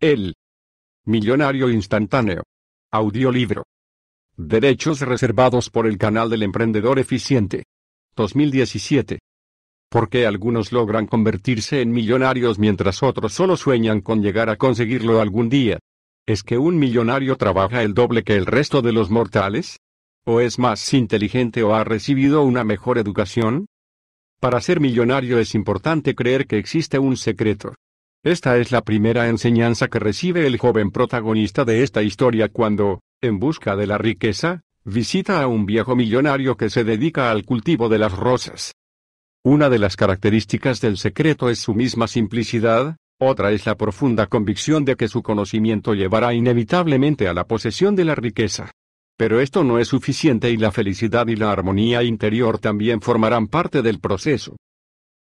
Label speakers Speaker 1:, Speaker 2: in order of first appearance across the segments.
Speaker 1: El millonario instantáneo. Audiolibro. Derechos reservados por el canal del emprendedor eficiente. 2017. ¿Por qué algunos logran convertirse en millonarios mientras otros solo sueñan con llegar a conseguirlo algún día? ¿Es que un millonario trabaja el doble que el resto de los mortales? ¿O es más inteligente o ha recibido una mejor educación? Para ser millonario es importante creer que existe un secreto, esta es la primera enseñanza que recibe el joven protagonista de esta historia cuando, en busca de la riqueza, visita a un viejo millonario que se dedica al cultivo de las rosas. Una de las características del secreto es su misma simplicidad, otra es la profunda convicción de que su conocimiento llevará inevitablemente a la posesión de la riqueza. Pero esto no es suficiente y la felicidad y la armonía interior también formarán parte del proceso.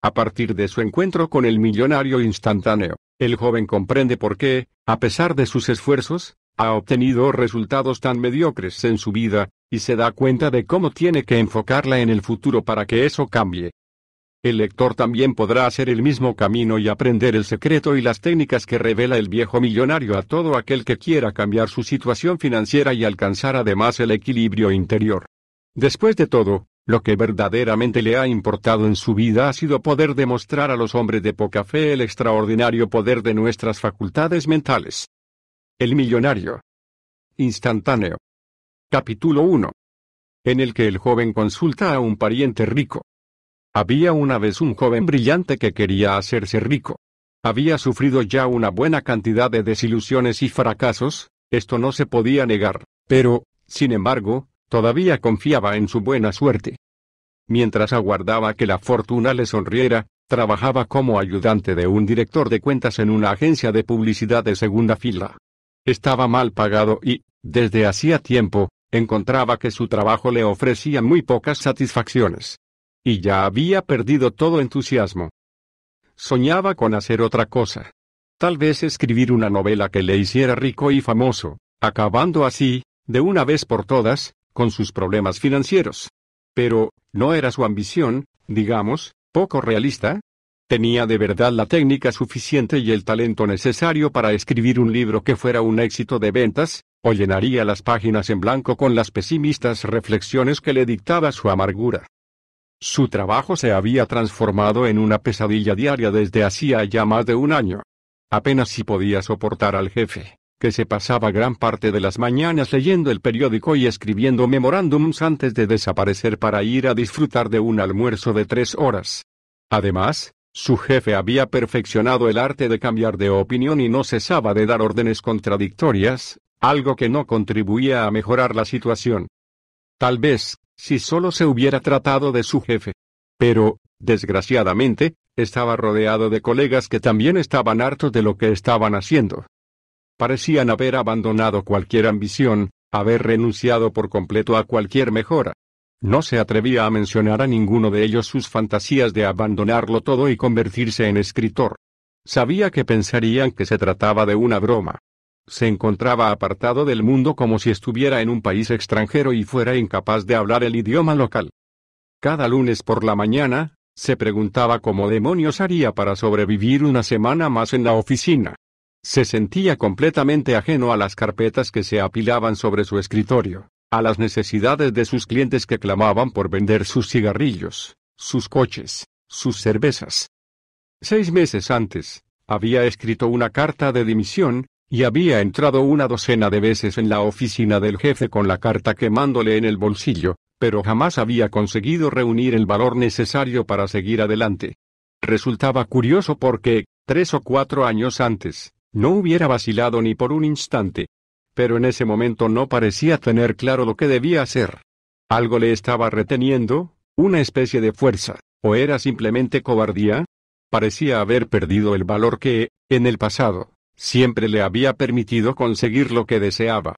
Speaker 1: A partir de su encuentro con el millonario instantáneo, el joven comprende por qué, a pesar de sus esfuerzos, ha obtenido resultados tan mediocres en su vida, y se da cuenta de cómo tiene que enfocarla en el futuro para que eso cambie. El lector también podrá hacer el mismo camino y aprender el secreto y las técnicas que revela el viejo millonario a todo aquel que quiera cambiar su situación financiera y alcanzar además el equilibrio interior. Después de todo, lo que verdaderamente le ha importado en su vida ha sido poder demostrar a los hombres de poca fe el extraordinario poder de nuestras facultades mentales. El millonario. Instantáneo. Capítulo 1. En el que el joven consulta a un pariente rico. Había una vez un joven brillante que quería hacerse rico. Había sufrido ya una buena cantidad de desilusiones y fracasos, esto no se podía negar, pero, sin embargo, Todavía confiaba en su buena suerte. Mientras aguardaba que la fortuna le sonriera, trabajaba como ayudante de un director de cuentas en una agencia de publicidad de segunda fila. Estaba mal pagado y, desde hacía tiempo, encontraba que su trabajo le ofrecía muy pocas satisfacciones. Y ya había perdido todo entusiasmo. Soñaba con hacer otra cosa. Tal vez escribir una novela que le hiciera rico y famoso, acabando así, de una vez por todas, con sus problemas financieros. Pero, ¿no era su ambición, digamos, poco realista? ¿Tenía de verdad la técnica suficiente y el talento necesario para escribir un libro que fuera un éxito de ventas? ¿O llenaría las páginas en blanco con las pesimistas reflexiones que le dictaba su amargura? Su trabajo se había transformado en una pesadilla diaria desde hacía ya más de un año. Apenas si podía soportar al jefe que se pasaba gran parte de las mañanas leyendo el periódico y escribiendo memorándums antes de desaparecer para ir a disfrutar de un almuerzo de tres horas. Además, su jefe había perfeccionado el arte de cambiar de opinión y no cesaba de dar órdenes contradictorias, algo que no contribuía a mejorar la situación. Tal vez, si solo se hubiera tratado de su jefe. Pero, desgraciadamente, estaba rodeado de colegas que también estaban hartos de lo que estaban haciendo parecían haber abandonado cualquier ambición, haber renunciado por completo a cualquier mejora. No se atrevía a mencionar a ninguno de ellos sus fantasías de abandonarlo todo y convertirse en escritor. Sabía que pensarían que se trataba de una broma. Se encontraba apartado del mundo como si estuviera en un país extranjero y fuera incapaz de hablar el idioma local. Cada lunes por la mañana, se preguntaba cómo demonios haría para sobrevivir una semana más en la oficina. Se sentía completamente ajeno a las carpetas que se apilaban sobre su escritorio, a las necesidades de sus clientes que clamaban por vender sus cigarrillos, sus coches, sus cervezas. Seis meses antes, había escrito una carta de dimisión, y había entrado una docena de veces en la oficina del jefe con la carta quemándole en el bolsillo, pero jamás había conseguido reunir el valor necesario para seguir adelante. Resultaba curioso porque, tres o cuatro años antes, no hubiera vacilado ni por un instante. Pero en ese momento no parecía tener claro lo que debía hacer. Algo le estaba reteniendo, una especie de fuerza, o era simplemente cobardía. Parecía haber perdido el valor que, en el pasado, siempre le había permitido conseguir lo que deseaba.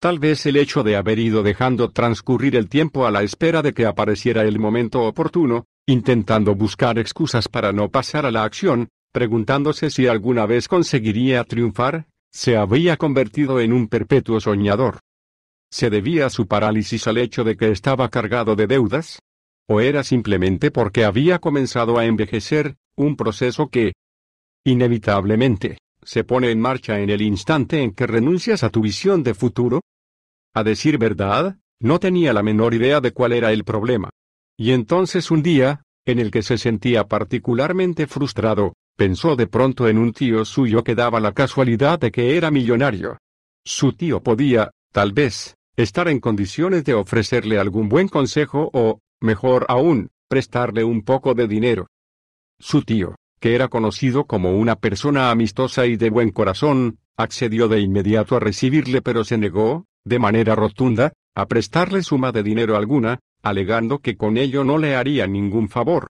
Speaker 1: Tal vez el hecho de haber ido dejando transcurrir el tiempo a la espera de que apareciera el momento oportuno, intentando buscar excusas para no pasar a la acción, preguntándose si alguna vez conseguiría triunfar, se había convertido en un perpetuo soñador. ¿Se debía su parálisis al hecho de que estaba cargado de deudas? ¿O era simplemente porque había comenzado a envejecer, un proceso que, inevitablemente, se pone en marcha en el instante en que renuncias a tu visión de futuro? A decir verdad, no tenía la menor idea de cuál era el problema. Y entonces un día, en el que se sentía particularmente frustrado, Pensó de pronto en un tío suyo que daba la casualidad de que era millonario. Su tío podía, tal vez, estar en condiciones de ofrecerle algún buen consejo o, mejor aún, prestarle un poco de dinero. Su tío, que era conocido como una persona amistosa y de buen corazón, accedió de inmediato a recibirle pero se negó, de manera rotunda, a prestarle suma de dinero alguna, alegando que con ello no le haría ningún favor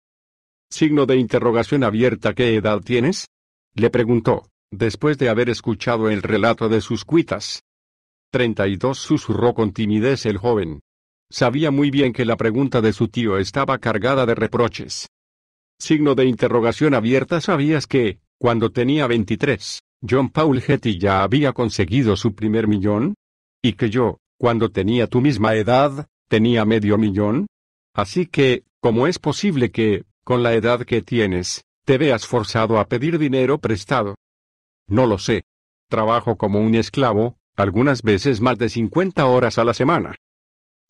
Speaker 1: signo de interrogación abierta ¿Qué edad tienes? le preguntó, después de haber escuchado el relato de sus cuitas. Treinta y dos susurró con timidez el joven. Sabía muy bien que la pregunta de su tío estaba cargada de reproches. Signo de interrogación abierta ¿Sabías que, cuando tenía veintitrés, John Paul Getty ya había conseguido su primer millón? ¿Y que yo, cuando tenía tu misma edad, tenía medio millón? Así que, ¿cómo es posible que, con la edad que tienes, te veas forzado a pedir dinero prestado. No lo sé. Trabajo como un esclavo, algunas veces más de 50 horas a la semana.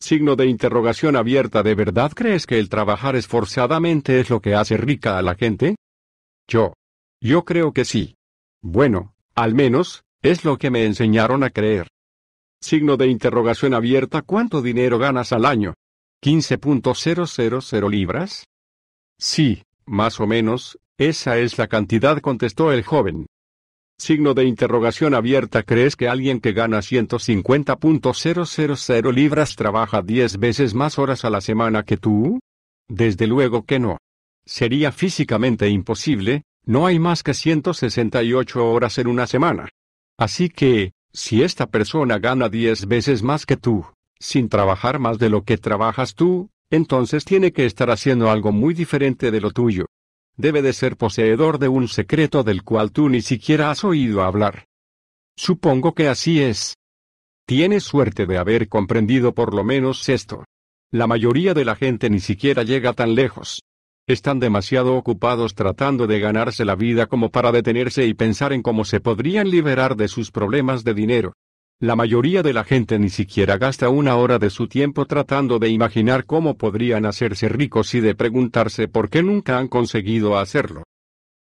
Speaker 1: Signo de interrogación abierta, ¿de verdad crees que el trabajar esforzadamente es lo que hace rica a la gente? Yo. Yo creo que sí. Bueno, al menos, es lo que me enseñaron a creer. Signo de interrogación abierta, ¿cuánto dinero ganas al año? ¿15.000 libras? Sí, más o menos, esa es la cantidad, contestó el joven. Signo de interrogación abierta, ¿crees que alguien que gana 150.000 libras trabaja 10 veces más horas a la semana que tú? Desde luego que no. Sería físicamente imposible, no hay más que 168 horas en una semana. Así que, si esta persona gana 10 veces más que tú, sin trabajar más de lo que trabajas tú, entonces tiene que estar haciendo algo muy diferente de lo tuyo. Debe de ser poseedor de un secreto del cual tú ni siquiera has oído hablar. Supongo que así es. Tienes suerte de haber comprendido por lo menos esto. La mayoría de la gente ni siquiera llega tan lejos. Están demasiado ocupados tratando de ganarse la vida como para detenerse y pensar en cómo se podrían liberar de sus problemas de dinero. La mayoría de la gente ni siquiera gasta una hora de su tiempo tratando de imaginar cómo podrían hacerse ricos y de preguntarse por qué nunca han conseguido hacerlo.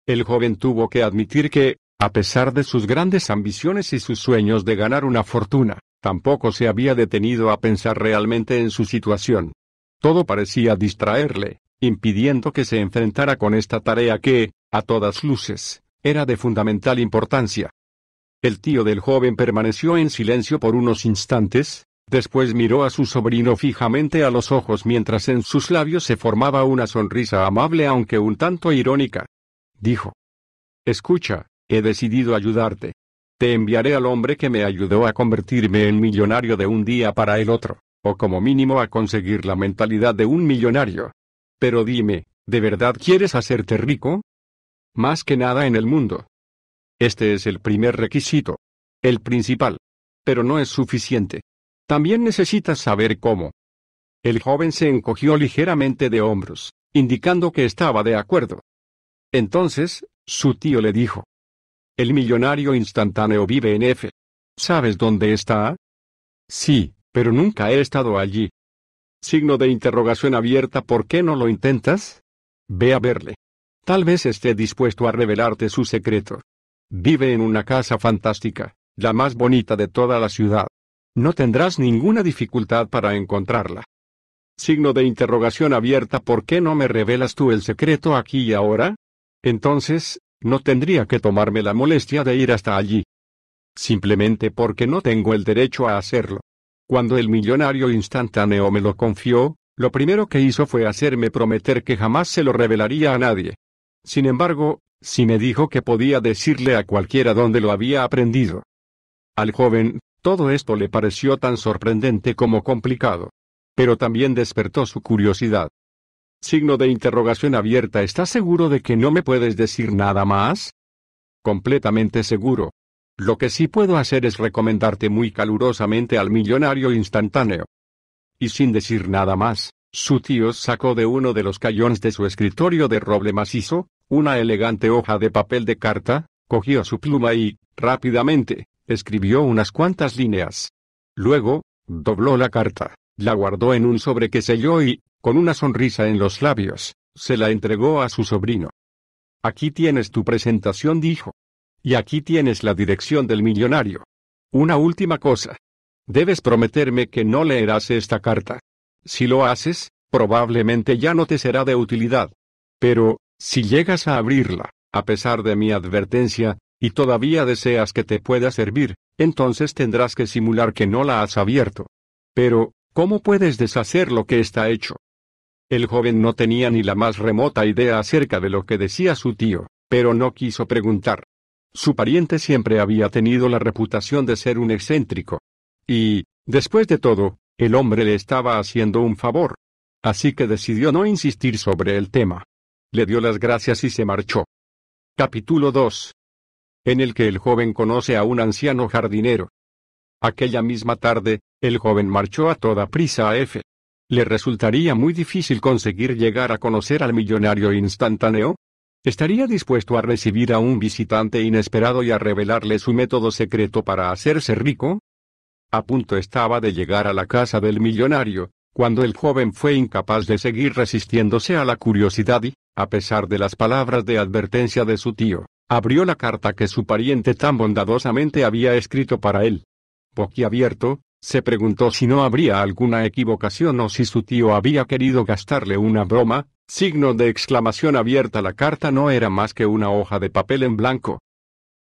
Speaker 1: El joven tuvo que admitir que, a pesar de sus grandes ambiciones y sus sueños de ganar una fortuna, tampoco se había detenido a pensar realmente en su situación. Todo parecía distraerle, impidiendo que se enfrentara con esta tarea que, a todas luces, era de fundamental importancia. El tío del joven permaneció en silencio por unos instantes, después miró a su sobrino fijamente a los ojos mientras en sus labios se formaba una sonrisa amable aunque un tanto irónica. Dijo. Escucha, he decidido ayudarte. Te enviaré al hombre que me ayudó a convertirme en millonario de un día para el otro, o como mínimo a conseguir la mentalidad de un millonario. Pero dime, ¿de verdad quieres hacerte rico? Más que nada en el mundo, este es el primer requisito. El principal. Pero no es suficiente. También necesitas saber cómo. El joven se encogió ligeramente de hombros, indicando que estaba de acuerdo. Entonces, su tío le dijo. El millonario instantáneo vive en F. ¿Sabes dónde está? Sí, pero nunca he estado allí. Signo de interrogación abierta, ¿por qué no lo intentas? Ve a verle. Tal vez esté dispuesto a revelarte su secreto. Vive en una casa fantástica, la más bonita de toda la ciudad. No tendrás ninguna dificultad para encontrarla. Signo de interrogación abierta, ¿por qué no me revelas tú el secreto aquí y ahora? Entonces, no tendría que tomarme la molestia de ir hasta allí. Simplemente porque no tengo el derecho a hacerlo. Cuando el millonario instantáneo me lo confió, lo primero que hizo fue hacerme prometer que jamás se lo revelaría a nadie. Sin embargo, si me dijo que podía decirle a cualquiera dónde lo había aprendido. Al joven, todo esto le pareció tan sorprendente como complicado. Pero también despertó su curiosidad. Signo de interrogación abierta, ¿estás seguro de que no me puedes decir nada más? Completamente seguro. Lo que sí puedo hacer es recomendarte muy calurosamente al millonario instantáneo. Y sin decir nada más, su tío sacó de uno de los cayones de su escritorio de roble macizo, una elegante hoja de papel de carta, cogió su pluma y, rápidamente, escribió unas cuantas líneas. Luego, dobló la carta, la guardó en un sobre que selló y, con una sonrisa en los labios, se la entregó a su sobrino. Aquí tienes tu presentación, dijo. Y aquí tienes la dirección del millonario. Una última cosa. Debes prometerme que no leerás esta carta. Si lo haces, probablemente ya no te será de utilidad. Pero, si llegas a abrirla, a pesar de mi advertencia, y todavía deseas que te pueda servir, entonces tendrás que simular que no la has abierto. Pero, ¿cómo puedes deshacer lo que está hecho? El joven no tenía ni la más remota idea acerca de lo que decía su tío, pero no quiso preguntar. Su pariente siempre había tenido la reputación de ser un excéntrico. Y, después de todo, el hombre le estaba haciendo un favor. Así que decidió no insistir sobre el tema le dio las gracias y se marchó. Capítulo 2. En el que el joven conoce a un anciano jardinero. Aquella misma tarde, el joven marchó a toda prisa a F. Le resultaría muy difícil conseguir llegar a conocer al millonario instantáneo. ¿Estaría dispuesto a recibir a un visitante inesperado y a revelarle su método secreto para hacerse rico? A punto estaba de llegar a la casa del millonario, cuando el joven fue incapaz de seguir resistiéndose a la curiosidad y, a pesar de las palabras de advertencia de su tío, abrió la carta que su pariente tan bondadosamente había escrito para él. Boquiabierto, se preguntó si no habría alguna equivocación o si su tío había querido gastarle una broma, signo de exclamación abierta la carta no era más que una hoja de papel en blanco.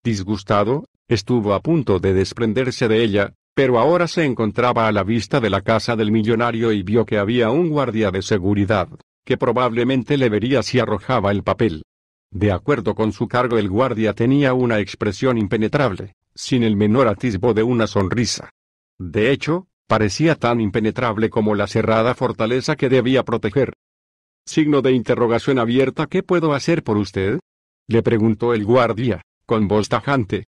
Speaker 1: Disgustado, estuvo a punto de desprenderse de ella, pero ahora se encontraba a la vista de la casa del millonario y vio que había un guardia de seguridad que probablemente le vería si arrojaba el papel. De acuerdo con su cargo el guardia tenía una expresión impenetrable, sin el menor atisbo de una sonrisa. De hecho, parecía tan impenetrable como la cerrada fortaleza que debía proteger. Signo de interrogación abierta ¿Qué puedo hacer por usted? le preguntó el guardia, con voz tajante.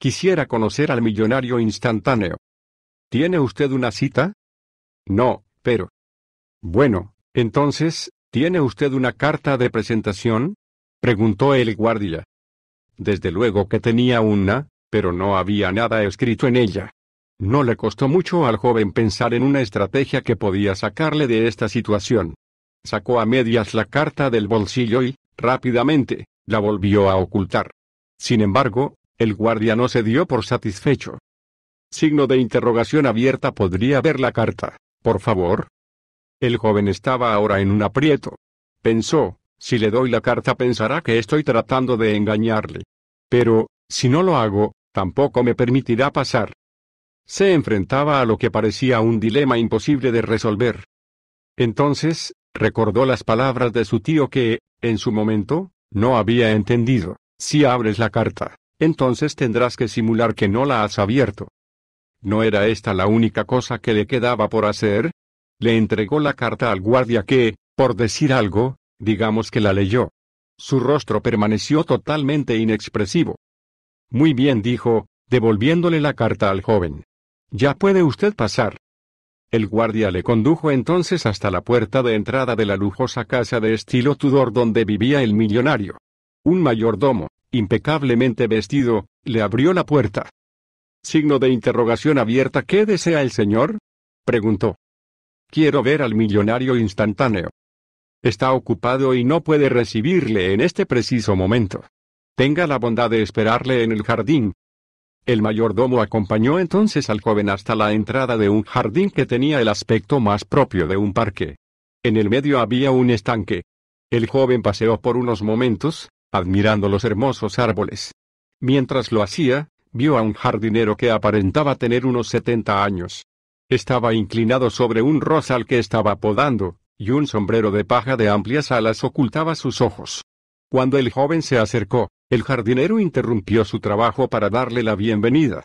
Speaker 1: Quisiera conocer al millonario instantáneo. ¿Tiene usted una cita? No, pero. Bueno, entonces, ¿tiene usted una carta de presentación? preguntó el guardia. Desde luego que tenía una, pero no había nada escrito en ella. No le costó mucho al joven pensar en una estrategia que podía sacarle de esta situación. Sacó a medias la carta del bolsillo y, rápidamente, la volvió a ocultar. Sin embargo, el guardia no se dio por satisfecho. Signo de interrogación abierta podría ver la carta, por favor, el joven estaba ahora en un aprieto. Pensó, si le doy la carta pensará que estoy tratando de engañarle. Pero, si no lo hago, tampoco me permitirá pasar. Se enfrentaba a lo que parecía un dilema imposible de resolver. Entonces, recordó las palabras de su tío que, en su momento, no había entendido. Si abres la carta, entonces tendrás que simular que no la has abierto. ¿No era esta la única cosa que le quedaba por hacer? le entregó la carta al guardia que, por decir algo, digamos que la leyó. Su rostro permaneció totalmente inexpresivo. Muy bien dijo, devolviéndole la carta al joven. Ya puede usted pasar. El guardia le condujo entonces hasta la puerta de entrada de la lujosa casa de estilo Tudor donde vivía el millonario. Un mayordomo, impecablemente vestido, le abrió la puerta. Signo de interrogación abierta ¿Qué desea el señor? preguntó. Quiero ver al millonario instantáneo. Está ocupado y no puede recibirle en este preciso momento. Tenga la bondad de esperarle en el jardín. El mayordomo acompañó entonces al joven hasta la entrada de un jardín que tenía el aspecto más propio de un parque. En el medio había un estanque. El joven paseó por unos momentos, admirando los hermosos árboles. Mientras lo hacía, vio a un jardinero que aparentaba tener unos setenta años, estaba inclinado sobre un rosal que estaba podando, y un sombrero de paja de amplias alas ocultaba sus ojos. Cuando el joven se acercó, el jardinero interrumpió su trabajo para darle la bienvenida.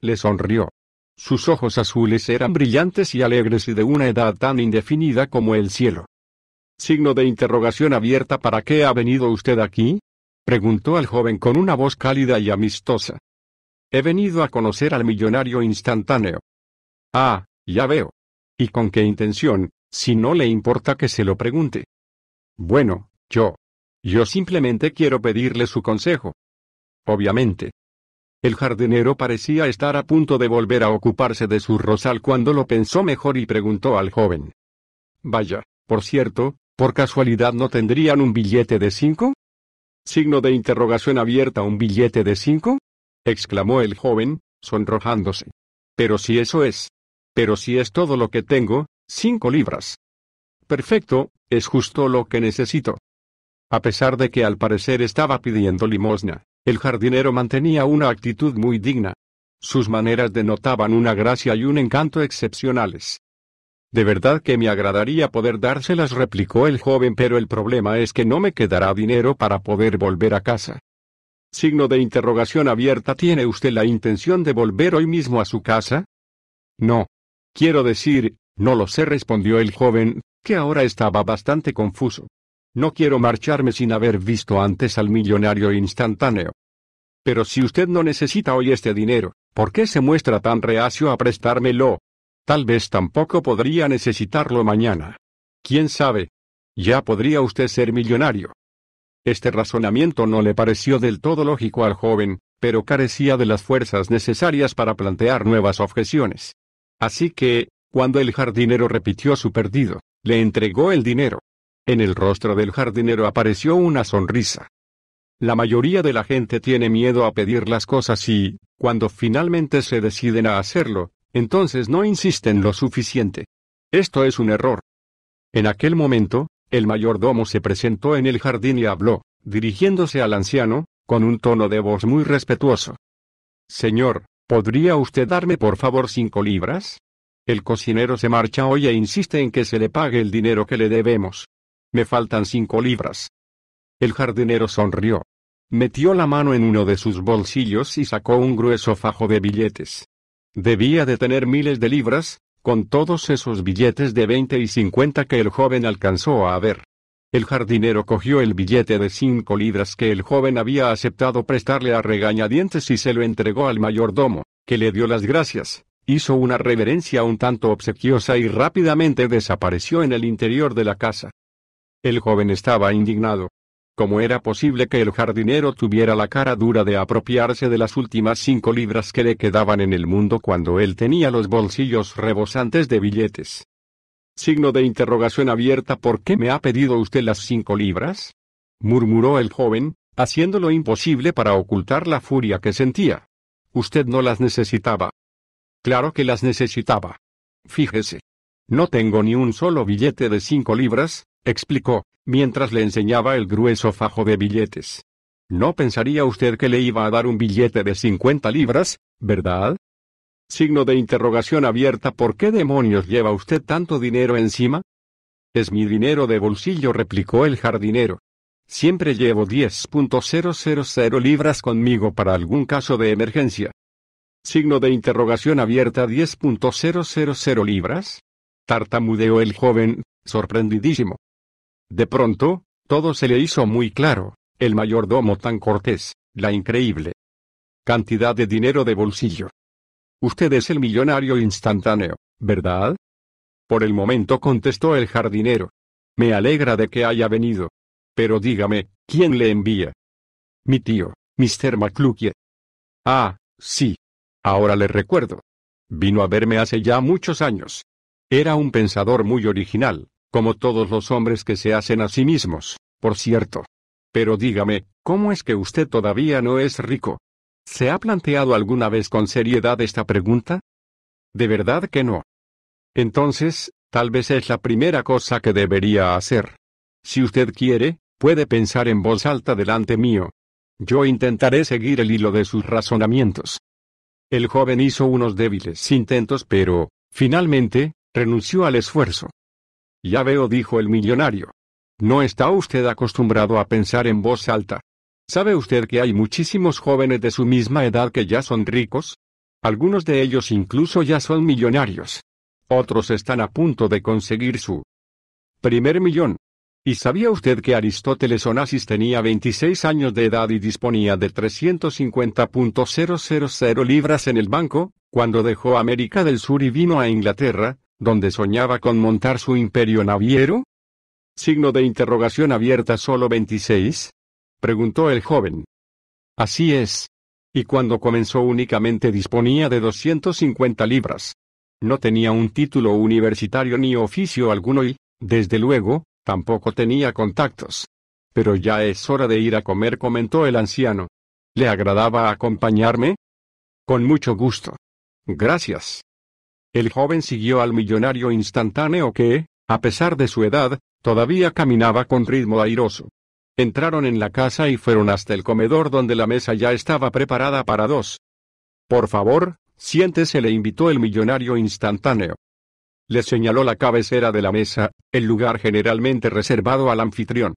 Speaker 1: Le sonrió. Sus ojos azules eran brillantes y alegres y de una edad tan indefinida como el cielo. Signo de interrogación abierta ¿Para qué ha venido usted aquí? preguntó al joven con una voz cálida y amistosa. He venido a conocer al millonario instantáneo, Ah, ya veo. ¿Y con qué intención, si no le importa que se lo pregunte? Bueno, yo. Yo simplemente quiero pedirle su consejo. Obviamente. El jardinero parecía estar a punto de volver a ocuparse de su rosal cuando lo pensó mejor y preguntó al joven. Vaya, por cierto, ¿por casualidad no tendrían un billete de cinco? Signo de interrogación abierta, ¿un billete de cinco? exclamó el joven, sonrojándose. Pero si eso es, pero si es todo lo que tengo, cinco libras. Perfecto, es justo lo que necesito. A pesar de que al parecer estaba pidiendo limosna, el jardinero mantenía una actitud muy digna. Sus maneras denotaban una gracia y un encanto excepcionales. De verdad que me agradaría poder dárselas, replicó el joven, pero el problema es que no me quedará dinero para poder volver a casa. Signo de interrogación abierta, ¿tiene usted la intención de volver hoy mismo a su casa? No, Quiero decir, no lo sé, respondió el joven, que ahora estaba bastante confuso. No quiero marcharme sin haber visto antes al millonario instantáneo. Pero si usted no necesita hoy este dinero, ¿por qué se muestra tan reacio a prestármelo? Tal vez tampoco podría necesitarlo mañana. ¿Quién sabe? Ya podría usted ser millonario. Este razonamiento no le pareció del todo lógico al joven, pero carecía de las fuerzas necesarias para plantear nuevas objeciones. Así que, cuando el jardinero repitió su perdido, le entregó el dinero. En el rostro del jardinero apareció una sonrisa. La mayoría de la gente tiene miedo a pedir las cosas y, cuando finalmente se deciden a hacerlo, entonces no insisten lo suficiente. Esto es un error. En aquel momento, el mayordomo se presentó en el jardín y habló, dirigiéndose al anciano, con un tono de voz muy respetuoso. Señor, ¿Podría usted darme por favor cinco libras? El cocinero se marcha hoy e insiste en que se le pague el dinero que le debemos. Me faltan cinco libras. El jardinero sonrió. Metió la mano en uno de sus bolsillos y sacó un grueso fajo de billetes. Debía de tener miles de libras, con todos esos billetes de veinte y cincuenta que el joven alcanzó a ver. El jardinero cogió el billete de cinco libras que el joven había aceptado prestarle a regañadientes y se lo entregó al mayordomo, que le dio las gracias, hizo una reverencia un tanto obsequiosa y rápidamente desapareció en el interior de la casa. El joven estaba indignado. ¿Cómo era posible que el jardinero tuviera la cara dura de apropiarse de las últimas cinco libras que le quedaban en el mundo cuando él tenía los bolsillos rebosantes de billetes? Signo de interrogación abierta ¿Por qué me ha pedido usted las cinco libras? murmuró el joven, haciendo lo imposible para ocultar la furia que sentía. Usted no las necesitaba. Claro que las necesitaba. Fíjese. No tengo ni un solo billete de cinco libras, explicó, mientras le enseñaba el grueso fajo de billetes. No pensaría usted que le iba a dar un billete de cincuenta libras, ¿verdad? Signo de interrogación abierta ¿Por qué demonios lleva usted tanto dinero encima? Es mi dinero de bolsillo replicó el jardinero. Siempre llevo 10.000 libras conmigo para algún caso de emergencia. Signo de interrogación abierta 10.000 libras. Tartamudeó el joven, sorprendidísimo. De pronto, todo se le hizo muy claro, el mayordomo tan cortés, la increíble cantidad de dinero de bolsillo, Usted es el millonario instantáneo, ¿verdad? Por el momento contestó el jardinero. Me alegra de que haya venido. Pero dígame, ¿quién le envía? Mi tío, Mr. McClukie. Ah, sí. Ahora le recuerdo. Vino a verme hace ya muchos años. Era un pensador muy original, como todos los hombres que se hacen a sí mismos, por cierto. Pero dígame, ¿cómo es que usted todavía no es rico? ¿Se ha planteado alguna vez con seriedad esta pregunta? De verdad que no. Entonces, tal vez es la primera cosa que debería hacer. Si usted quiere, puede pensar en voz alta delante mío. Yo intentaré seguir el hilo de sus razonamientos. El joven hizo unos débiles intentos, pero, finalmente, renunció al esfuerzo. Ya veo, dijo el millonario. No está usted acostumbrado a pensar en voz alta. ¿Sabe usted que hay muchísimos jóvenes de su misma edad que ya son ricos? Algunos de ellos incluso ya son millonarios. Otros están a punto de conseguir su primer millón. ¿Y sabía usted que Aristóteles Onassis tenía 26 años de edad y disponía de 350.000 libras en el banco, cuando dejó América del Sur y vino a Inglaterra, donde soñaba con montar su imperio naviero? Signo de interrogación abierta solo 26 preguntó el joven. Así es. Y cuando comenzó únicamente disponía de 250 libras. No tenía un título universitario ni oficio alguno y, desde luego, tampoco tenía contactos. Pero ya es hora de ir a comer, comentó el anciano. ¿Le agradaba acompañarme? Con mucho gusto. Gracias. El joven siguió al millonario instantáneo que, a pesar de su edad, todavía caminaba con ritmo airoso. Entraron en la casa y fueron hasta el comedor donde la mesa ya estaba preparada para dos. Por favor, siéntese le invitó el millonario instantáneo. Le señaló la cabecera de la mesa, el lugar generalmente reservado al anfitrión.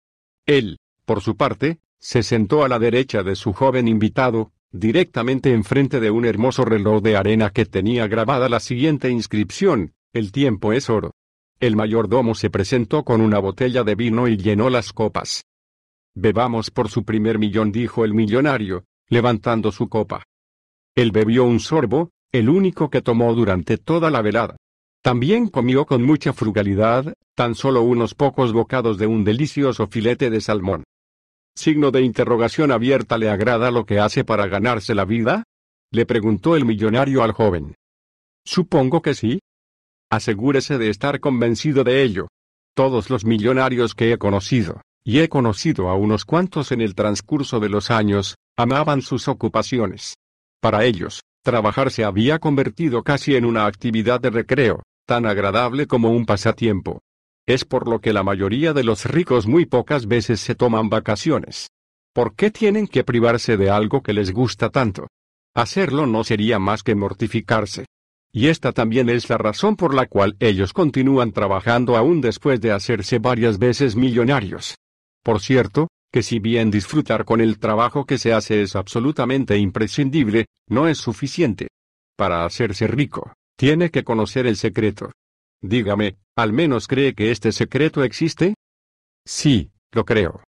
Speaker 1: Él, por su parte, se sentó a la derecha de su joven invitado, directamente enfrente de un hermoso reloj de arena que tenía grabada la siguiente inscripción, el tiempo es oro. El mayordomo se presentó con una botella de vino y llenó las copas. Bebamos por su primer millón, dijo el millonario, levantando su copa. Él bebió un sorbo, el único que tomó durante toda la velada. También comió con mucha frugalidad, tan solo unos pocos bocados de un delicioso filete de salmón. Signo de interrogación abierta le agrada lo que hace para ganarse la vida? le preguntó el millonario al joven. Supongo que sí. Asegúrese de estar convencido de ello. Todos los millonarios que he conocido, y he conocido a unos cuantos en el transcurso de los años, amaban sus ocupaciones. Para ellos, trabajar se había convertido casi en una actividad de recreo, tan agradable como un pasatiempo. Es por lo que la mayoría de los ricos muy pocas veces se toman vacaciones. ¿Por qué tienen que privarse de algo que les gusta tanto? Hacerlo no sería más que mortificarse. Y esta también es la razón por la cual ellos continúan trabajando aún después de hacerse varias veces millonarios. Por cierto, que si bien disfrutar con el trabajo que se hace es absolutamente imprescindible, no es suficiente. Para hacerse rico, tiene que conocer el secreto. Dígame, ¿al menos cree que este secreto existe? Sí, lo creo.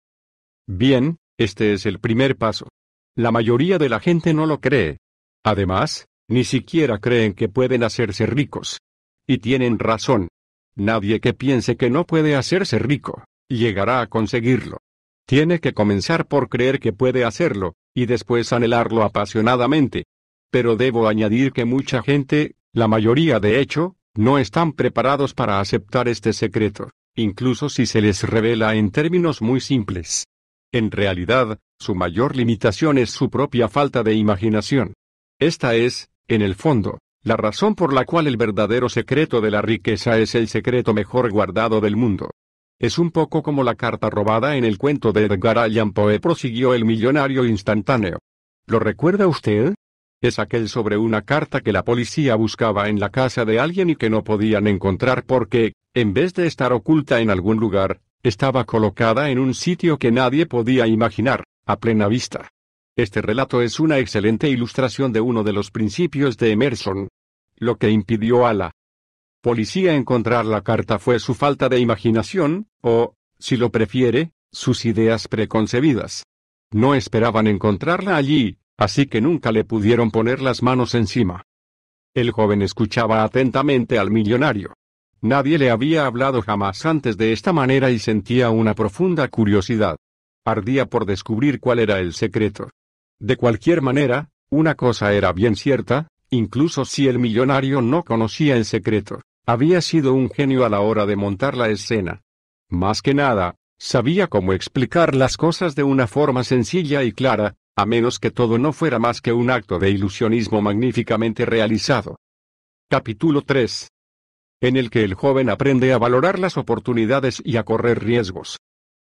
Speaker 1: Bien, este es el primer paso. La mayoría de la gente no lo cree. Además, ni siquiera creen que pueden hacerse ricos. Y tienen razón. Nadie que piense que no puede hacerse rico, llegará a conseguirlo. Tiene que comenzar por creer que puede hacerlo, y después anhelarlo apasionadamente. Pero debo añadir que mucha gente, la mayoría de hecho, no están preparados para aceptar este secreto, incluso si se les revela en términos muy simples. En realidad, su mayor limitación es su propia falta de imaginación. Esta es, en el fondo, la razón por la cual el verdadero secreto de la riqueza es el secreto mejor guardado del mundo, es un poco como la carta robada en el cuento de Edgar Allan Poe, prosiguió el millonario instantáneo. ¿Lo recuerda usted? Es aquel sobre una carta que la policía buscaba en la casa de alguien y que no podían encontrar porque, en vez de estar oculta en algún lugar, estaba colocada en un sitio que nadie podía imaginar, a plena vista. Este relato es una excelente ilustración de uno de los principios de Emerson. Lo que impidió a la policía encontrar la carta fue su falta de imaginación, o, si lo prefiere, sus ideas preconcebidas. No esperaban encontrarla allí, así que nunca le pudieron poner las manos encima. El joven escuchaba atentamente al millonario. Nadie le había hablado jamás antes de esta manera y sentía una profunda curiosidad. Ardía por descubrir cuál era el secreto. De cualquier manera, una cosa era bien cierta, incluso si el millonario no conocía el secreto. Había sido un genio a la hora de montar la escena. Más que nada, sabía cómo explicar las cosas de una forma sencilla y clara, a menos que todo no fuera más que un acto de ilusionismo magníficamente realizado. Capítulo 3. En el que el joven aprende a valorar las oportunidades y a correr riesgos.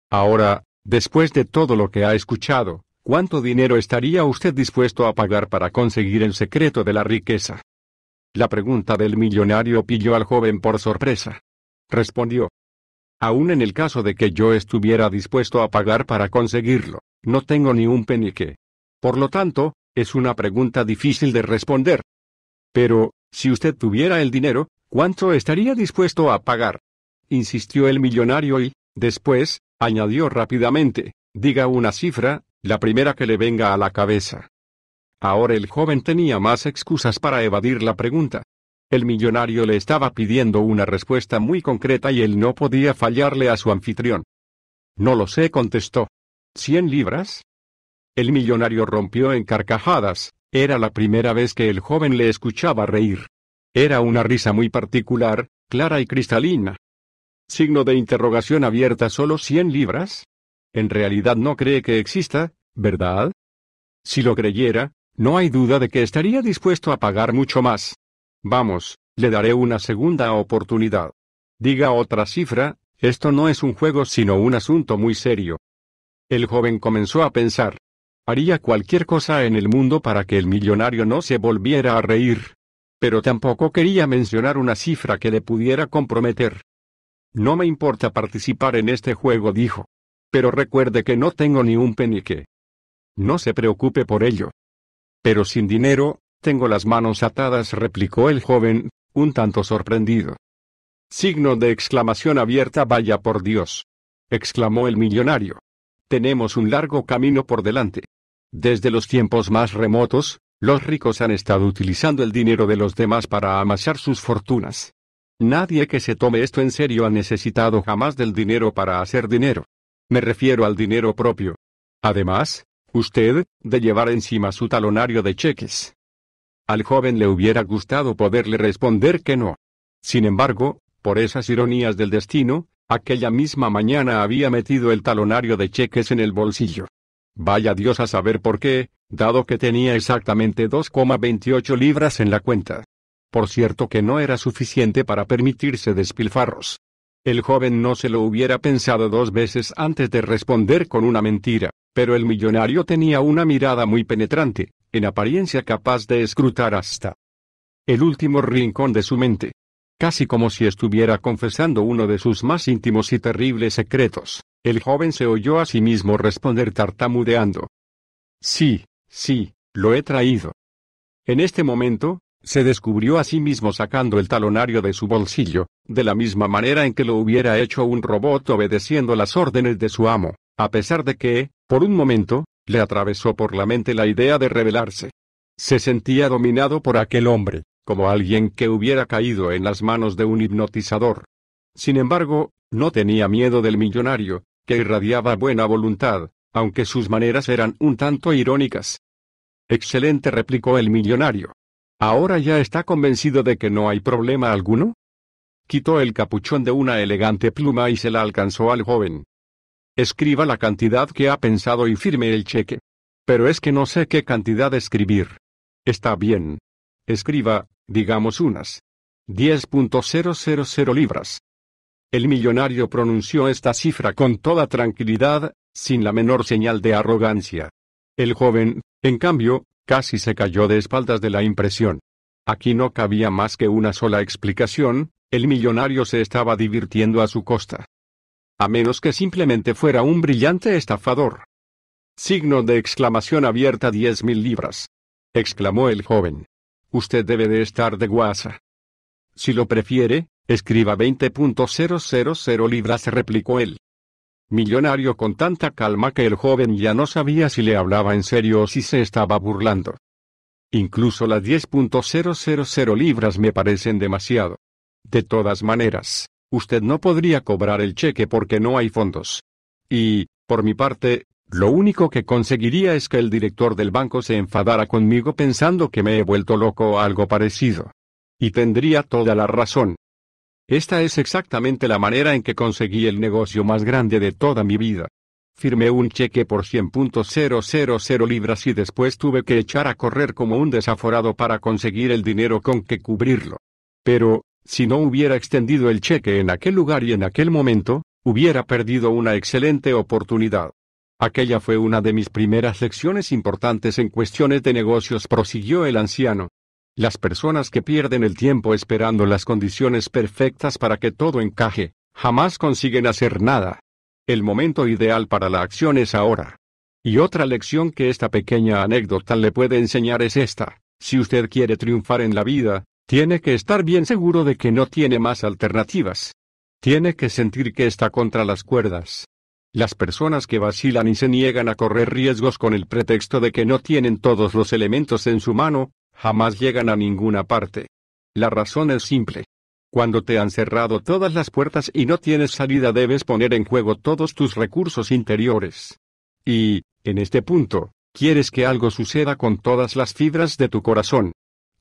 Speaker 1: Ahora, después de todo lo que ha escuchado, ¿cuánto dinero estaría usted dispuesto a pagar para conseguir el secreto de la riqueza? La pregunta del millonario pilló al joven por sorpresa. Respondió. Aún en el caso de que yo estuviera dispuesto a pagar para conseguirlo, no tengo ni un penique. Por lo tanto, es una pregunta difícil de responder. Pero, si usted tuviera el dinero, ¿cuánto estaría dispuesto a pagar? Insistió el millonario y, después, añadió rápidamente, diga una cifra, la primera que le venga a la cabeza. Ahora el joven tenía más excusas para evadir la pregunta. El millonario le estaba pidiendo una respuesta muy concreta y él no podía fallarle a su anfitrión. No lo sé, contestó. ¿Cien libras? El millonario rompió en carcajadas, era la primera vez que el joven le escuchaba reír. Era una risa muy particular, clara y cristalina. Signo de interrogación abierta solo cien libras. En realidad no cree que exista, ¿verdad? Si lo creyera, no hay duda de que estaría dispuesto a pagar mucho más. Vamos, le daré una segunda oportunidad. Diga otra cifra, esto no es un juego sino un asunto muy serio. El joven comenzó a pensar. Haría cualquier cosa en el mundo para que el millonario no se volviera a reír. Pero tampoco quería mencionar una cifra que le pudiera comprometer. No me importa participar en este juego, dijo. Pero recuerde que no tengo ni un penique. No se preocupe por ello. Pero sin dinero, tengo las manos atadas, replicó el joven, un tanto sorprendido. Signo de exclamación abierta, vaya por Dios. exclamó el millonario. Tenemos un largo camino por delante. Desde los tiempos más remotos, los ricos han estado utilizando el dinero de los demás para amasar sus fortunas. Nadie que se tome esto en serio ha necesitado jamás del dinero para hacer dinero. Me refiero al dinero propio. Además, usted, de llevar encima su talonario de cheques. Al joven le hubiera gustado poderle responder que no. Sin embargo, por esas ironías del destino, aquella misma mañana había metido el talonario de cheques en el bolsillo. Vaya Dios a saber por qué, dado que tenía exactamente 2,28 libras en la cuenta. Por cierto que no era suficiente para permitirse despilfarros. El joven no se lo hubiera pensado dos veces antes de responder con una mentira. Pero el millonario tenía una mirada muy penetrante, en apariencia capaz de escrutar hasta el último rincón de su mente. Casi como si estuviera confesando uno de sus más íntimos y terribles secretos, el joven se oyó a sí mismo responder tartamudeando. Sí, sí, lo he traído. En este momento, se descubrió a sí mismo sacando el talonario de su bolsillo, de la misma manera en que lo hubiera hecho un robot obedeciendo las órdenes de su amo, a pesar de que, por un momento, le atravesó por la mente la idea de rebelarse. Se sentía dominado por aquel hombre, como alguien que hubiera caído en las manos de un hipnotizador. Sin embargo, no tenía miedo del millonario, que irradiaba buena voluntad, aunque sus maneras eran un tanto irónicas. Excelente, replicó el millonario. ¿Ahora ya está convencido de que no hay problema alguno? Quitó el capuchón de una elegante pluma y se la alcanzó al joven. Escriba la cantidad que ha pensado y firme el cheque. Pero es que no sé qué cantidad escribir. Está bien. Escriba, digamos unas 10.000 libras. El millonario pronunció esta cifra con toda tranquilidad, sin la menor señal de arrogancia. El joven, en cambio, casi se cayó de espaldas de la impresión. Aquí no cabía más que una sola explicación, el millonario se estaba divirtiendo a su costa a menos que simplemente fuera un brillante estafador. Signo de exclamación abierta diez mil libras. exclamó el joven. Usted debe de estar de guasa. Si lo prefiere, escriba 20.000 libras, replicó él. Millonario con tanta calma que el joven ya no sabía si le hablaba en serio o si se estaba burlando. Incluso las 10.000 libras me parecen demasiado. De todas maneras, usted no podría cobrar el cheque porque no hay fondos. Y, por mi parte, lo único que conseguiría es que el director del banco se enfadara conmigo pensando que me he vuelto loco o algo parecido. Y tendría toda la razón. Esta es exactamente la manera en que conseguí el negocio más grande de toda mi vida. Firmé un cheque por 100.000 libras y después tuve que echar a correr como un desaforado para conseguir el dinero con que cubrirlo. Pero, si no hubiera extendido el cheque en aquel lugar y en aquel momento, hubiera perdido una excelente oportunidad. Aquella fue una de mis primeras lecciones importantes en cuestiones de negocios, prosiguió el anciano. Las personas que pierden el tiempo esperando las condiciones perfectas para que todo encaje, jamás consiguen hacer nada. El momento ideal para la acción es ahora. Y otra lección que esta pequeña anécdota le puede enseñar es esta. Si usted quiere triunfar en la vida, tiene que estar bien seguro de que no tiene más alternativas. Tiene que sentir que está contra las cuerdas. Las personas que vacilan y se niegan a correr riesgos con el pretexto de que no tienen todos los elementos en su mano, jamás llegan a ninguna parte. La razón es simple. Cuando te han cerrado todas las puertas y no tienes salida debes poner en juego todos tus recursos interiores. Y, en este punto, quieres que algo suceda con todas las fibras de tu corazón.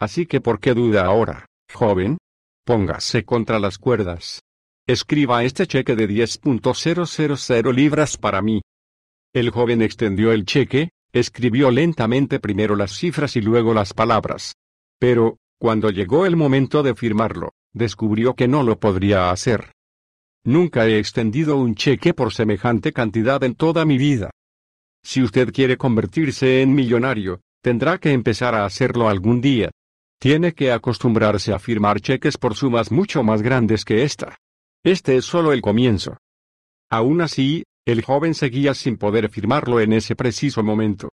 Speaker 1: Así que ¿por qué duda ahora, joven? Póngase contra las cuerdas. Escriba este cheque de 10.000 libras para mí. El joven extendió el cheque, escribió lentamente primero las cifras y luego las palabras. Pero, cuando llegó el momento de firmarlo, descubrió que no lo podría hacer. Nunca he extendido un cheque por semejante cantidad en toda mi vida. Si usted quiere convertirse en millonario, tendrá que empezar a hacerlo algún día, tiene que acostumbrarse a firmar cheques por sumas mucho más grandes que esta. Este es solo el comienzo. Aún así, el joven seguía sin poder firmarlo en ese preciso momento.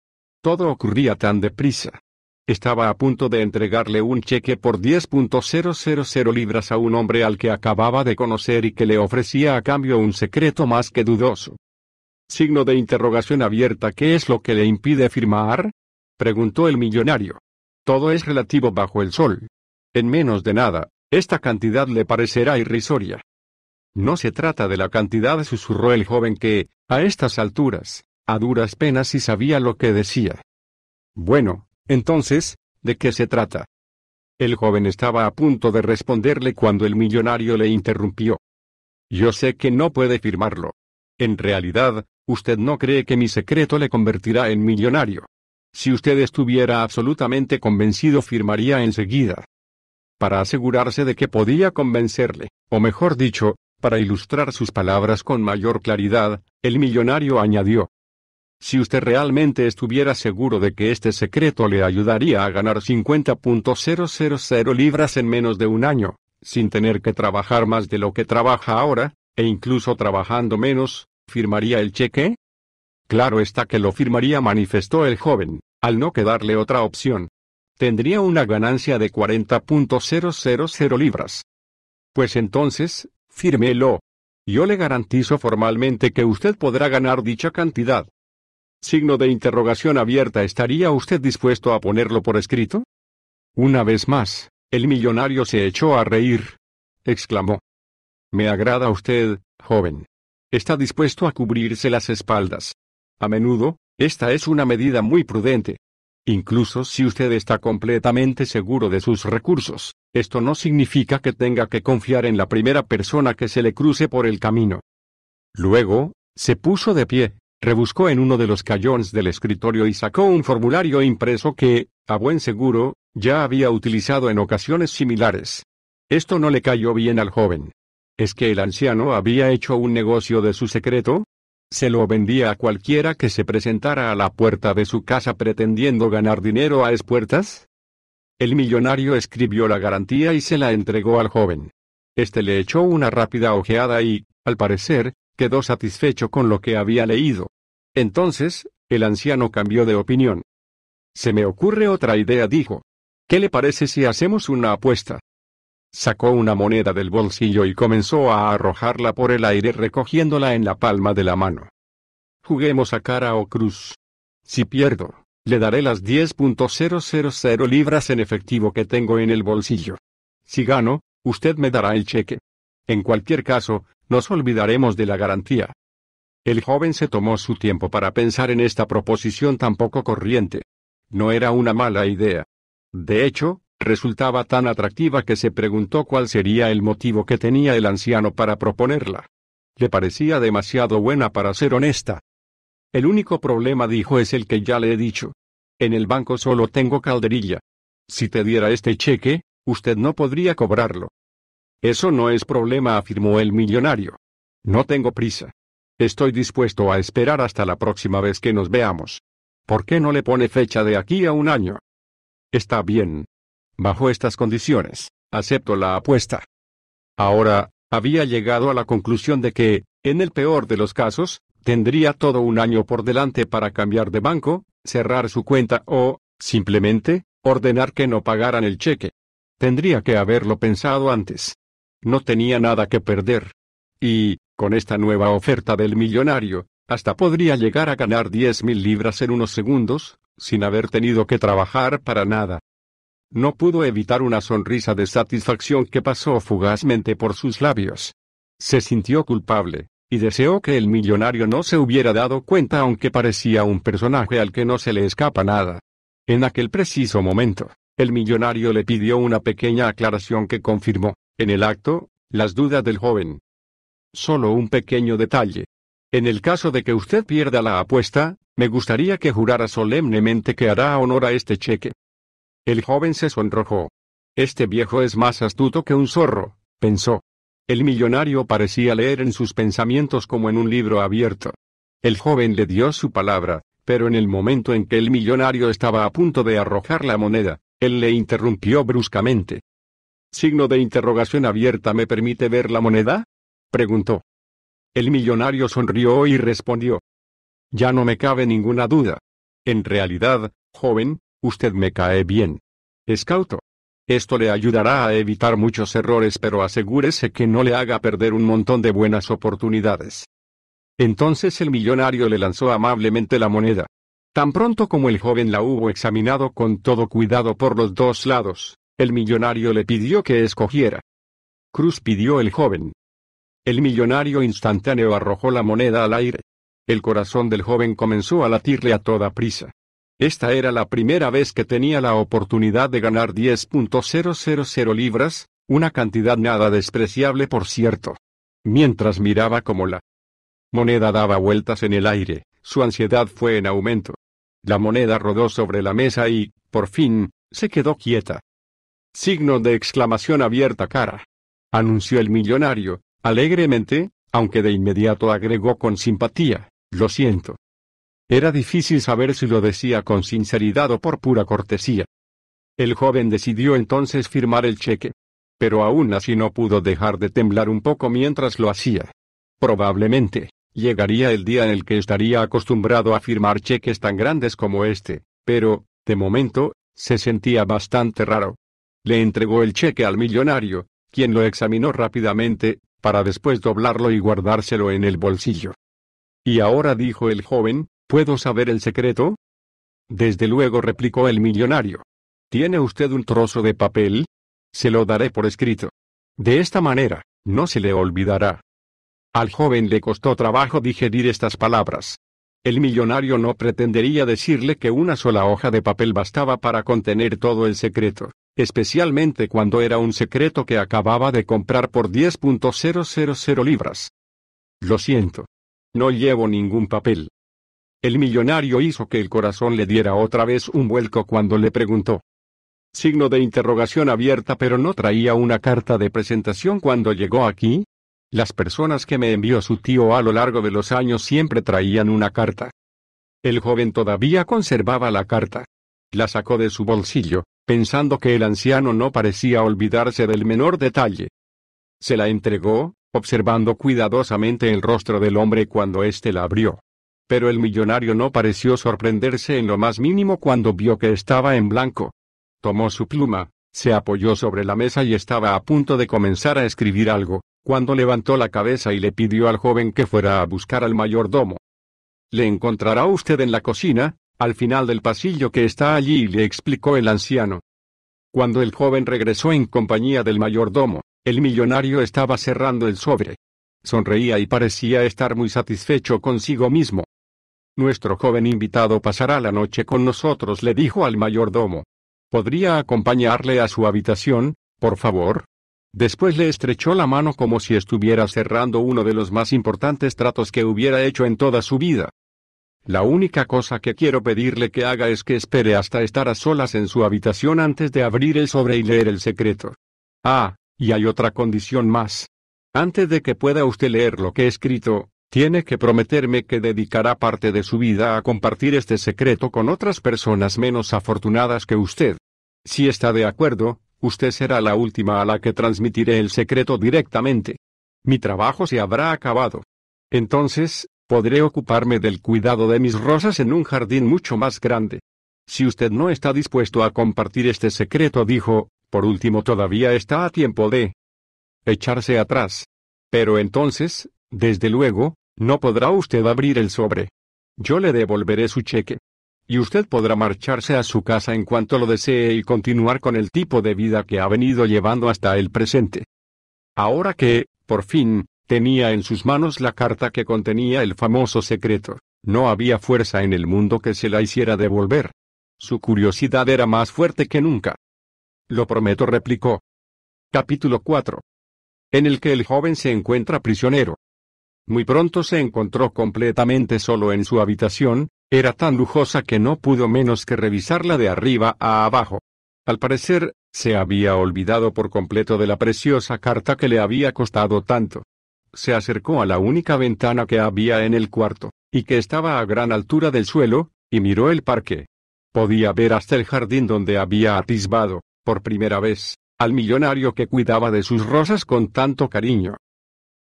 Speaker 1: Todo ocurría tan deprisa. Estaba a punto de entregarle un cheque por 10.000 libras a un hombre al que acababa de conocer y que le ofrecía a cambio un secreto más que dudoso. Signo de interrogación abierta ¿Qué es lo que le impide firmar? preguntó el millonario. Todo es relativo bajo el sol. En menos de nada, esta cantidad le parecerá irrisoria. No se trata de la cantidad, susurró el joven que, a estas alturas, a duras penas y sabía lo que decía. Bueno, entonces, ¿de qué se trata? El joven estaba a punto de responderle cuando el millonario le interrumpió. Yo sé que no puede firmarlo. En realidad, usted no cree que mi secreto le convertirá en millonario. Si usted estuviera absolutamente convencido firmaría enseguida. Para asegurarse de que podía convencerle, o mejor dicho, para ilustrar sus palabras con mayor claridad, el millonario añadió. Si usted realmente estuviera seguro de que este secreto le ayudaría a ganar 50.000 libras en menos de un año, sin tener que trabajar más de lo que trabaja ahora, e incluso trabajando menos, ¿firmaría el cheque? Claro está que lo firmaría, manifestó el joven al no quedarle otra opción. Tendría una ganancia de 40.000 libras. Pues entonces, fírmelo. Yo le garantizo formalmente que usted podrá ganar dicha cantidad. Signo de interrogación abierta, ¿estaría usted dispuesto a ponerlo por escrito? Una vez más, el millonario se echó a reír. exclamó. Me agrada usted, joven. Está dispuesto a cubrirse las espaldas. A menudo, esta es una medida muy prudente. Incluso si usted está completamente seguro de sus recursos, esto no significa que tenga que confiar en la primera persona que se le cruce por el camino. Luego, se puso de pie, rebuscó en uno de los cajones del escritorio y sacó un formulario impreso que, a buen seguro, ya había utilizado en ocasiones similares. Esto no le cayó bien al joven. ¿Es que el anciano había hecho un negocio de su secreto? Se lo vendía a cualquiera que se presentara a la puerta de su casa pretendiendo ganar dinero a espuertas. El millonario escribió la garantía y se la entregó al joven. Este le echó una rápida ojeada y, al parecer, quedó satisfecho con lo que había leído. Entonces, el anciano cambió de opinión. Se me ocurre otra idea, dijo. ¿Qué le parece si hacemos una apuesta? Sacó una moneda del bolsillo y comenzó a arrojarla por el aire recogiéndola en la palma de la mano. Juguemos a cara o cruz. Si pierdo, le daré las 10.000 libras en efectivo que tengo en el bolsillo. Si gano, usted me dará el cheque. En cualquier caso, nos olvidaremos de la garantía. El joven se tomó su tiempo para pensar en esta proposición tan poco corriente. No era una mala idea. De hecho, resultaba tan atractiva que se preguntó cuál sería el motivo que tenía el anciano para proponerla. Le parecía demasiado buena para ser honesta. El único problema dijo es el que ya le he dicho. En el banco solo tengo calderilla. Si te diera este cheque, usted no podría cobrarlo. Eso no es problema, afirmó el millonario. No tengo prisa. Estoy dispuesto a esperar hasta la próxima vez que nos veamos. ¿Por qué no le pone fecha de aquí a un año? Está bien, Bajo estas condiciones, acepto la apuesta. Ahora, había llegado a la conclusión de que, en el peor de los casos, tendría todo un año por delante para cambiar de banco, cerrar su cuenta o, simplemente, ordenar que no pagaran el cheque. Tendría que haberlo pensado antes. No tenía nada que perder. Y, con esta nueva oferta del millonario, hasta podría llegar a ganar diez mil libras en unos segundos, sin haber tenido que trabajar para nada. No pudo evitar una sonrisa de satisfacción que pasó fugazmente por sus labios. Se sintió culpable, y deseó que el millonario no se hubiera dado cuenta aunque parecía un personaje al que no se le escapa nada. En aquel preciso momento, el millonario le pidió una pequeña aclaración que confirmó, en el acto, las dudas del joven. Solo un pequeño detalle. En el caso de que usted pierda la apuesta, me gustaría que jurara solemnemente que hará honor a este cheque. El joven se sonrojó. Este viejo es más astuto que un zorro, pensó. El millonario parecía leer en sus pensamientos como en un libro abierto. El joven le dio su palabra, pero en el momento en que el millonario estaba a punto de arrojar la moneda, él le interrumpió bruscamente. ¿Signo de interrogación abierta me permite ver la moneda? preguntó. El millonario sonrió y respondió. Ya no me cabe ninguna duda. En realidad, joven, Usted me cae bien. Escauto. Esto le ayudará a evitar muchos errores pero asegúrese que no le haga perder un montón de buenas oportunidades. Entonces el millonario le lanzó amablemente la moneda. Tan pronto como el joven la hubo examinado con todo cuidado por los dos lados, el millonario le pidió que escogiera. Cruz pidió el joven. El millonario instantáneo arrojó la moneda al aire. El corazón del joven comenzó a latirle a toda prisa. Esta era la primera vez que tenía la oportunidad de ganar 10.000 libras, una cantidad nada despreciable por cierto. Mientras miraba como la moneda daba vueltas en el aire, su ansiedad fue en aumento. La moneda rodó sobre la mesa y, por fin, se quedó quieta. Signo de exclamación abierta cara. Anunció el millonario, alegremente, aunque de inmediato agregó con simpatía, lo siento. Era difícil saber si lo decía con sinceridad o por pura cortesía. El joven decidió entonces firmar el cheque. Pero aún así no pudo dejar de temblar un poco mientras lo hacía. Probablemente, llegaría el día en el que estaría acostumbrado a firmar cheques tan grandes como este, pero, de momento, se sentía bastante raro. Le entregó el cheque al millonario, quien lo examinó rápidamente, para después doblarlo y guardárselo en el bolsillo. Y ahora dijo el joven, ¿Puedo saber el secreto? Desde luego replicó el millonario. ¿Tiene usted un trozo de papel? Se lo daré por escrito. De esta manera, no se le olvidará. Al joven le costó trabajo digerir estas palabras. El millonario no pretendería decirle que una sola hoja de papel bastaba para contener todo el secreto, especialmente cuando era un secreto que acababa de comprar por 10.000 libras. Lo siento. No llevo ningún papel. El millonario hizo que el corazón le diera otra vez un vuelco cuando le preguntó. Signo de interrogación abierta pero no traía una carta de presentación cuando llegó aquí. Las personas que me envió su tío a lo largo de los años siempre traían una carta. El joven todavía conservaba la carta. La sacó de su bolsillo, pensando que el anciano no parecía olvidarse del menor detalle. Se la entregó, observando cuidadosamente el rostro del hombre cuando éste la abrió. Pero el millonario no pareció sorprenderse en lo más mínimo cuando vio que estaba en blanco. Tomó su pluma, se apoyó sobre la mesa y estaba a punto de comenzar a escribir algo, cuando levantó la cabeza y le pidió al joven que fuera a buscar al mayordomo. Le encontrará usted en la cocina, al final del pasillo que está allí, le explicó el anciano. Cuando el joven regresó en compañía del mayordomo, el millonario estaba cerrando el sobre. Sonreía y parecía estar muy satisfecho consigo mismo. Nuestro joven invitado pasará la noche con nosotros, le dijo al mayordomo. ¿Podría acompañarle a su habitación, por favor? Después le estrechó la mano como si estuviera cerrando uno de los más importantes tratos que hubiera hecho en toda su vida. La única cosa que quiero pedirle que haga es que espere hasta estar a solas en su habitación antes de abrir el sobre y leer el secreto. Ah, y hay otra condición más. Antes de que pueda usted leer lo que he escrito, tiene que prometerme que dedicará parte de su vida a compartir este secreto con otras personas menos afortunadas que usted. Si está de acuerdo, usted será la última a la que transmitiré el secreto directamente. Mi trabajo se habrá acabado. Entonces, podré ocuparme del cuidado de mis rosas en un jardín mucho más grande. Si usted no está dispuesto a compartir este secreto, dijo, por último todavía está a tiempo de echarse atrás. Pero entonces, desde luego, no podrá usted abrir el sobre. Yo le devolveré su cheque. Y usted podrá marcharse a su casa en cuanto lo desee y continuar con el tipo de vida que ha venido llevando hasta el presente. Ahora que, por fin, tenía en sus manos la carta que contenía el famoso secreto, no había fuerza en el mundo que se la hiciera devolver. Su curiosidad era más fuerte que nunca. Lo prometo, replicó. Capítulo 4. En el que el joven se encuentra prisionero. Muy pronto se encontró completamente solo en su habitación, era tan lujosa que no pudo menos que revisarla de arriba a abajo. Al parecer, se había olvidado por completo de la preciosa carta que le había costado tanto. Se acercó a la única ventana que había en el cuarto, y que estaba a gran altura del suelo, y miró el parque. Podía ver hasta el jardín donde había atisbado, por primera vez, al millonario que cuidaba de sus rosas con tanto cariño.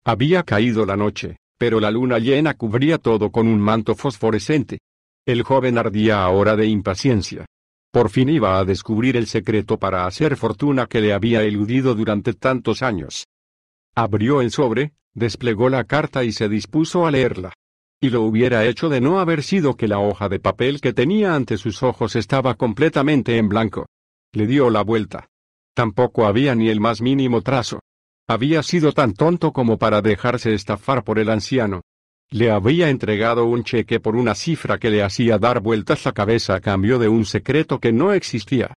Speaker 1: Había caído la noche, pero la luna llena cubría todo con un manto fosforescente. El joven ardía ahora de impaciencia. Por fin iba a descubrir el secreto para hacer fortuna que le había eludido durante tantos años. Abrió el sobre, desplegó la carta y se dispuso a leerla. Y lo hubiera hecho de no haber sido que la hoja de papel que tenía ante sus ojos estaba completamente en blanco. Le dio la vuelta. Tampoco había ni el más mínimo trazo. Había sido tan tonto como para dejarse estafar por el anciano. Le había entregado un cheque por una cifra que le hacía dar vueltas la cabeza a cambio de un secreto que no existía.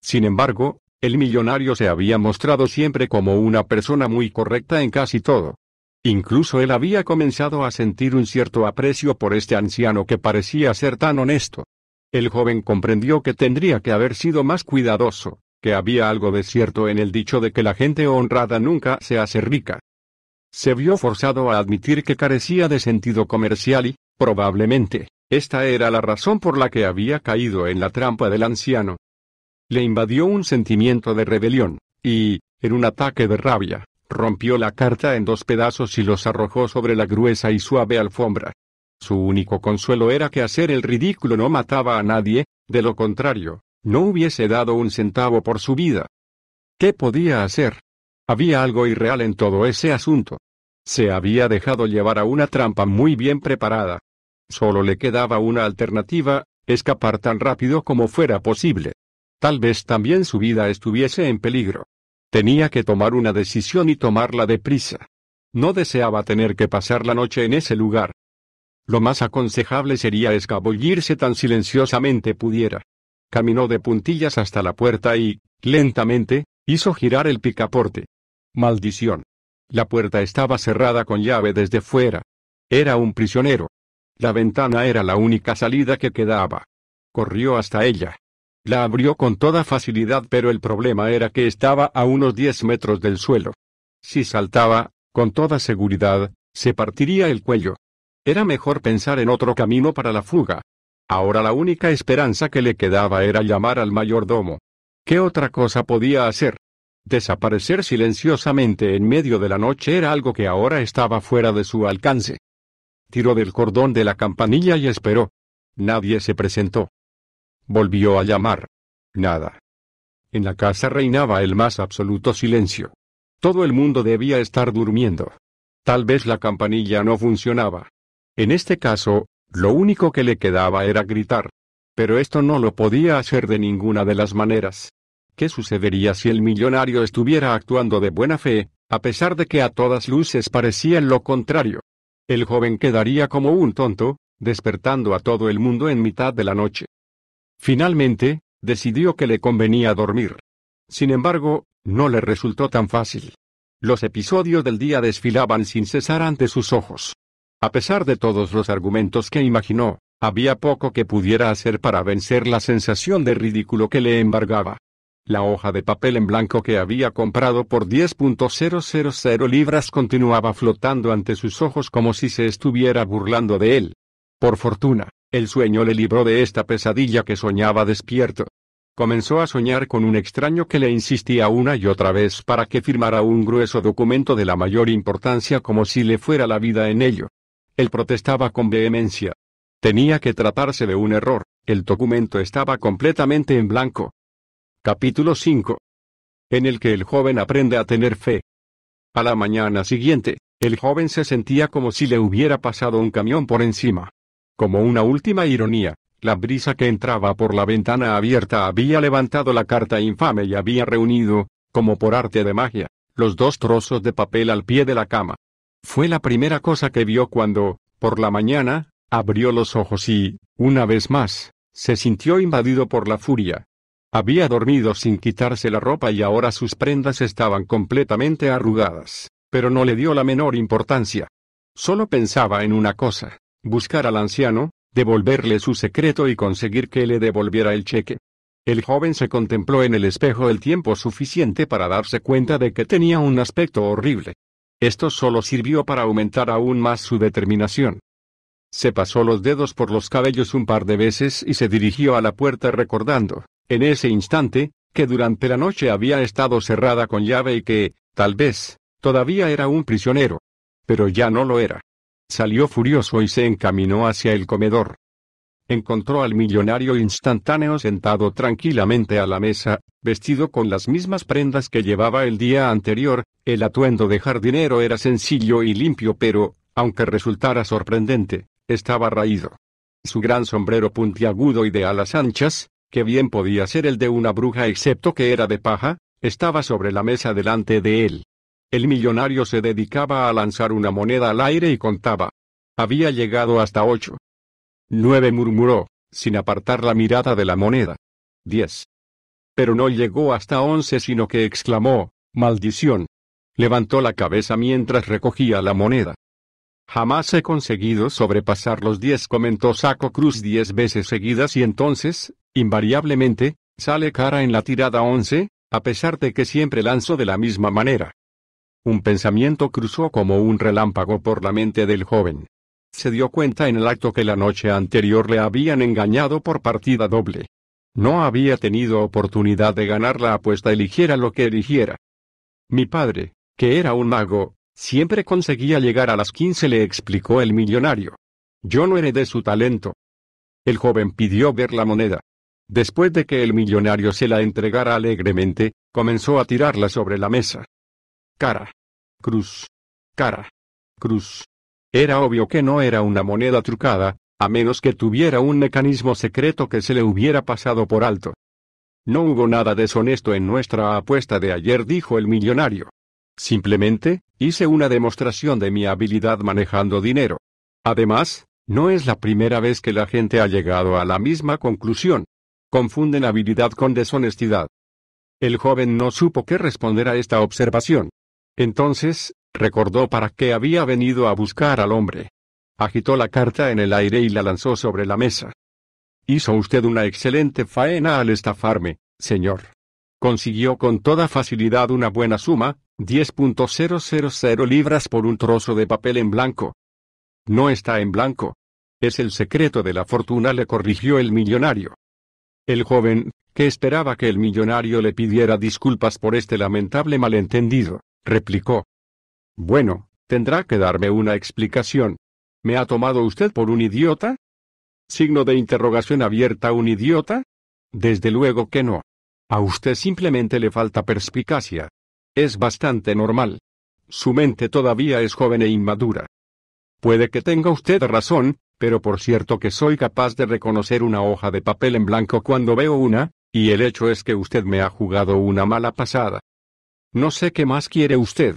Speaker 1: Sin embargo, el millonario se había mostrado siempre como una persona muy correcta en casi todo. Incluso él había comenzado a sentir un cierto aprecio por este anciano que parecía ser tan honesto. El joven comprendió que tendría que haber sido más cuidadoso, que había algo de cierto en el dicho de que la gente honrada nunca se hace rica. Se vio forzado a admitir que carecía de sentido comercial y, probablemente, esta era la razón por la que había caído en la trampa del anciano. Le invadió un sentimiento de rebelión, y, en un ataque de rabia, rompió la carta en dos pedazos y los arrojó sobre la gruesa y suave alfombra. Su único consuelo era que hacer el ridículo no mataba a nadie, de lo contrario, no hubiese dado un centavo por su vida. ¿Qué podía hacer? Había algo irreal en todo ese asunto. Se había dejado llevar a una trampa muy bien preparada. Solo le quedaba una alternativa, escapar tan rápido como fuera posible. Tal vez también su vida estuviese en peligro. Tenía que tomar una decisión y tomarla deprisa. No deseaba tener que pasar la noche en ese lugar. Lo más aconsejable sería escabullirse tan silenciosamente pudiera caminó de puntillas hasta la puerta y, lentamente, hizo girar el picaporte. Maldición. La puerta estaba cerrada con llave desde fuera. Era un prisionero. La ventana era la única salida que quedaba. Corrió hasta ella. La abrió con toda facilidad, pero el problema era que estaba a unos diez metros del suelo. Si saltaba, con toda seguridad, se partiría el cuello. Era mejor pensar en otro camino para la fuga. Ahora la única esperanza que le quedaba era llamar al mayordomo. ¿Qué otra cosa podía hacer? Desaparecer silenciosamente en medio de la noche era algo que ahora estaba fuera de su alcance. Tiró del cordón de la campanilla y esperó. Nadie se presentó. Volvió a llamar. Nada. En la casa reinaba el más absoluto silencio. Todo el mundo debía estar durmiendo. Tal vez la campanilla no funcionaba. En este caso, lo único que le quedaba era gritar. Pero esto no lo podía hacer de ninguna de las maneras. ¿Qué sucedería si el millonario estuviera actuando de buena fe, a pesar de que a todas luces parecía lo contrario? El joven quedaría como un tonto, despertando a todo el mundo en mitad de la noche. Finalmente, decidió que le convenía dormir. Sin embargo, no le resultó tan fácil. Los episodios del día desfilaban sin cesar ante sus ojos. A pesar de todos los argumentos que imaginó, había poco que pudiera hacer para vencer la sensación de ridículo que le embargaba. La hoja de papel en blanco que había comprado por 10.000 libras continuaba flotando ante sus ojos como si se estuviera burlando de él. Por fortuna, el sueño le libró de esta pesadilla que soñaba despierto. Comenzó a soñar con un extraño que le insistía una y otra vez para que firmara un grueso documento de la mayor importancia como si le fuera la vida en ello. Él protestaba con vehemencia. Tenía que tratarse de un error, el documento estaba completamente en blanco. Capítulo 5. En el que el joven aprende a tener fe. A la mañana siguiente, el joven se sentía como si le hubiera pasado un camión por encima. Como una última ironía, la brisa que entraba por la ventana abierta había levantado la carta infame y había reunido, como por arte de magia, los dos trozos de papel al pie de la cama. Fue la primera cosa que vio cuando, por la mañana, abrió los ojos y, una vez más, se sintió invadido por la furia. Había dormido sin quitarse la ropa y ahora sus prendas estaban completamente arrugadas, pero no le dio la menor importancia. Solo pensaba en una cosa, buscar al anciano, devolverle su secreto y conseguir que le devolviera el cheque. El joven se contempló en el espejo el tiempo suficiente para darse cuenta de que tenía un aspecto horrible. Esto solo sirvió para aumentar aún más su determinación. Se pasó los dedos por los cabellos un par de veces y se dirigió a la puerta recordando, en ese instante, que durante la noche había estado cerrada con llave y que, tal vez, todavía era un prisionero. Pero ya no lo era. Salió furioso y se encaminó hacia el comedor encontró al millonario instantáneo sentado tranquilamente a la mesa, vestido con las mismas prendas que llevaba el día anterior, el atuendo de jardinero era sencillo y limpio pero, aunque resultara sorprendente, estaba raído. Su gran sombrero puntiagudo y de alas anchas, que bien podía ser el de una bruja excepto que era de paja, estaba sobre la mesa delante de él. El millonario se dedicaba a lanzar una moneda al aire y contaba. Había llegado hasta ocho. 9 murmuró, sin apartar la mirada de la moneda. 10. Pero no llegó hasta once sino que exclamó, maldición. Levantó la cabeza mientras recogía la moneda. Jamás he conseguido sobrepasar los diez comentó Saco Cruz diez veces seguidas y entonces, invariablemente, sale cara en la tirada once, a pesar de que siempre lanzo de la misma manera. Un pensamiento cruzó como un relámpago por la mente del joven se dio cuenta en el acto que la noche anterior le habían engañado por partida doble. No había tenido oportunidad de ganar la apuesta eligiera lo que eligiera. Mi padre, que era un mago, siempre conseguía llegar a las quince le explicó el millonario. Yo no heredé su talento. El joven pidió ver la moneda. Después de que el millonario se la entregara alegremente, comenzó a tirarla sobre la mesa. Cara. Cruz. Cara. Cruz. Era obvio que no era una moneda trucada, a menos que tuviera un mecanismo secreto que se le hubiera pasado por alto. No hubo nada deshonesto en nuestra apuesta de ayer, dijo el millonario. Simplemente, hice una demostración de mi habilidad manejando dinero. Además, no es la primera vez que la gente ha llegado a la misma conclusión. Confunden habilidad con deshonestidad. El joven no supo qué responder a esta observación. Entonces, Recordó para qué había venido a buscar al hombre. Agitó la carta en el aire y la lanzó sobre la mesa. Hizo usted una excelente faena al estafarme, señor. Consiguió con toda facilidad una buena suma, 10.000 libras por un trozo de papel en blanco. No está en blanco. Es el secreto de la fortuna, le corrigió el millonario. El joven, que esperaba que el millonario le pidiera disculpas por este lamentable malentendido, replicó, bueno, tendrá que darme una explicación. ¿Me ha tomado usted por un idiota? Signo de interrogación abierta, ¿un idiota? Desde luego que no. A usted simplemente le falta perspicacia. Es bastante normal. Su mente todavía es joven e inmadura. Puede que tenga usted razón, pero por cierto que soy capaz de reconocer una hoja de papel en blanco cuando veo una, y el hecho es que usted me ha jugado una mala pasada. No sé qué más quiere usted.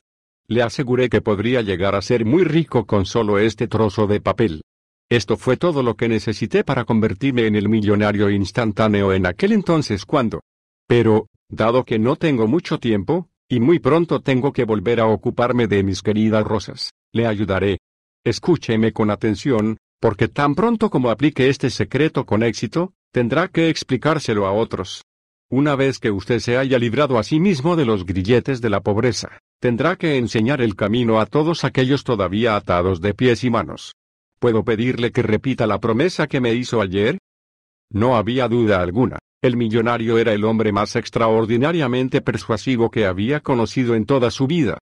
Speaker 1: Le aseguré que podría llegar a ser muy rico con solo este trozo de papel. Esto fue todo lo que necesité para convertirme en el millonario instantáneo en aquel entonces cuando. Pero, dado que no tengo mucho tiempo, y muy pronto tengo que volver a ocuparme de mis queridas rosas, le ayudaré. Escúcheme con atención, porque tan pronto como aplique este secreto con éxito, tendrá que explicárselo a otros. Una vez que usted se haya librado a sí mismo de los grilletes de la pobreza, tendrá que enseñar el camino a todos aquellos todavía atados de pies y manos. ¿Puedo pedirle que repita la promesa que me hizo ayer? No había duda alguna, el millonario era el hombre más extraordinariamente persuasivo que había conocido en toda su vida.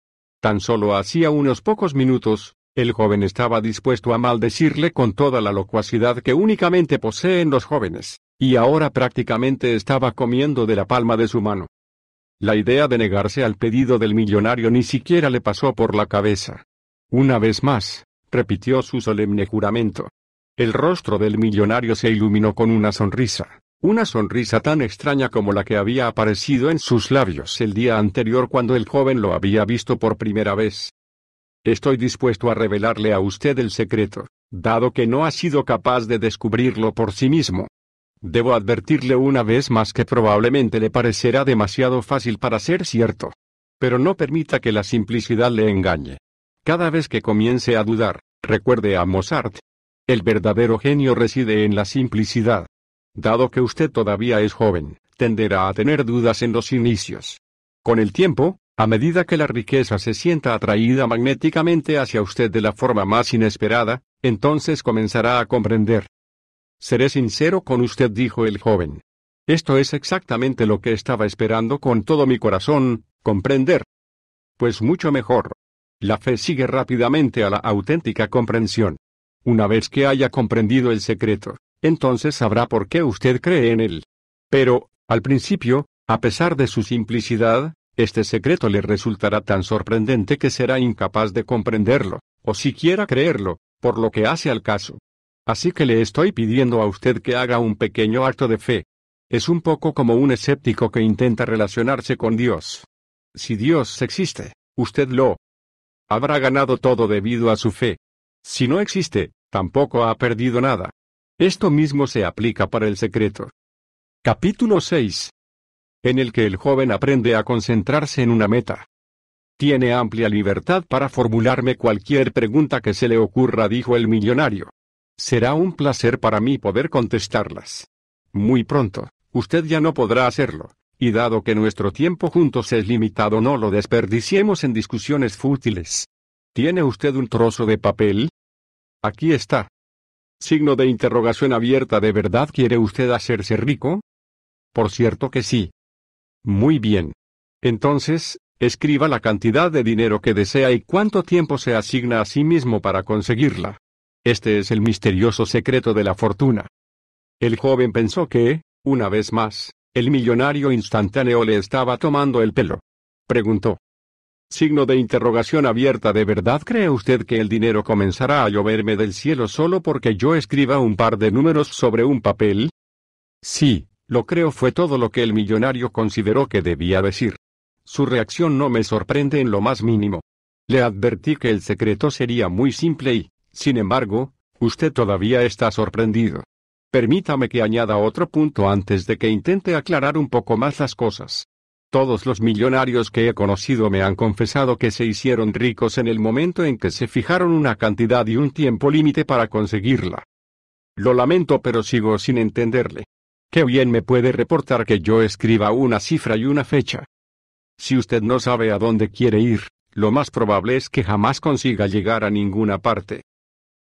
Speaker 1: Tan solo hacía unos pocos minutos, el joven estaba dispuesto a maldecirle con toda la locuacidad que únicamente poseen los jóvenes. Y ahora prácticamente estaba comiendo de la palma de su mano. La idea de negarse al pedido del millonario ni siquiera le pasó por la cabeza. Una vez más, repitió su solemne juramento. El rostro del millonario se iluminó con una sonrisa, una sonrisa tan extraña como la que había aparecido en sus labios el día anterior cuando el joven lo había visto por primera vez. Estoy dispuesto a revelarle a usted el secreto, dado que no ha sido capaz de descubrirlo por sí mismo. Debo advertirle una vez más que probablemente le parecerá demasiado fácil para ser cierto. Pero no permita que la simplicidad le engañe. Cada vez que comience a dudar, recuerde a Mozart. El verdadero genio reside en la simplicidad. Dado que usted todavía es joven, tenderá a tener dudas en los inicios. Con el tiempo, a medida que la riqueza se sienta atraída magnéticamente hacia usted de la forma más inesperada, entonces comenzará a comprender, Seré sincero con usted, dijo el joven. Esto es exactamente lo que estaba esperando con todo mi corazón, comprender. Pues mucho mejor. La fe sigue rápidamente a la auténtica comprensión. Una vez que haya comprendido el secreto, entonces sabrá por qué usted cree en él. Pero, al principio, a pesar de su simplicidad, este secreto le resultará tan sorprendente que será incapaz de comprenderlo, o siquiera creerlo, por lo que hace al caso. Así que le estoy pidiendo a usted que haga un pequeño acto de fe. Es un poco como un escéptico que intenta relacionarse con Dios. Si Dios existe, usted lo habrá ganado todo debido a su fe. Si no existe, tampoco ha perdido nada. Esto mismo se aplica para el secreto. Capítulo 6. En el que el joven aprende a concentrarse en una meta. Tiene amplia libertad para formularme cualquier pregunta que se le ocurra, dijo el millonario. Será un placer para mí poder contestarlas. Muy pronto, usted ya no podrá hacerlo, y dado que nuestro tiempo juntos es limitado no lo desperdiciemos en discusiones fútiles. ¿Tiene usted un trozo de papel? Aquí está. Signo de interrogación abierta ¿de verdad quiere usted hacerse rico? Por cierto que sí. Muy bien. Entonces, escriba la cantidad de dinero que desea y cuánto tiempo se asigna a sí mismo para conseguirla. Este es el misterioso secreto de la fortuna. El joven pensó que, una vez más, el millonario instantáneo le estaba tomando el pelo. Preguntó. Signo de interrogación abierta, ¿de verdad cree usted que el dinero comenzará a lloverme del cielo solo porque yo escriba un par de números sobre un papel? Sí, lo creo fue todo lo que el millonario consideró que debía decir. Su reacción no me sorprende en lo más mínimo. Le advertí que el secreto sería muy simple y, sin embargo, usted todavía está sorprendido. Permítame que añada otro punto antes de que intente aclarar un poco más las cosas. Todos los millonarios que he conocido me han confesado que se hicieron ricos en el momento en que se fijaron una cantidad y un tiempo límite para conseguirla. Lo lamento pero sigo sin entenderle. Qué bien me puede reportar que yo escriba una cifra y una fecha. Si usted no sabe a dónde quiere ir, lo más probable es que jamás consiga llegar a ninguna parte.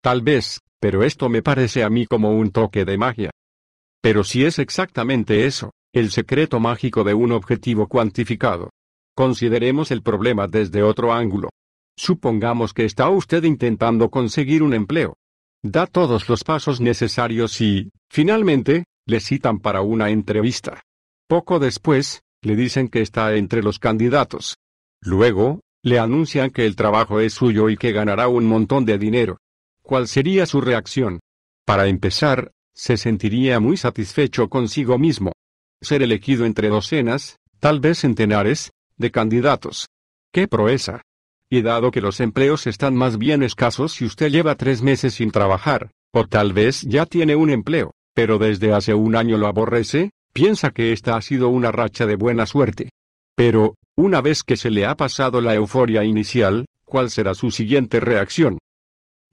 Speaker 1: Tal vez, pero esto me parece a mí como un toque de magia. Pero si es exactamente eso, el secreto mágico de un objetivo cuantificado. Consideremos el problema desde otro ángulo. Supongamos que está usted intentando conseguir un empleo. Da todos los pasos necesarios y, finalmente, le citan para una entrevista. Poco después, le dicen que está entre los candidatos. Luego, le anuncian que el trabajo es suyo y que ganará un montón de dinero. ¿Cuál sería su reacción? Para empezar, se sentiría muy satisfecho consigo mismo. Ser elegido entre docenas, tal vez centenares, de candidatos. ¡Qué proeza! Y dado que los empleos están más bien escasos si usted lleva tres meses sin trabajar, o tal vez ya tiene un empleo, pero desde hace un año lo aborrece, piensa que esta ha sido una racha de buena suerte. Pero, una vez que se le ha pasado la euforia inicial, ¿cuál será su siguiente reacción?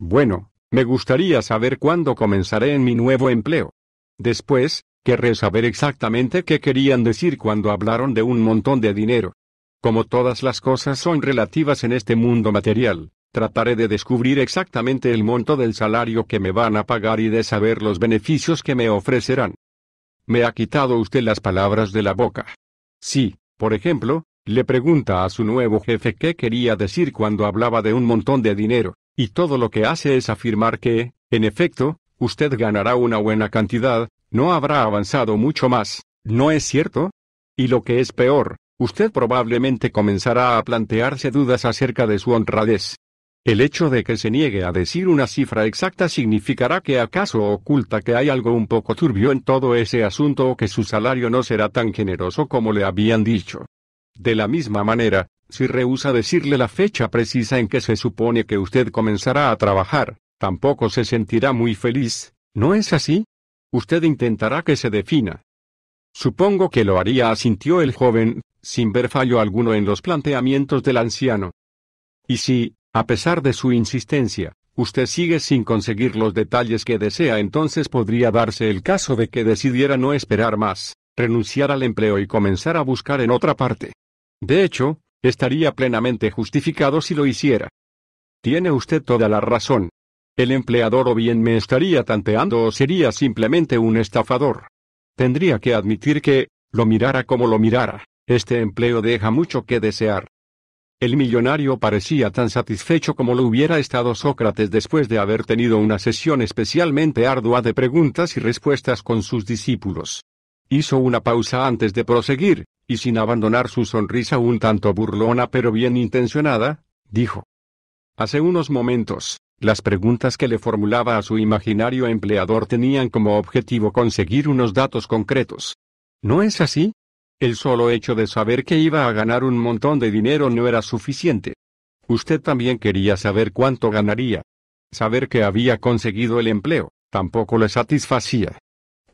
Speaker 1: Bueno, me gustaría saber cuándo comenzaré en mi nuevo empleo. Después, querré saber exactamente qué querían decir cuando hablaron de un montón de dinero. Como todas las cosas son relativas en este mundo material, trataré de descubrir exactamente el monto del salario que me van a pagar y de saber los beneficios que me ofrecerán. Me ha quitado usted las palabras de la boca. Sí, por ejemplo, le pregunta a su nuevo jefe qué quería decir cuando hablaba de un montón de dinero. Y todo lo que hace es afirmar que, en efecto, usted ganará una buena cantidad, no habrá avanzado mucho más, ¿no es cierto? Y lo que es peor, usted probablemente comenzará a plantearse dudas acerca de su honradez. El hecho de que se niegue a decir una cifra exacta significará que acaso oculta que hay algo un poco turbio en todo ese asunto o que su salario no será tan generoso como le habían dicho. De la misma manera, si rehúsa decirle la fecha precisa en que se supone que usted comenzará a trabajar, tampoco se sentirá muy feliz, ¿no es así? Usted intentará que se defina. Supongo que lo haría, asintió el joven, sin ver fallo alguno en los planteamientos del anciano. Y si, a pesar de su insistencia, usted sigue sin conseguir los detalles que desea, entonces podría darse el caso de que decidiera no esperar más, renunciar al empleo y comenzar a buscar en otra parte. De hecho, Estaría plenamente justificado si lo hiciera. Tiene usted toda la razón. El empleador o bien me estaría tanteando o sería simplemente un estafador. Tendría que admitir que, lo mirara como lo mirara, este empleo deja mucho que desear. El millonario parecía tan satisfecho como lo hubiera estado Sócrates después de haber tenido una sesión especialmente ardua de preguntas y respuestas con sus discípulos. Hizo una pausa antes de proseguir, y sin abandonar su sonrisa un tanto burlona pero bien intencionada, dijo. Hace unos momentos, las preguntas que le formulaba a su imaginario empleador tenían como objetivo conseguir unos datos concretos. ¿No es así? El solo hecho de saber que iba a ganar un montón de dinero no era suficiente. Usted también quería saber cuánto ganaría. Saber que había conseguido el empleo, tampoco le satisfacía.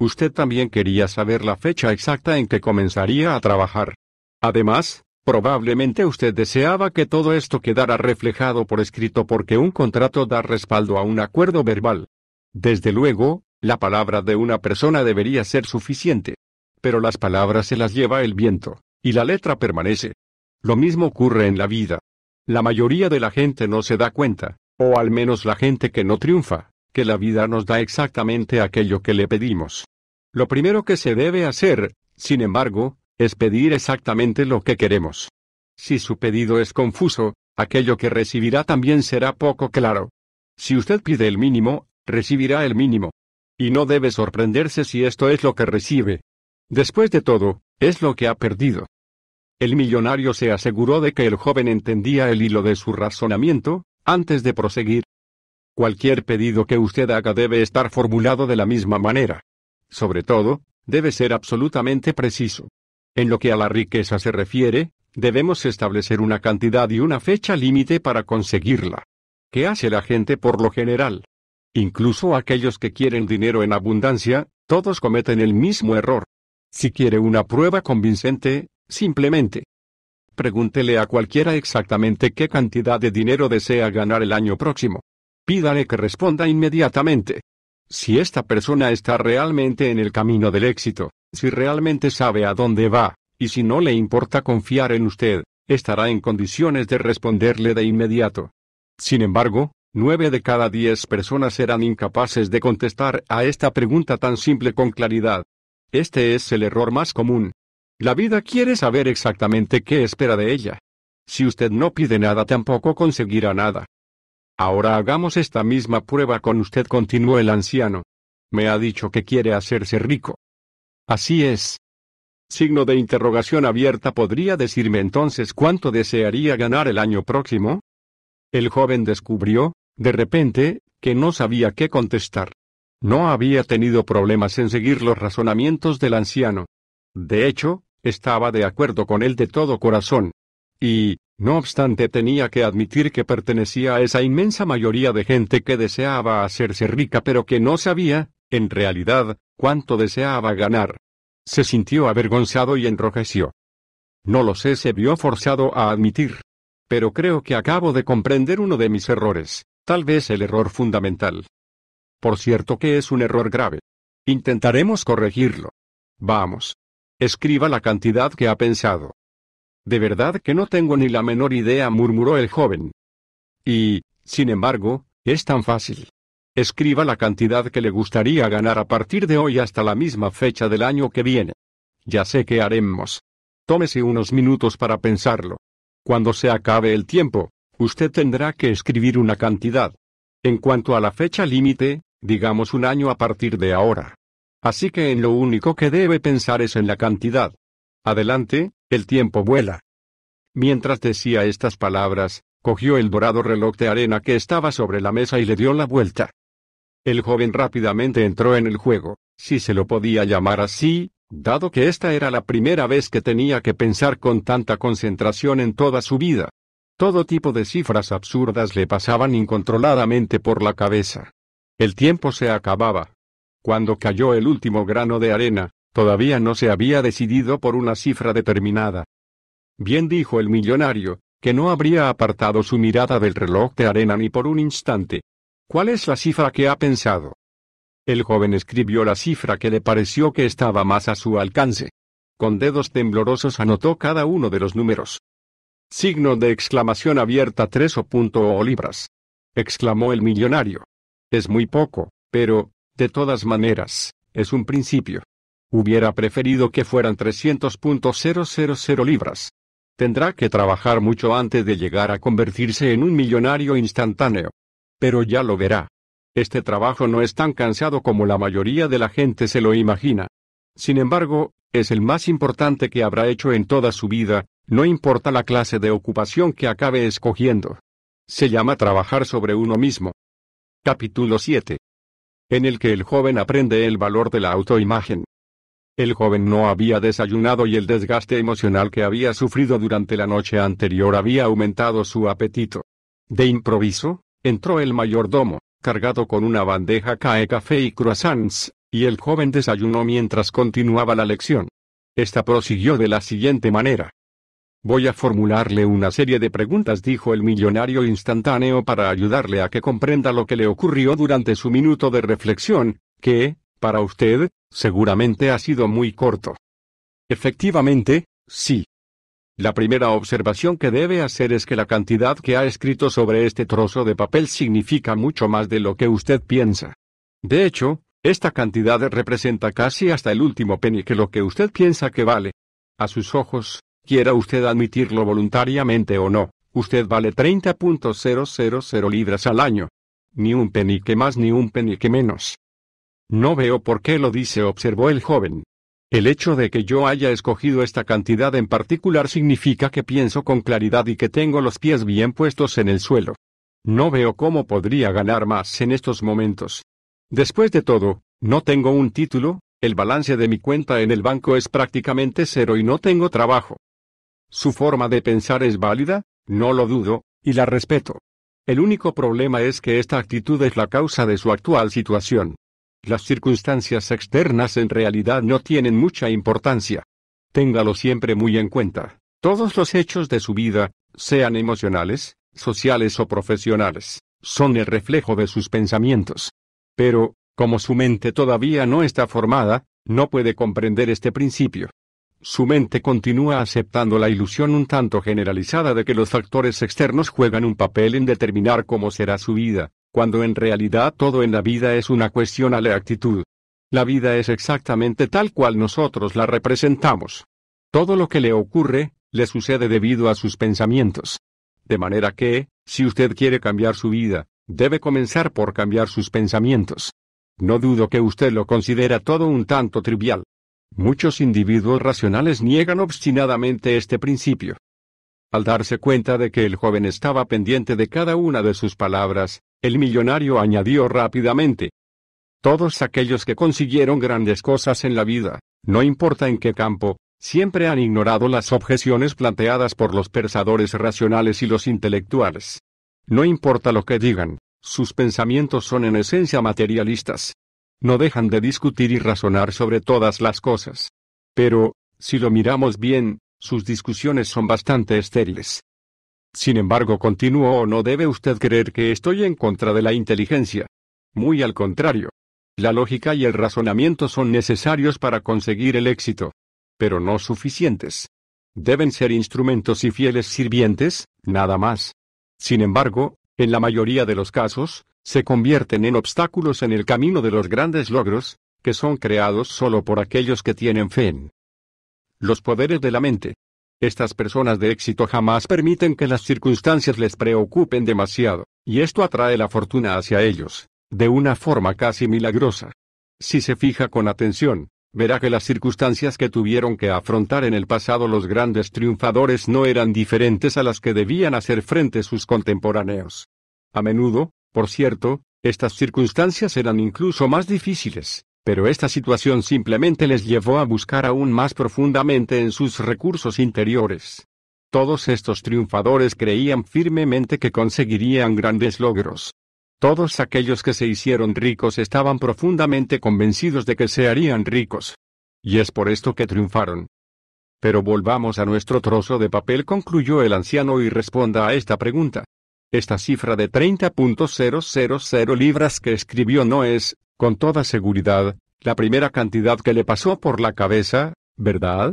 Speaker 1: Usted también quería saber la fecha exacta en que comenzaría a trabajar. Además, probablemente usted deseaba que todo esto quedara reflejado por escrito porque un contrato da respaldo a un acuerdo verbal. Desde luego, la palabra de una persona debería ser suficiente. Pero las palabras se las lleva el viento, y la letra permanece. Lo mismo ocurre en la vida. La mayoría de la gente no se da cuenta, o al menos la gente que no triunfa, la vida nos da exactamente aquello que le pedimos. Lo primero que se debe hacer, sin embargo, es pedir exactamente lo que queremos. Si su pedido es confuso, aquello que recibirá también será poco claro. Si usted pide el mínimo, recibirá el mínimo. Y no debe sorprenderse si esto es lo que recibe. Después de todo, es lo que ha perdido. El millonario se aseguró de que el joven entendía el hilo de su razonamiento, antes de proseguir. Cualquier pedido que usted haga debe estar formulado de la misma manera. Sobre todo, debe ser absolutamente preciso. En lo que a la riqueza se refiere, debemos establecer una cantidad y una fecha límite para conseguirla. ¿Qué hace la gente por lo general? Incluso aquellos que quieren dinero en abundancia, todos cometen el mismo error. Si quiere una prueba convincente, simplemente pregúntele a cualquiera exactamente qué cantidad de dinero desea ganar el año próximo pídale que responda inmediatamente. Si esta persona está realmente en el camino del éxito, si realmente sabe a dónde va, y si no le importa confiar en usted, estará en condiciones de responderle de inmediato. Sin embargo, nueve de cada diez personas serán incapaces de contestar a esta pregunta tan simple con claridad. Este es el error más común. La vida quiere saber exactamente qué espera de ella. Si usted no pide nada tampoco conseguirá nada. Ahora hagamos esta misma prueba con usted, continuó el anciano. Me ha dicho que quiere hacerse rico. Así es. Signo de interrogación abierta, ¿podría decirme entonces cuánto desearía ganar el año próximo? El joven descubrió, de repente, que no sabía qué contestar. No había tenido problemas en seguir los razonamientos del anciano. De hecho, estaba de acuerdo con él de todo corazón. Y, no obstante tenía que admitir que pertenecía a esa inmensa mayoría de gente que deseaba hacerse rica pero que no sabía, en realidad, cuánto deseaba ganar. Se sintió avergonzado y enrojeció. No lo sé, se vio forzado a admitir. Pero creo que acabo de comprender uno de mis errores, tal vez el error fundamental. Por cierto que es un error grave. Intentaremos corregirlo. Vamos. Escriba la cantidad que ha pensado. De verdad que no tengo ni la menor idea, murmuró el joven. Y, sin embargo, es tan fácil. Escriba la cantidad que le gustaría ganar a partir de hoy hasta la misma fecha del año que viene. Ya sé qué haremos. Tómese unos minutos para pensarlo. Cuando se acabe el tiempo, usted tendrá que escribir una cantidad. En cuanto a la fecha límite, digamos un año a partir de ahora. Así que en lo único que debe pensar es en la cantidad. Adelante, el tiempo vuela. Mientras decía estas palabras, cogió el dorado reloj de arena que estaba sobre la mesa y le dio la vuelta. El joven rápidamente entró en el juego, si se lo podía llamar así, dado que esta era la primera vez que tenía que pensar con tanta concentración en toda su vida. Todo tipo de cifras absurdas le pasaban incontroladamente por la cabeza. El tiempo se acababa. Cuando cayó el último grano de arena, Todavía no se había decidido por una cifra determinada. Bien dijo el millonario, que no habría apartado su mirada del reloj de arena ni por un instante. ¿Cuál es la cifra que ha pensado? El joven escribió la cifra que le pareció que estaba más a su alcance. Con dedos temblorosos anotó cada uno de los números. Signo de exclamación abierta tres o punto o libras. Exclamó el millonario. Es muy poco, pero, de todas maneras, es un principio. Hubiera preferido que fueran 300.000 libras. Tendrá que trabajar mucho antes de llegar a convertirse en un millonario instantáneo. Pero ya lo verá. Este trabajo no es tan cansado como la mayoría de la gente se lo imagina. Sin embargo, es el más importante que habrá hecho en toda su vida, no importa la clase de ocupación que acabe escogiendo. Se llama trabajar sobre uno mismo. Capítulo 7. En el que el joven aprende el valor de la autoimagen. El joven no había desayunado y el desgaste emocional que había sufrido durante la noche anterior había aumentado su apetito. De improviso, entró el mayordomo, cargado con una bandeja cae café y croissants, y el joven desayunó mientras continuaba la lección. Esta prosiguió de la siguiente manera. Voy a formularle una serie de preguntas, dijo el millonario instantáneo para ayudarle a que comprenda lo que le ocurrió durante su minuto de reflexión, que, para usted, Seguramente ha sido muy corto. Efectivamente, sí. La primera observación que debe hacer es que la cantidad que ha escrito sobre este trozo de papel significa mucho más de lo que usted piensa. De hecho, esta cantidad representa casi hasta el último penique lo que usted piensa que vale. A sus ojos, quiera usted admitirlo voluntariamente o no, usted vale 30.000 libras al año. Ni un penique más ni un penique menos. No veo por qué lo dice, observó el joven. El hecho de que yo haya escogido esta cantidad en particular significa que pienso con claridad y que tengo los pies bien puestos en el suelo. No veo cómo podría ganar más en estos momentos. Después de todo, no tengo un título, el balance de mi cuenta en el banco es prácticamente cero y no tengo trabajo. Su forma de pensar es válida, no lo dudo, y la respeto. El único problema es que esta actitud es la causa de su actual situación. Las circunstancias externas en realidad no tienen mucha importancia. Téngalo siempre muy en cuenta. Todos los hechos de su vida, sean emocionales, sociales o profesionales, son el reflejo de sus pensamientos. Pero, como su mente todavía no está formada, no puede comprender este principio. Su mente continúa aceptando la ilusión un tanto generalizada de que los factores externos juegan un papel en determinar cómo será su vida, cuando en realidad todo en la vida es una cuestión a la actitud. La vida es exactamente tal cual nosotros la representamos. Todo lo que le ocurre, le sucede debido a sus pensamientos. De manera que, si usted quiere cambiar su vida, debe comenzar por cambiar sus pensamientos. No dudo que usted lo considera todo un tanto trivial. Muchos individuos racionales niegan obstinadamente este principio. Al darse cuenta de que el joven estaba pendiente de cada una de sus palabras, el millonario añadió rápidamente. Todos aquellos que consiguieron grandes cosas en la vida, no importa en qué campo, siempre han ignorado las objeciones planteadas por los pensadores racionales y los intelectuales. No importa lo que digan, sus pensamientos son en esencia materialistas. No dejan de discutir y razonar sobre todas las cosas. Pero, si lo miramos bien, sus discusiones son bastante estériles. Sin embargo, o no debe usted creer que estoy en contra de la inteligencia. Muy al contrario. La lógica y el razonamiento son necesarios para conseguir el éxito. Pero no suficientes. Deben ser instrumentos y fieles sirvientes, nada más. Sin embargo, en la mayoría de los casos, se convierten en obstáculos en el camino de los grandes logros, que son creados solo por aquellos que tienen fe en los poderes de la mente. Estas personas de éxito jamás permiten que las circunstancias les preocupen demasiado, y esto atrae la fortuna hacia ellos, de una forma casi milagrosa. Si se fija con atención, verá que las circunstancias que tuvieron que afrontar en el pasado los grandes triunfadores no eran diferentes a las que debían hacer frente sus contemporáneos. A menudo, por cierto, estas circunstancias eran incluso más difíciles, pero esta situación simplemente les llevó a buscar aún más profundamente en sus recursos interiores. Todos estos triunfadores creían firmemente que conseguirían grandes logros. Todos aquellos que se hicieron ricos estaban profundamente convencidos de que se harían ricos. Y es por esto que triunfaron. Pero volvamos a nuestro trozo de papel, concluyó el anciano y responda a esta pregunta. Esta cifra de 30.000 libras que escribió no es, con toda seguridad, la primera cantidad que le pasó por la cabeza, ¿verdad?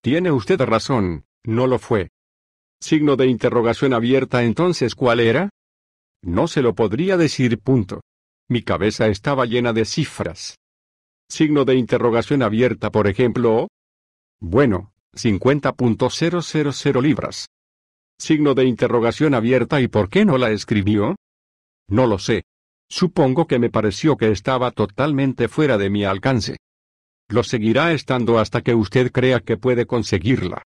Speaker 1: Tiene usted razón, no lo fue. Signo de interrogación abierta entonces, ¿cuál era? No se lo podría decir punto. Mi cabeza estaba llena de cifras. Signo de interrogación abierta, por ejemplo. Bueno, 50.000 libras. Signo de interrogación abierta, ¿y por qué no la escribió? No lo sé. Supongo que me pareció que estaba totalmente fuera de mi alcance. Lo seguirá estando hasta que usted crea que puede conseguirla.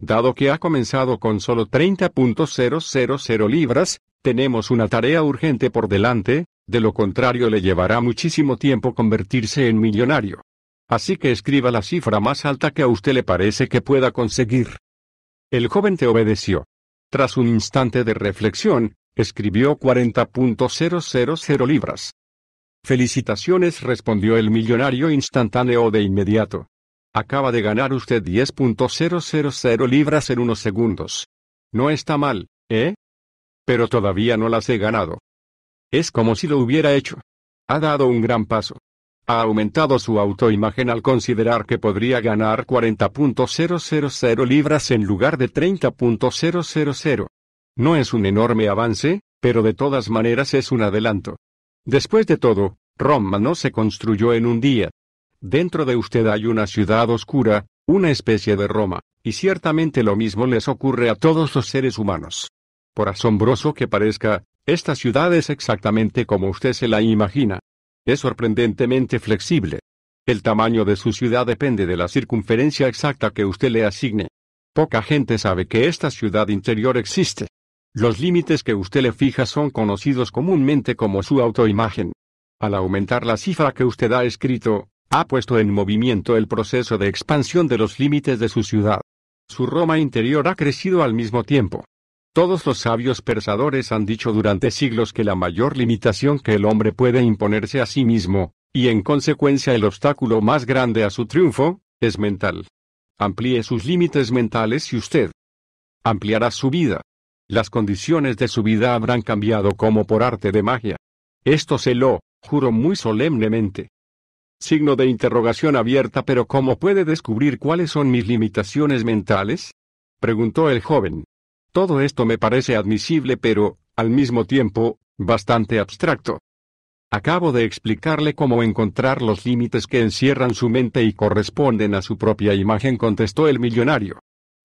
Speaker 1: Dado que ha comenzado con solo 30.000 libras, tenemos una tarea urgente por delante, de lo contrario le llevará muchísimo tiempo convertirse en millonario. Así que escriba la cifra más alta que a usted le parece que pueda conseguir. El joven te obedeció. Tras un instante de reflexión, Escribió 40.000 libras. Felicitaciones, respondió el millonario instantáneo de inmediato. Acaba de ganar usted 10.000 libras en unos segundos. No está mal, ¿eh? Pero todavía no las he ganado. Es como si lo hubiera hecho. Ha dado un gran paso. Ha aumentado su autoimagen al considerar que podría ganar 40.000 libras en lugar de 30.000. No es un enorme avance, pero de todas maneras es un adelanto. Después de todo, Roma no se construyó en un día. Dentro de usted hay una ciudad oscura, una especie de Roma, y ciertamente lo mismo les ocurre a todos los seres humanos. Por asombroso que parezca, esta ciudad es exactamente como usted se la imagina. Es sorprendentemente flexible. El tamaño de su ciudad depende de la circunferencia exacta que usted le asigne. Poca gente sabe que esta ciudad interior existe. Los límites que usted le fija son conocidos comúnmente como su autoimagen. Al aumentar la cifra que usted ha escrito, ha puesto en movimiento el proceso de expansión de los límites de su ciudad. Su Roma interior ha crecido al mismo tiempo. Todos los sabios pensadores han dicho durante siglos que la mayor limitación que el hombre puede imponerse a sí mismo, y en consecuencia el obstáculo más grande a su triunfo, es mental. Amplíe sus límites mentales y usted ampliará su vida las condiciones de su vida habrán cambiado como por arte de magia. Esto se lo juro muy solemnemente. Signo de interrogación abierta, pero ¿cómo puede descubrir cuáles son mis limitaciones mentales? preguntó el joven. Todo esto me parece admisible, pero, al mismo tiempo, bastante abstracto. Acabo de explicarle cómo encontrar los límites que encierran su mente y corresponden a su propia imagen, contestó el millonario.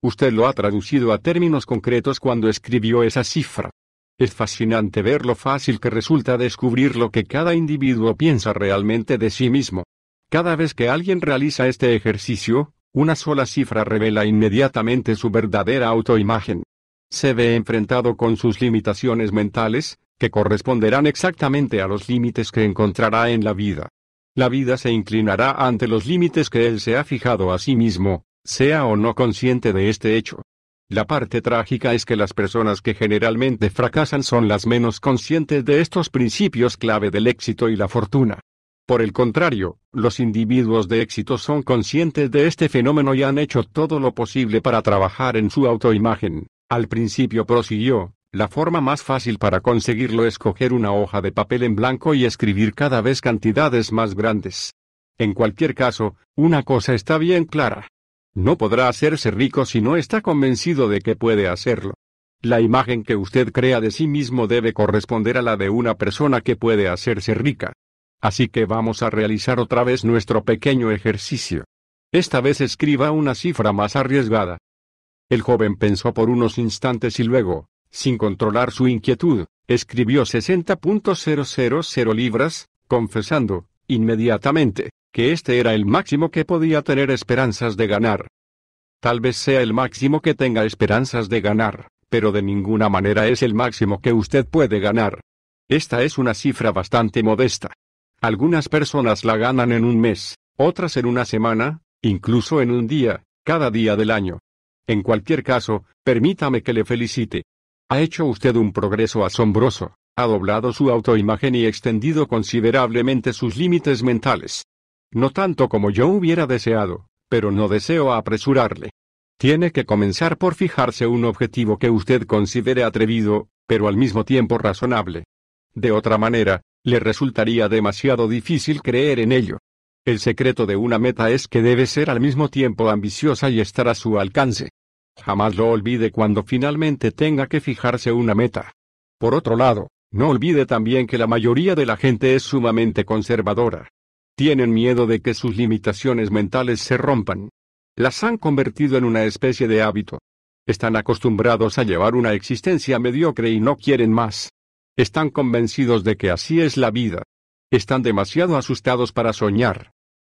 Speaker 1: Usted lo ha traducido a términos concretos cuando escribió esa cifra. Es fascinante ver lo fácil que resulta descubrir lo que cada individuo piensa realmente de sí mismo. Cada vez que alguien realiza este ejercicio, una sola cifra revela inmediatamente su verdadera autoimagen. Se ve enfrentado con sus limitaciones mentales, que corresponderán exactamente a los límites que encontrará en la vida. La vida se inclinará ante los límites que él se ha fijado a sí mismo, sea o no consciente de este hecho. La parte trágica es que las personas que generalmente fracasan son las menos conscientes de estos principios clave del éxito y la fortuna. Por el contrario, los individuos de éxito son conscientes de este fenómeno y han hecho todo lo posible para trabajar en su autoimagen. Al principio prosiguió, la forma más fácil para conseguirlo es coger una hoja de papel en blanco y escribir cada vez cantidades más grandes. En cualquier caso, una cosa está bien clara. No podrá hacerse rico si no está convencido de que puede hacerlo. La imagen que usted crea de sí mismo debe corresponder a la de una persona que puede hacerse rica. Así que vamos a realizar otra vez nuestro pequeño ejercicio. Esta vez escriba una cifra más arriesgada. El joven pensó por unos instantes y luego, sin controlar su inquietud, escribió 60.000 libras, confesando, inmediatamente, que este era el máximo que podía tener esperanzas de ganar. Tal vez sea el máximo que tenga esperanzas de ganar, pero de ninguna manera es el máximo que usted puede ganar. Esta es una cifra bastante modesta. Algunas personas la ganan en un mes, otras en una semana, incluso en un día, cada día del año. En cualquier caso, permítame que le felicite. Ha hecho usted un progreso asombroso, ha doblado su autoimagen y extendido considerablemente sus límites mentales. No tanto como yo hubiera deseado, pero no deseo apresurarle. Tiene que comenzar por fijarse un objetivo que usted considere atrevido, pero al mismo tiempo razonable. De otra manera, le resultaría demasiado difícil creer en ello. El secreto de una meta es que debe ser al mismo tiempo ambiciosa y estar a su alcance. Jamás lo olvide cuando finalmente tenga que fijarse una meta. Por otro lado, no olvide también que la mayoría de la gente es sumamente conservadora. Tienen miedo de que sus limitaciones mentales se rompan. Las han convertido en una especie de hábito. Están acostumbrados a llevar una existencia mediocre y no quieren más. Están convencidos de que así es la vida. Están demasiado asustados para soñar.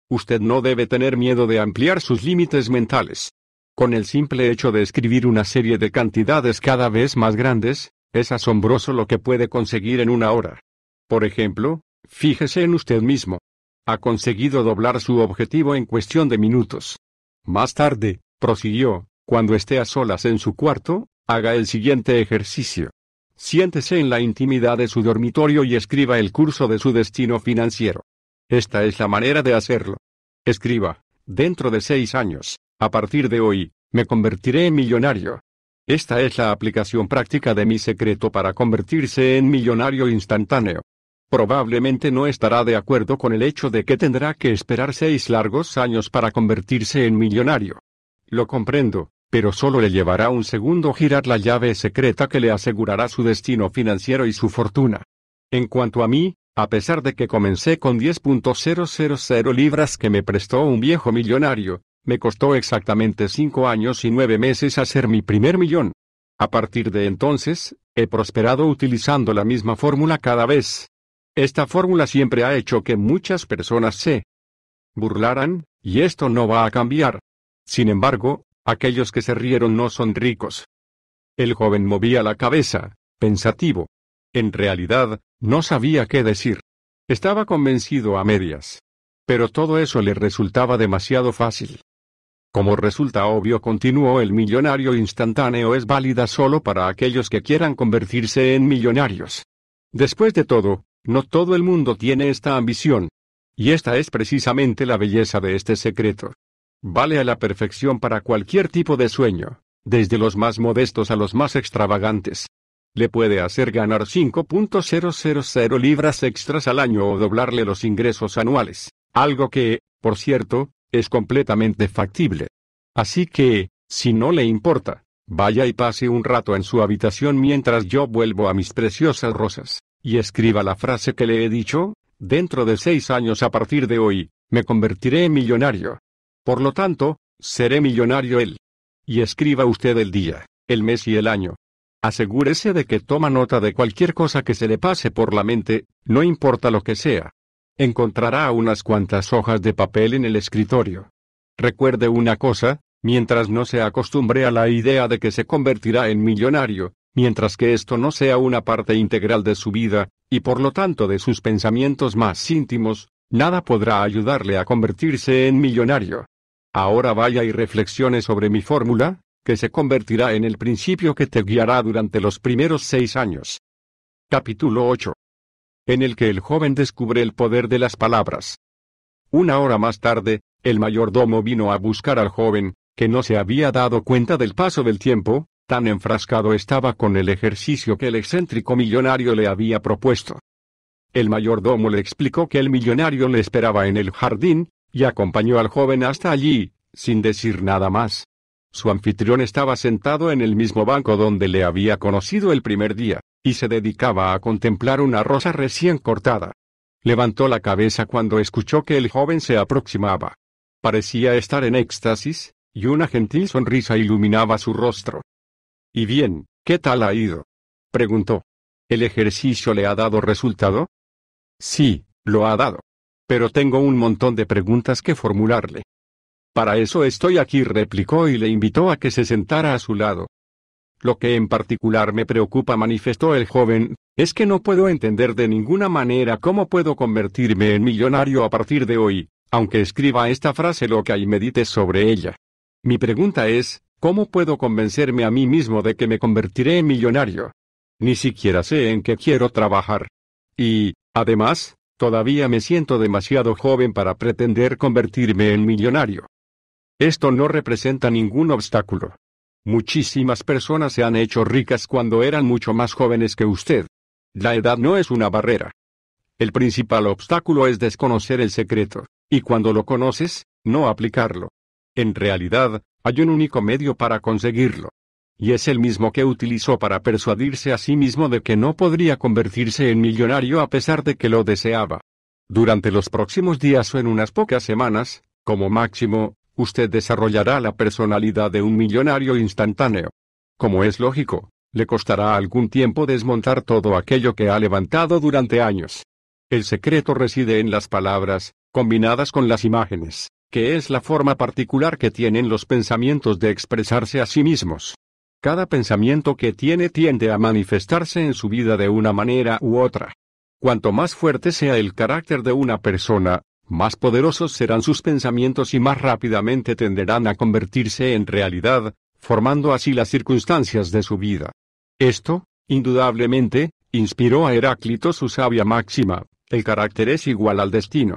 Speaker 1: Usted no debe tener miedo de ampliar sus límites mentales. Con el simple hecho de escribir una serie de cantidades cada vez más grandes, es asombroso lo que puede conseguir en una hora. Por ejemplo, fíjese en usted mismo ha conseguido doblar su objetivo en cuestión de minutos. Más tarde, prosiguió, cuando esté a solas en su cuarto, haga el siguiente ejercicio. Siéntese en la intimidad de su dormitorio y escriba el curso de su destino financiero. Esta es la manera de hacerlo. Escriba, dentro de seis años, a partir de hoy, me convertiré en millonario. Esta es la aplicación práctica de mi secreto para convertirse en millonario instantáneo probablemente no estará de acuerdo con el hecho de que tendrá que esperar seis largos años para convertirse en millonario. Lo comprendo, pero solo le llevará un segundo girar la llave secreta que le asegurará su destino financiero y su fortuna. En cuanto a mí, a pesar de que comencé con 10.000 libras que me prestó un viejo millonario, me costó exactamente cinco años y nueve meses hacer mi primer millón. A partir de entonces, he prosperado utilizando la misma fórmula cada vez, esta fórmula siempre ha hecho que muchas personas se burlaran, y esto no va a cambiar. Sin embargo, aquellos que se rieron no son ricos. El joven movía la cabeza, pensativo. En realidad, no sabía qué decir. Estaba convencido a medias. Pero todo eso le resultaba demasiado fácil. Como resulta obvio, continuó el millonario instantáneo es válida solo para aquellos que quieran convertirse en millonarios. Después de todo, no todo el mundo tiene esta ambición. Y esta es precisamente la belleza de este secreto. Vale a la perfección para cualquier tipo de sueño, desde los más modestos a los más extravagantes. Le puede hacer ganar 5.000 libras extras al año o doblarle los ingresos anuales, algo que, por cierto, es completamente factible. Así que, si no le importa, vaya y pase un rato en su habitación mientras yo vuelvo a mis preciosas rosas y escriba la frase que le he dicho, dentro de seis años a partir de hoy, me convertiré en millonario. Por lo tanto, seré millonario él. Y escriba usted el día, el mes y el año. Asegúrese de que toma nota de cualquier cosa que se le pase por la mente, no importa lo que sea. Encontrará unas cuantas hojas de papel en el escritorio. Recuerde una cosa, mientras no se acostumbre a la idea de que se convertirá en millonario, mientras que esto no sea una parte integral de su vida, y por lo tanto de sus pensamientos más íntimos, nada podrá ayudarle a convertirse en millonario. Ahora vaya y reflexione sobre mi fórmula, que se convertirá en el principio que te guiará durante los primeros seis años. Capítulo 8. En el que el joven descubre el poder de las palabras. Una hora más tarde, el mayordomo vino a buscar al joven, que no se había dado cuenta del paso del tiempo, Tan enfrascado estaba con el ejercicio que el excéntrico millonario le había propuesto. El mayordomo le explicó que el millonario le esperaba en el jardín, y acompañó al joven hasta allí, sin decir nada más. Su anfitrión estaba sentado en el mismo banco donde le había conocido el primer día, y se dedicaba a contemplar una rosa recién cortada. Levantó la cabeza cuando escuchó que el joven se aproximaba. Parecía estar en éxtasis, y una gentil sonrisa iluminaba su rostro. Y bien, ¿qué tal ha ido? preguntó. ¿El ejercicio le ha dado resultado? Sí, lo ha dado. Pero tengo un montón de preguntas que formularle. Para eso estoy aquí, replicó y le invitó a que se sentara a su lado. Lo que en particular me preocupa, manifestó el joven, es que no puedo entender de ninguna manera cómo puedo convertirme en millonario a partir de hoy, aunque escriba esta frase loca y medite sobre ella. Mi pregunta es, ¿Cómo puedo convencerme a mí mismo de que me convertiré en millonario? Ni siquiera sé en qué quiero trabajar. Y, además, todavía me siento demasiado joven para pretender convertirme en millonario. Esto no representa ningún obstáculo. Muchísimas personas se han hecho ricas cuando eran mucho más jóvenes que usted. La edad no es una barrera. El principal obstáculo es desconocer el secreto, y cuando lo conoces, no aplicarlo. En realidad, hay un único medio para conseguirlo. Y es el mismo que utilizó para persuadirse a sí mismo de que no podría convertirse en millonario a pesar de que lo deseaba. Durante los próximos días o en unas pocas semanas, como máximo, usted desarrollará la personalidad de un millonario instantáneo. Como es lógico, le costará algún tiempo desmontar todo aquello que ha levantado durante años. El secreto reside en las palabras, combinadas con las imágenes que es la forma particular que tienen los pensamientos de expresarse a sí mismos. Cada pensamiento que tiene tiende a manifestarse en su vida de una manera u otra. Cuanto más fuerte sea el carácter de una persona, más poderosos serán sus pensamientos y más rápidamente tenderán a convertirse en realidad, formando así las circunstancias de su vida. Esto, indudablemente, inspiró a Heráclito su sabia máxima, el carácter es igual al destino.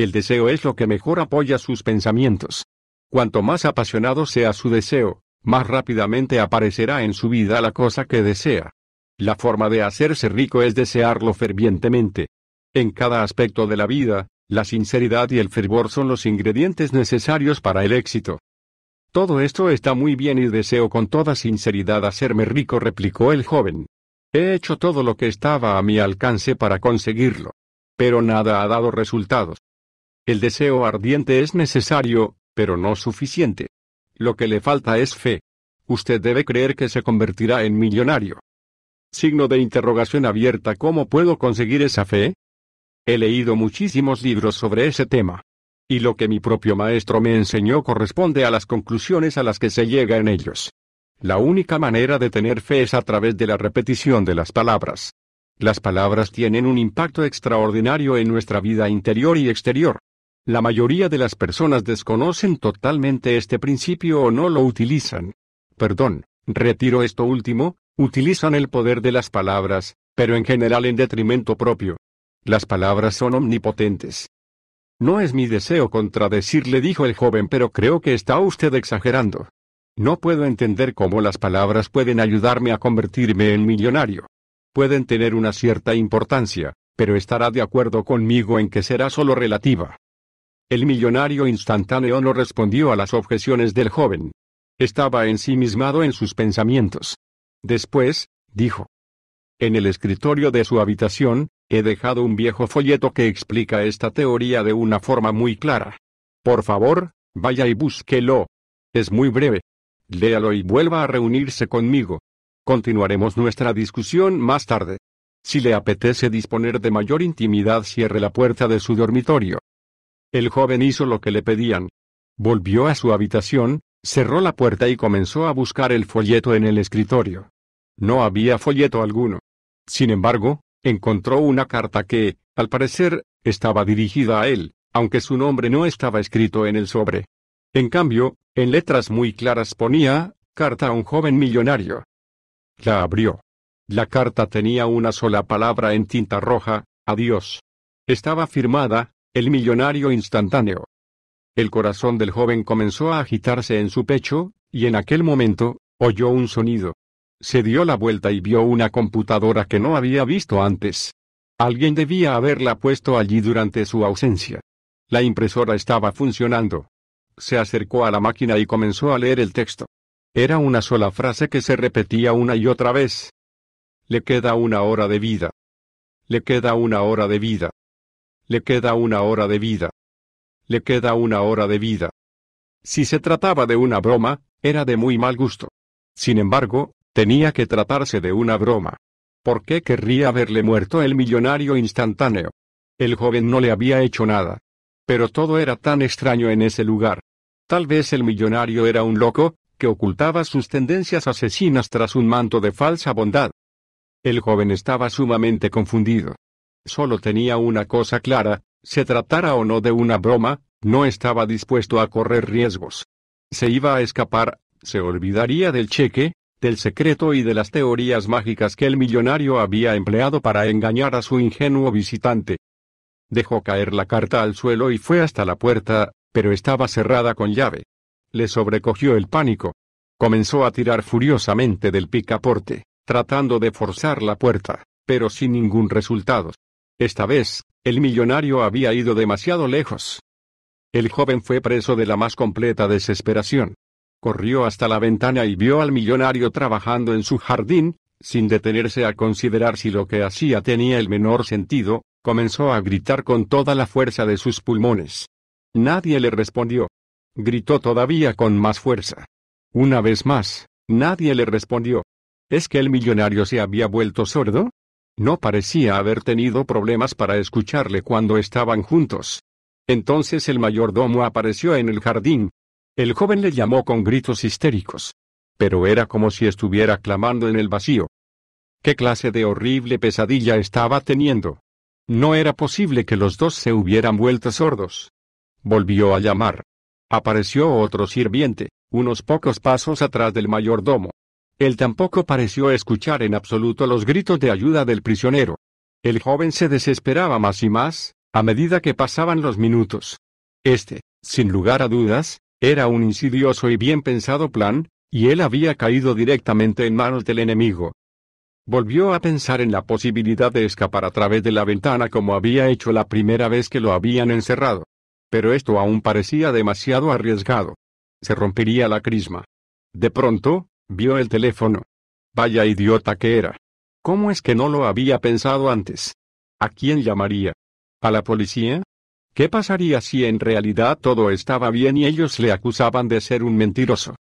Speaker 1: El deseo es lo que mejor apoya sus pensamientos. Cuanto más apasionado sea su deseo, más rápidamente aparecerá en su vida la cosa que desea. La forma de hacerse rico es desearlo fervientemente. En cada aspecto de la vida, la sinceridad y el fervor son los ingredientes necesarios para el éxito. Todo esto está muy bien y deseo con toda sinceridad hacerme rico, replicó el joven. He hecho todo lo que estaba a mi alcance para conseguirlo. Pero nada ha dado resultados. El deseo ardiente es necesario, pero no suficiente. Lo que le falta es fe. Usted debe creer que se convertirá en millonario. Signo de interrogación abierta, ¿cómo puedo conseguir esa fe? He leído muchísimos libros sobre ese tema. Y lo que mi propio maestro me enseñó corresponde a las conclusiones a las que se llega en ellos. La única manera de tener fe es a través de la repetición de las palabras. Las palabras tienen un impacto extraordinario en nuestra vida interior y exterior. La mayoría de las personas desconocen totalmente este principio o no lo utilizan. Perdón, retiro esto último, utilizan el poder de las palabras, pero en general en detrimento propio. Las palabras son omnipotentes. No es mi deseo contradecirle, dijo el joven, pero creo que está usted exagerando. No puedo entender cómo las palabras pueden ayudarme a convertirme en millonario. Pueden tener una cierta importancia, pero estará de acuerdo conmigo en que será solo relativa. El millonario instantáneo no respondió a las objeciones del joven. Estaba ensimismado en sus pensamientos. Después, dijo. En el escritorio de su habitación, he dejado un viejo folleto que explica esta teoría de una forma muy clara. Por favor, vaya y búsquelo. Es muy breve. Léalo y vuelva a reunirse conmigo. Continuaremos nuestra discusión más tarde. Si le apetece disponer de mayor intimidad, cierre la puerta de su dormitorio. El joven hizo lo que le pedían. Volvió a su habitación, cerró la puerta y comenzó a buscar el folleto en el escritorio. No había folleto alguno. Sin embargo, encontró una carta que, al parecer, estaba dirigida a él, aunque su nombre no estaba escrito en el sobre. En cambio, en letras muy claras ponía, carta a un joven millonario. La abrió. La carta tenía una sola palabra en tinta roja, adiós. Estaba firmada, el millonario instantáneo. El corazón del joven comenzó a agitarse en su pecho, y en aquel momento, oyó un sonido. Se dio la vuelta y vio una computadora que no había visto antes. Alguien debía haberla puesto allí durante su ausencia. La impresora estaba funcionando. Se acercó a la máquina y comenzó a leer el texto. Era una sola frase que se repetía una y otra vez. Le queda una hora de vida. Le queda una hora de vida. Le queda una hora de vida. Le queda una hora de vida. Si se trataba de una broma, era de muy mal gusto. Sin embargo, tenía que tratarse de una broma. ¿Por qué querría haberle muerto el millonario instantáneo? El joven no le había hecho nada. Pero todo era tan extraño en ese lugar. Tal vez el millonario era un loco, que ocultaba sus tendencias asesinas tras un manto de falsa bondad. El joven estaba sumamente confundido. Solo tenía una cosa clara, se tratara o no de una broma, no estaba dispuesto a correr riesgos. Se iba a escapar, se olvidaría del cheque, del secreto y de las teorías mágicas que el millonario había empleado para engañar a su ingenuo visitante. Dejó caer la carta al suelo y fue hasta la puerta, pero estaba cerrada con llave. Le sobrecogió el pánico. Comenzó a tirar furiosamente del picaporte, tratando de forzar la puerta, pero sin ningún resultado. Esta vez, el millonario había ido demasiado lejos. El joven fue preso de la más completa desesperación. Corrió hasta la ventana y vio al millonario trabajando en su jardín, sin detenerse a considerar si lo que hacía tenía el menor sentido, comenzó a gritar con toda la fuerza de sus pulmones. Nadie le respondió. Gritó todavía con más fuerza. Una vez más, nadie le respondió. ¿Es que el millonario se había vuelto sordo? No parecía haber tenido problemas para escucharle cuando estaban juntos. Entonces el mayordomo apareció en el jardín. El joven le llamó con gritos histéricos. Pero era como si estuviera clamando en el vacío. ¿Qué clase de horrible pesadilla estaba teniendo? No era posible que los dos se hubieran vuelto sordos. Volvió a llamar. Apareció otro sirviente, unos pocos pasos atrás del mayordomo. Él tampoco pareció escuchar en absoluto los gritos de ayuda del prisionero. El joven se desesperaba más y más, a medida que pasaban los minutos. Este, sin lugar a dudas, era un insidioso y bien pensado plan, y él había caído directamente en manos del enemigo. Volvió a pensar en la posibilidad de escapar a través de la ventana como había hecho la primera vez que lo habían encerrado. Pero esto aún parecía demasiado arriesgado. Se rompería la crisma. De pronto, Vio el teléfono. Vaya idiota que era. ¿Cómo es que no lo había pensado antes? ¿A quién llamaría? ¿A la policía? ¿Qué pasaría si en realidad todo estaba bien y ellos le acusaban de ser un mentiroso?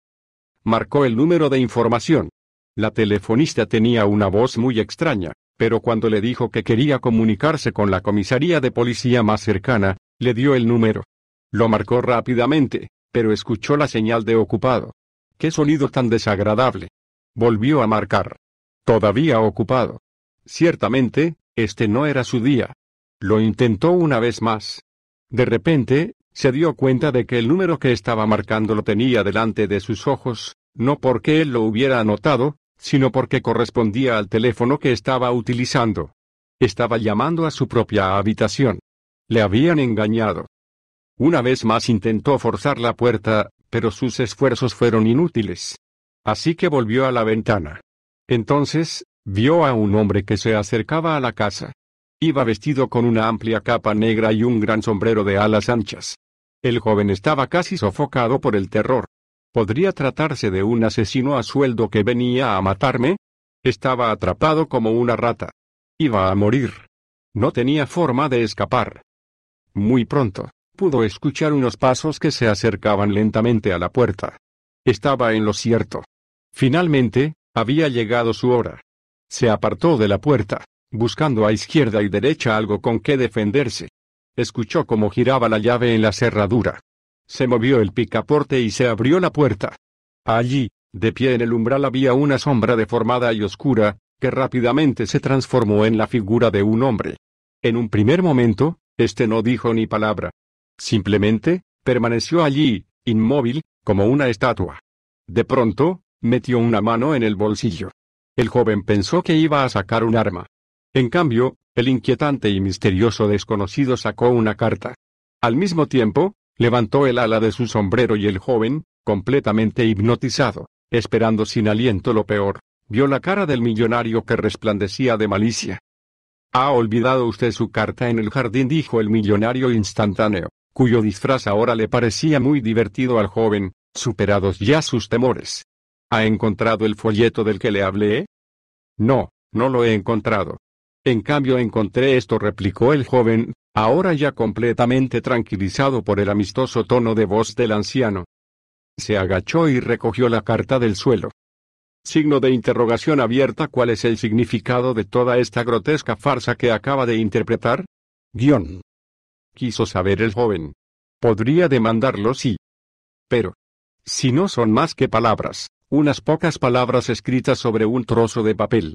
Speaker 1: Marcó el número de información. La telefonista tenía una voz muy extraña, pero cuando le dijo que quería comunicarse con la comisaría de policía más cercana, le dio el número. Lo marcó rápidamente, pero escuchó la señal de ocupado. ¡Qué sonido tan desagradable! Volvió a marcar. Todavía ocupado. Ciertamente, este no era su día. Lo intentó una vez más. De repente, se dio cuenta de que el número que estaba marcando lo tenía delante de sus ojos, no porque él lo hubiera anotado, sino porque correspondía al teléfono que estaba utilizando. Estaba llamando a su propia habitación. Le habían engañado. Una vez más intentó forzar la puerta, pero sus esfuerzos fueron inútiles. Así que volvió a la ventana. Entonces, vio a un hombre que se acercaba a la casa. Iba vestido con una amplia capa negra y un gran sombrero de alas anchas. El joven estaba casi sofocado por el terror. ¿Podría tratarse de un asesino a sueldo que venía a matarme? Estaba atrapado como una rata. Iba a morir. No tenía forma de escapar. Muy pronto pudo escuchar unos pasos que se acercaban lentamente a la puerta. Estaba en lo cierto. Finalmente, había llegado su hora. Se apartó de la puerta, buscando a izquierda y derecha algo con qué defenderse. Escuchó cómo giraba la llave en la cerradura. Se movió el picaporte y se abrió la puerta. Allí, de pie en el umbral había una sombra deformada y oscura, que rápidamente se transformó en la figura de un hombre. En un primer momento, este no dijo ni palabra, Simplemente, permaneció allí, inmóvil, como una estatua. De pronto, metió una mano en el bolsillo. El joven pensó que iba a sacar un arma. En cambio, el inquietante y misterioso desconocido sacó una carta. Al mismo tiempo, levantó el ala de su sombrero y el joven, completamente hipnotizado, esperando sin aliento lo peor, vio la cara del millonario que resplandecía de malicia. Ha olvidado usted su carta en el jardín, dijo el millonario instantáneo cuyo disfraz ahora le parecía muy divertido al joven, superados ya sus temores. ¿Ha encontrado el folleto del que le hablé? No, no lo he encontrado. En cambio encontré esto, replicó el joven, ahora ya completamente tranquilizado por el amistoso tono de voz del anciano. Se agachó y recogió la carta del suelo. Signo de interrogación abierta ¿Cuál es el significado de toda esta grotesca farsa que acaba de interpretar? Guión quiso saber el joven. Podría demandarlo sí. Pero. Si no son más que palabras, unas pocas palabras escritas sobre un trozo de papel.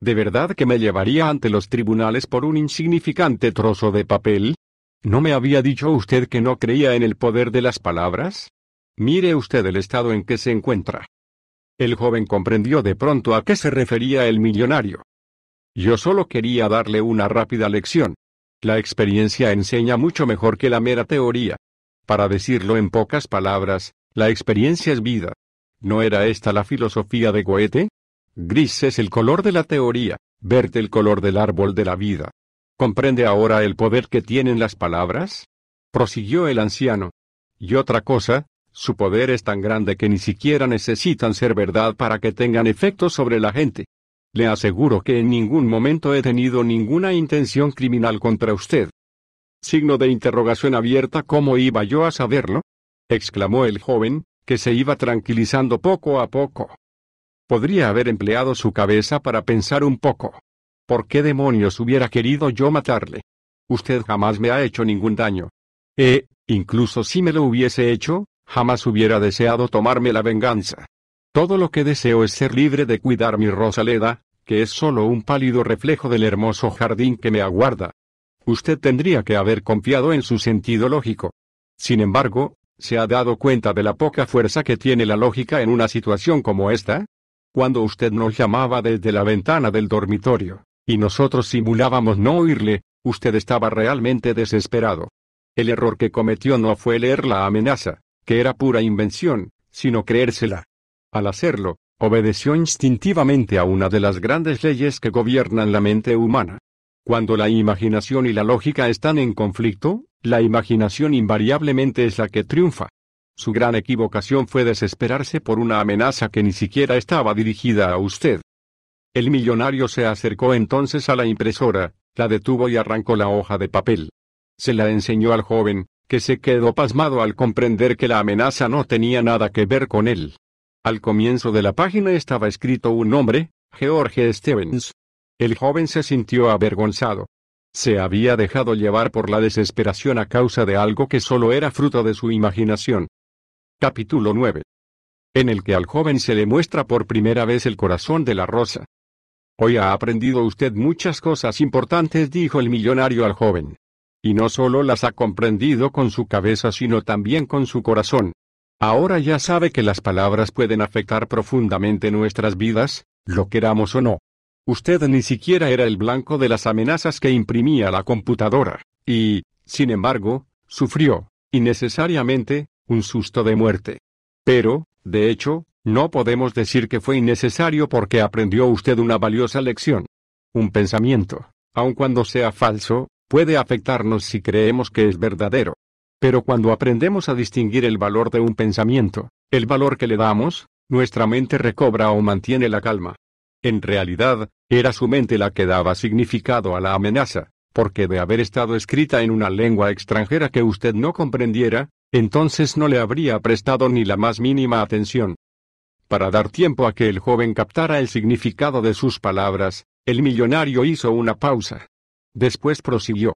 Speaker 1: ¿De verdad que me llevaría ante los tribunales por un insignificante trozo de papel? ¿No me había dicho usted que no creía en el poder de las palabras? Mire usted el estado en que se encuentra. El joven comprendió de pronto a qué se refería el millonario. Yo solo quería darle una rápida lección, la experiencia enseña mucho mejor que la mera teoría. Para decirlo en pocas palabras, la experiencia es vida. ¿No era esta la filosofía de Goethe? Gris es el color de la teoría, verde el color del árbol de la vida. ¿Comprende ahora el poder que tienen las palabras? Prosiguió el anciano. Y otra cosa, su poder es tan grande que ni siquiera necesitan ser verdad para que tengan efecto sobre la gente. Le aseguro que en ningún momento he tenido ninguna intención criminal contra usted. Signo de interrogación abierta, ¿cómo iba yo a saberlo? exclamó el joven, que se iba tranquilizando poco a poco. Podría haber empleado su cabeza para pensar un poco. ¿Por qué demonios hubiera querido yo matarle? Usted jamás me ha hecho ningún daño. Eh, incluso si me lo hubiese hecho, jamás hubiera deseado tomarme la venganza. Todo lo que deseo es ser libre de cuidar mi Rosaleda, que es solo un pálido reflejo del hermoso jardín que me aguarda. Usted tendría que haber confiado en su sentido lógico. Sin embargo, ¿se ha dado cuenta de la poca fuerza que tiene la lógica en una situación como esta? Cuando usted nos llamaba desde la ventana del dormitorio, y nosotros simulábamos no oírle, usted estaba realmente desesperado. El error que cometió no fue leer la amenaza, que era pura invención, sino creérsela. Al hacerlo, obedeció instintivamente a una de las grandes leyes que gobiernan la mente humana. Cuando la imaginación y la lógica están en conflicto, la imaginación invariablemente es la que triunfa. Su gran equivocación fue desesperarse por una amenaza que ni siquiera estaba dirigida a usted. El millonario se acercó entonces a la impresora, la detuvo y arrancó la hoja de papel. Se la enseñó al joven, que se quedó pasmado al comprender que la amenaza no tenía nada que ver con él. Al comienzo de la página estaba escrito un nombre, George Stevens. El joven se sintió avergonzado. Se había dejado llevar por la desesperación a causa de algo que solo era fruto de su imaginación. Capítulo 9. En el que al joven se le muestra por primera vez el corazón de la rosa. Hoy ha aprendido usted muchas cosas importantes, dijo el millonario al joven. Y no solo las ha comprendido con su cabeza, sino también con su corazón. Ahora ya sabe que las palabras pueden afectar profundamente nuestras vidas, lo queramos o no. Usted ni siquiera era el blanco de las amenazas que imprimía la computadora, y, sin embargo, sufrió, innecesariamente, un susto de muerte. Pero, de hecho, no podemos decir que fue innecesario porque aprendió usted una valiosa lección. Un pensamiento, aun cuando sea falso, puede afectarnos si creemos que es verdadero. Pero cuando aprendemos a distinguir el valor de un pensamiento, el valor que le damos, nuestra mente recobra o mantiene la calma. En realidad, era su mente la que daba significado a la amenaza, porque de haber estado escrita en una lengua extranjera que usted no comprendiera, entonces no le habría prestado ni la más mínima atención. Para dar tiempo a que el joven captara el significado de sus palabras, el millonario hizo una pausa. Después prosiguió.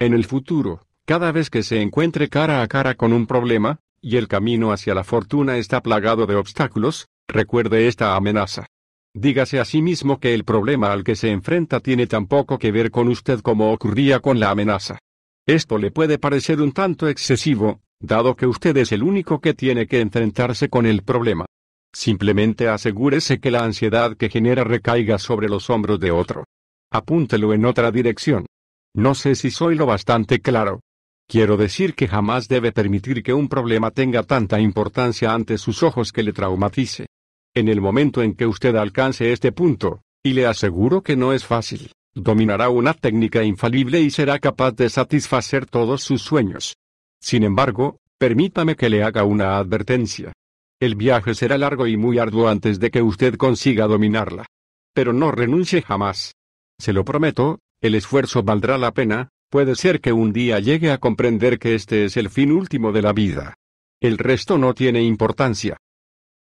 Speaker 1: En el futuro, cada vez que se encuentre cara a cara con un problema, y el camino hacia la fortuna está plagado de obstáculos, recuerde esta amenaza. Dígase a sí mismo que el problema al que se enfrenta tiene tan poco que ver con usted como ocurría con la amenaza. Esto le puede parecer un tanto excesivo, dado que usted es el único que tiene que enfrentarse con el problema. Simplemente asegúrese que la ansiedad que genera recaiga sobre los hombros de otro. Apúntelo en otra dirección. No sé si soy lo bastante claro. Quiero decir que jamás debe permitir que un problema tenga tanta importancia ante sus ojos que le traumatice. En el momento en que usted alcance este punto, y le aseguro que no es fácil, dominará una técnica infalible y será capaz de satisfacer todos sus sueños. Sin embargo, permítame que le haga una advertencia. El viaje será largo y muy arduo antes de que usted consiga dominarla. Pero no renuncie jamás. Se lo prometo, el esfuerzo valdrá la pena, Puede ser que un día llegue a comprender que este es el fin último de la vida. El resto no tiene importancia.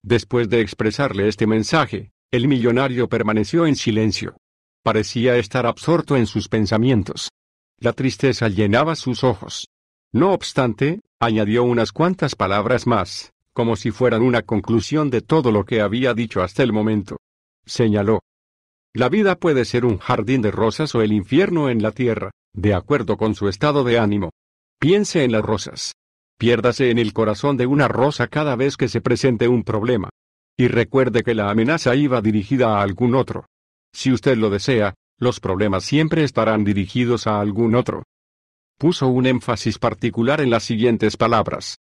Speaker 1: Después de expresarle este mensaje, el millonario permaneció en silencio. Parecía estar absorto en sus pensamientos. La tristeza llenaba sus ojos. No obstante, añadió unas cuantas palabras más, como si fueran una conclusión de todo lo que había dicho hasta el momento. Señaló. La vida puede ser un jardín de rosas o el infierno en la tierra de acuerdo con su estado de ánimo. Piense en las rosas. Piérdase en el corazón de una rosa cada vez que se presente un problema. Y recuerde que la amenaza iba dirigida a algún otro. Si usted lo desea, los problemas siempre estarán dirigidos a algún otro. Puso un énfasis particular en las siguientes palabras.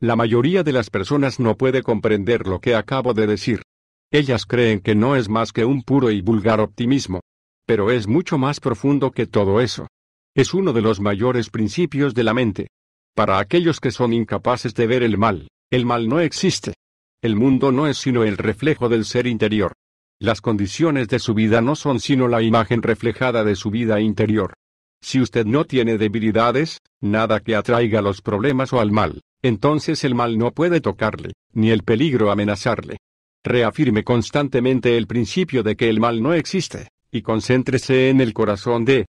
Speaker 1: La mayoría de las personas no puede comprender lo que acabo de decir. Ellas creen que no es más que un puro y vulgar optimismo. Pero es mucho más profundo que todo eso. Es uno de los mayores principios de la mente. Para aquellos que son incapaces de ver el mal, el mal no existe. El mundo no es sino el reflejo del ser interior. Las condiciones de su vida no son sino la imagen reflejada de su vida interior. Si usted no tiene debilidades, nada que atraiga los problemas o al mal, entonces el mal no puede tocarle, ni el peligro amenazarle. Reafirme constantemente el principio de que el mal no existe, y concéntrese en el corazón de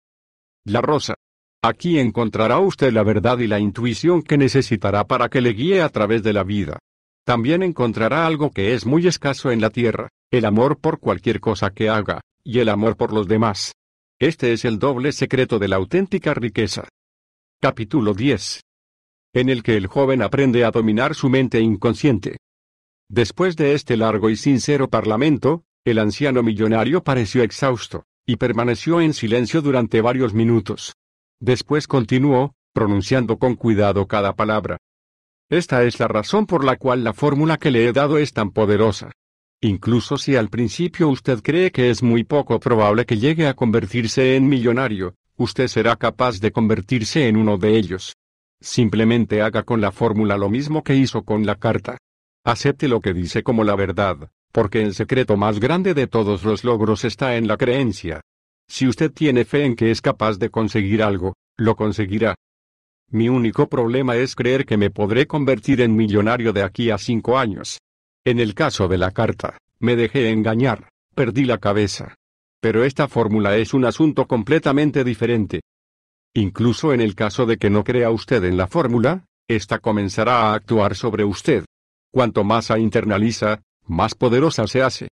Speaker 1: la rosa. Aquí encontrará usted la verdad y la intuición que necesitará para que le guíe a través de la vida. También encontrará algo que es muy escaso en la tierra, el amor por cualquier cosa que haga, y el amor por los demás. Este es el doble secreto de la auténtica riqueza. Capítulo 10. En el que el joven aprende a dominar su mente inconsciente. Después de este largo y sincero parlamento, el anciano millonario pareció exhausto, y permaneció en silencio durante varios minutos. Después continuó, pronunciando con cuidado cada palabra. Esta es la razón por la cual la fórmula que le he dado es tan poderosa. Incluso si al principio usted cree que es muy poco probable que llegue a convertirse en millonario, usted será capaz de convertirse en uno de ellos. Simplemente haga con la fórmula lo mismo que hizo con la carta. Acepte lo que dice como la verdad, porque el secreto más grande de todos los logros está en la creencia. Si usted tiene fe en que es capaz de conseguir algo, lo conseguirá. Mi único problema es creer que me podré convertir en millonario de aquí a cinco años. En el caso de la carta, me dejé engañar, perdí la cabeza. Pero esta fórmula es un asunto completamente diferente. Incluso en el caso de que no crea usted en la fórmula, esta comenzará a actuar sobre usted. Cuanto más se internaliza, más poderosa se hace.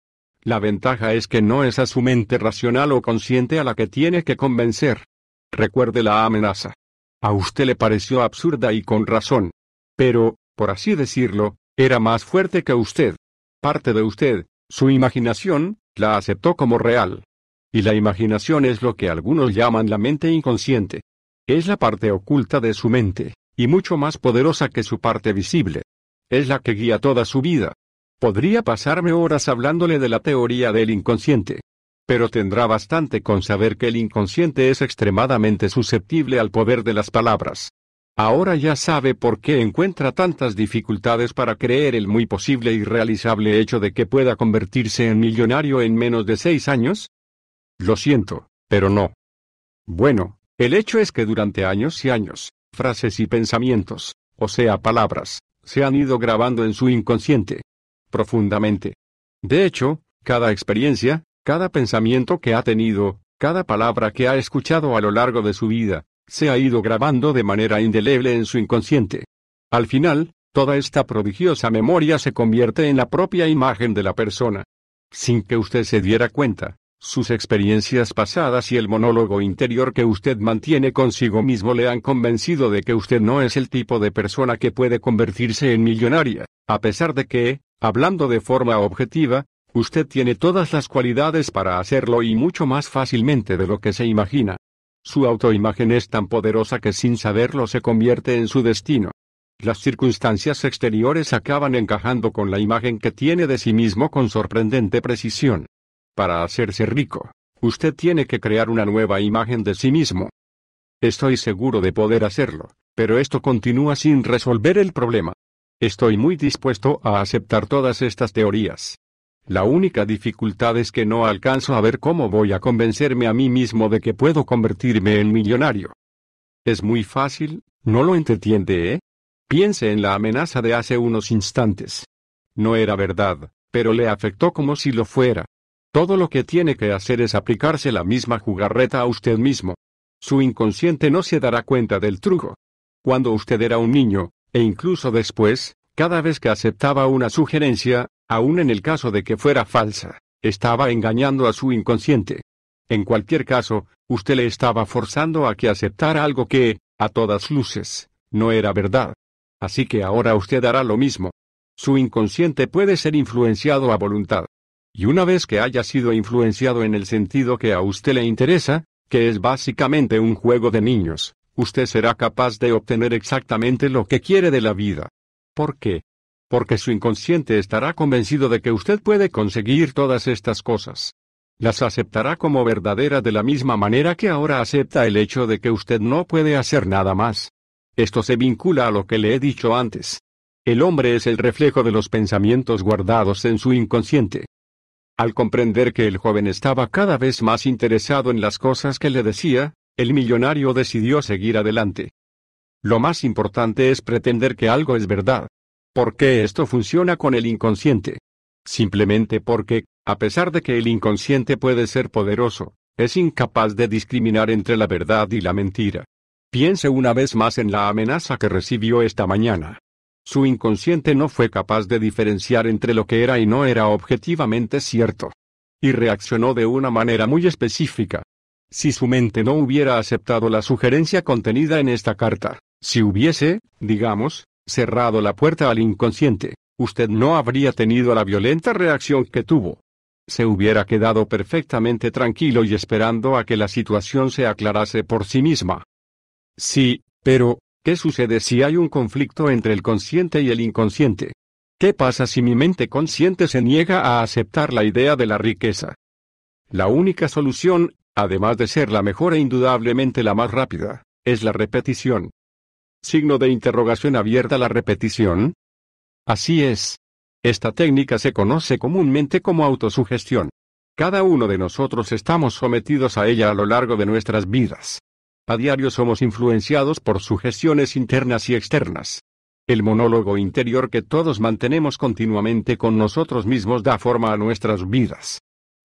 Speaker 1: La ventaja es que no es a su mente racional o consciente a la que tiene que convencer. Recuerde la amenaza. A usted le pareció absurda y con razón. Pero, por así decirlo, era más fuerte que usted. Parte de usted, su imaginación, la aceptó como real. Y la imaginación es lo que algunos llaman la mente inconsciente. Es la parte oculta de su mente, y mucho más poderosa que su parte visible. Es la que guía toda su vida. Podría pasarme horas hablándole de la teoría del inconsciente. Pero tendrá bastante con saber que el inconsciente es extremadamente susceptible al poder de las palabras. Ahora ya sabe por qué encuentra tantas dificultades para creer el muy posible y realizable hecho de que pueda convertirse en millonario en menos de seis años. Lo siento, pero no. Bueno, el hecho es que durante años y años, frases y pensamientos, o sea, palabras, se han ido grabando en su inconsciente, profundamente. De hecho, cada experiencia, cada pensamiento que ha tenido, cada palabra que ha escuchado a lo largo de su vida, se ha ido grabando de manera indeleble en su inconsciente. Al final, toda esta prodigiosa memoria se convierte en la propia imagen de la persona. Sin que usted se diera cuenta, sus experiencias pasadas y el monólogo interior que usted mantiene consigo mismo le han convencido de que usted no es el tipo de persona que puede convertirse en millonaria, a pesar de que, Hablando de forma objetiva, usted tiene todas las cualidades para hacerlo y mucho más fácilmente de lo que se imagina. Su autoimagen es tan poderosa que sin saberlo se convierte en su destino. Las circunstancias exteriores acaban encajando con la imagen que tiene de sí mismo con sorprendente precisión. Para hacerse rico, usted tiene que crear una nueva imagen de sí mismo. Estoy seguro de poder hacerlo, pero esto continúa sin resolver el problema. Estoy muy dispuesto a aceptar todas estas teorías. La única dificultad es que no alcanzo a ver cómo voy a convencerme a mí mismo de que puedo convertirme en millonario. Es muy fácil, ¿no lo entiende, eh? Piense en la amenaza de hace unos instantes. No era verdad, pero le afectó como si lo fuera. Todo lo que tiene que hacer es aplicarse la misma jugarreta a usted mismo. Su inconsciente no se dará cuenta del truco. Cuando usted era un niño, e incluso después, cada vez que aceptaba una sugerencia, aún en el caso de que fuera falsa, estaba engañando a su inconsciente. En cualquier caso, usted le estaba forzando a que aceptara algo que, a todas luces, no era verdad. Así que ahora usted hará lo mismo. Su inconsciente puede ser influenciado a voluntad. Y una vez que haya sido influenciado en el sentido que a usted le interesa, que es básicamente un juego de niños, usted será capaz de obtener exactamente lo que quiere de la vida. ¿Por qué? Porque su inconsciente estará convencido de que usted puede conseguir todas estas cosas. Las aceptará como verdadera de la misma manera que ahora acepta el hecho de que usted no puede hacer nada más. Esto se vincula a lo que le he dicho antes. El hombre es el reflejo de los pensamientos guardados en su inconsciente. Al comprender que el joven estaba cada vez más interesado en las cosas que le decía, el millonario decidió seguir adelante. Lo más importante es pretender que algo es verdad. Porque esto funciona con el inconsciente? Simplemente porque, a pesar de que el inconsciente puede ser poderoso, es incapaz de discriminar entre la verdad y la mentira. Piense una vez más en la amenaza que recibió esta mañana. Su inconsciente no fue capaz de diferenciar entre lo que era y no era objetivamente cierto. Y reaccionó de una manera muy específica, si su mente no hubiera aceptado la sugerencia contenida en esta carta, si hubiese, digamos, cerrado la puerta al inconsciente, usted no habría tenido la violenta reacción que tuvo. Se hubiera quedado perfectamente tranquilo y esperando a que la situación se aclarase por sí misma. Sí, pero, ¿qué sucede si hay un conflicto entre el consciente y el inconsciente? ¿Qué pasa si mi mente consciente se niega a aceptar la idea de la riqueza? La única solución Además de ser la mejor e indudablemente la más rápida, es la repetición. Signo de interrogación abierta la repetición. Así es. Esta técnica se conoce comúnmente como autosugestión. Cada uno de nosotros estamos sometidos a ella a lo largo de nuestras vidas. A diario somos influenciados por sugestiones internas y externas. El monólogo interior que todos mantenemos continuamente con nosotros mismos da forma a nuestras vidas.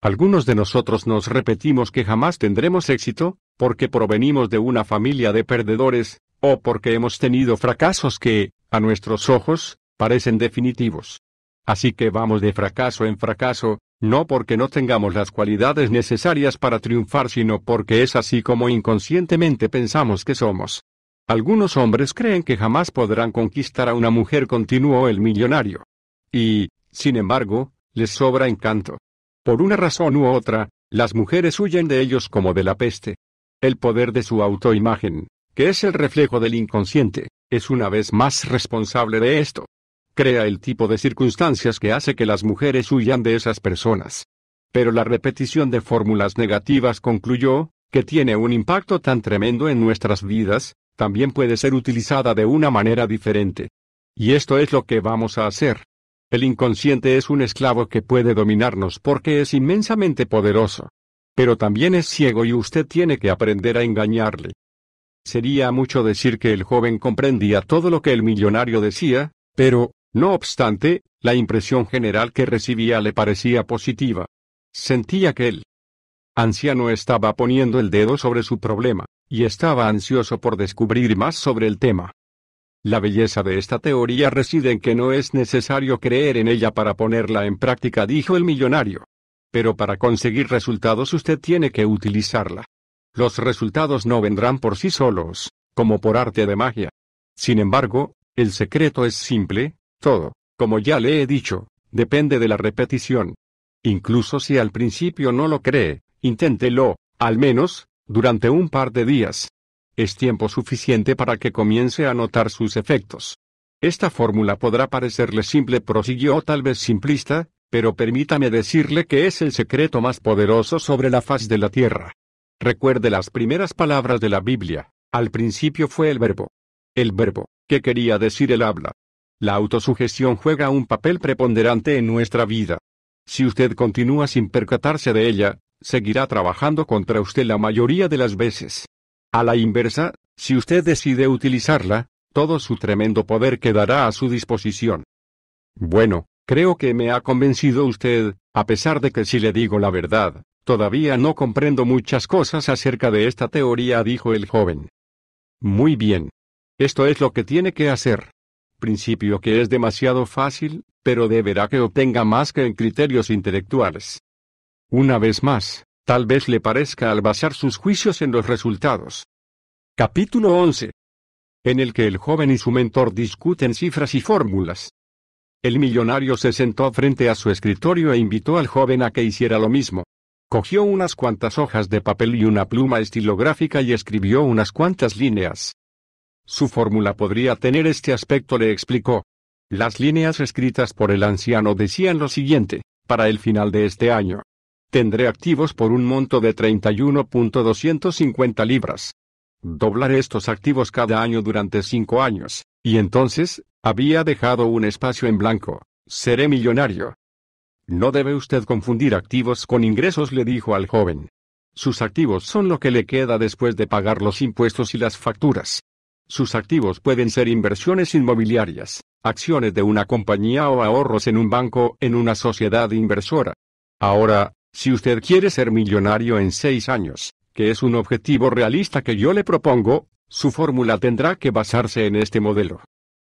Speaker 1: Algunos de nosotros nos repetimos que jamás tendremos éxito, porque provenimos de una familia de perdedores, o porque hemos tenido fracasos que, a nuestros ojos, parecen definitivos. Así que vamos de fracaso en fracaso, no porque no tengamos las cualidades necesarias para triunfar, sino porque es así como inconscientemente pensamos que somos. Algunos hombres creen que jamás podrán conquistar a una mujer, continuó el millonario. Y, sin embargo, les sobra encanto. Por una razón u otra, las mujeres huyen de ellos como de la peste. El poder de su autoimagen, que es el reflejo del inconsciente, es una vez más responsable de esto. Crea el tipo de circunstancias que hace que las mujeres huyan de esas personas. Pero la repetición de fórmulas negativas concluyó, que tiene un impacto tan tremendo en nuestras vidas, también puede ser utilizada de una manera diferente. Y esto es lo que vamos a hacer. El inconsciente es un esclavo que puede dominarnos porque es inmensamente poderoso. Pero también es ciego y usted tiene que aprender a engañarle. Sería mucho decir que el joven comprendía todo lo que el millonario decía, pero, no obstante, la impresión general que recibía le parecía positiva. Sentía que el anciano estaba poniendo el dedo sobre su problema, y estaba ansioso por descubrir más sobre el tema. La belleza de esta teoría reside en que no es necesario creer en ella para ponerla en práctica, dijo el millonario. Pero para conseguir resultados usted tiene que utilizarla. Los resultados no vendrán por sí solos, como por arte de magia. Sin embargo, el secreto es simple, todo, como ya le he dicho, depende de la repetición. Incluso si al principio no lo cree, inténtelo, al menos, durante un par de días, es tiempo suficiente para que comience a notar sus efectos. Esta fórmula podrá parecerle simple, prosiguió, o tal vez simplista, pero permítame decirle que es el secreto más poderoso sobre la faz de la tierra. Recuerde las primeras palabras de la Biblia, al principio fue el verbo. El verbo, ¿qué quería decir el habla. La autosugestión juega un papel preponderante en nuestra vida. Si usted continúa sin percatarse de ella, seguirá trabajando contra usted la mayoría de las veces. A la inversa, si usted decide utilizarla, todo su tremendo poder quedará a su disposición. Bueno, creo que me ha convencido usted, a pesar de que si le digo la verdad, todavía no comprendo muchas cosas acerca de esta teoría, dijo el joven. Muy bien. Esto es lo que tiene que hacer. Principio que es demasiado fácil, pero deberá que obtenga más que en criterios intelectuales. Una vez más, tal vez le parezca al basar sus juicios en los resultados. Capítulo 11. En el que el joven y su mentor discuten cifras y fórmulas. El millonario se sentó frente a su escritorio e invitó al joven a que hiciera lo mismo. Cogió unas cuantas hojas de papel y una pluma estilográfica y escribió unas cuantas líneas. Su fórmula podría tener este aspecto, le explicó. Las líneas escritas por el anciano decían lo siguiente, para el final de este año, tendré activos por un monto de 31.250 libras. Doblaré estos activos cada año durante cinco años, y entonces, había dejado un espacio en blanco. Seré millonario. No debe usted confundir activos con ingresos, le dijo al joven. Sus activos son lo que le queda después de pagar los impuestos y las facturas. Sus activos pueden ser inversiones inmobiliarias, acciones de una compañía o ahorros en un banco, en una sociedad inversora. Ahora, si usted quiere ser millonario en seis años, que es un objetivo realista que yo le propongo, su fórmula tendrá que basarse en este modelo.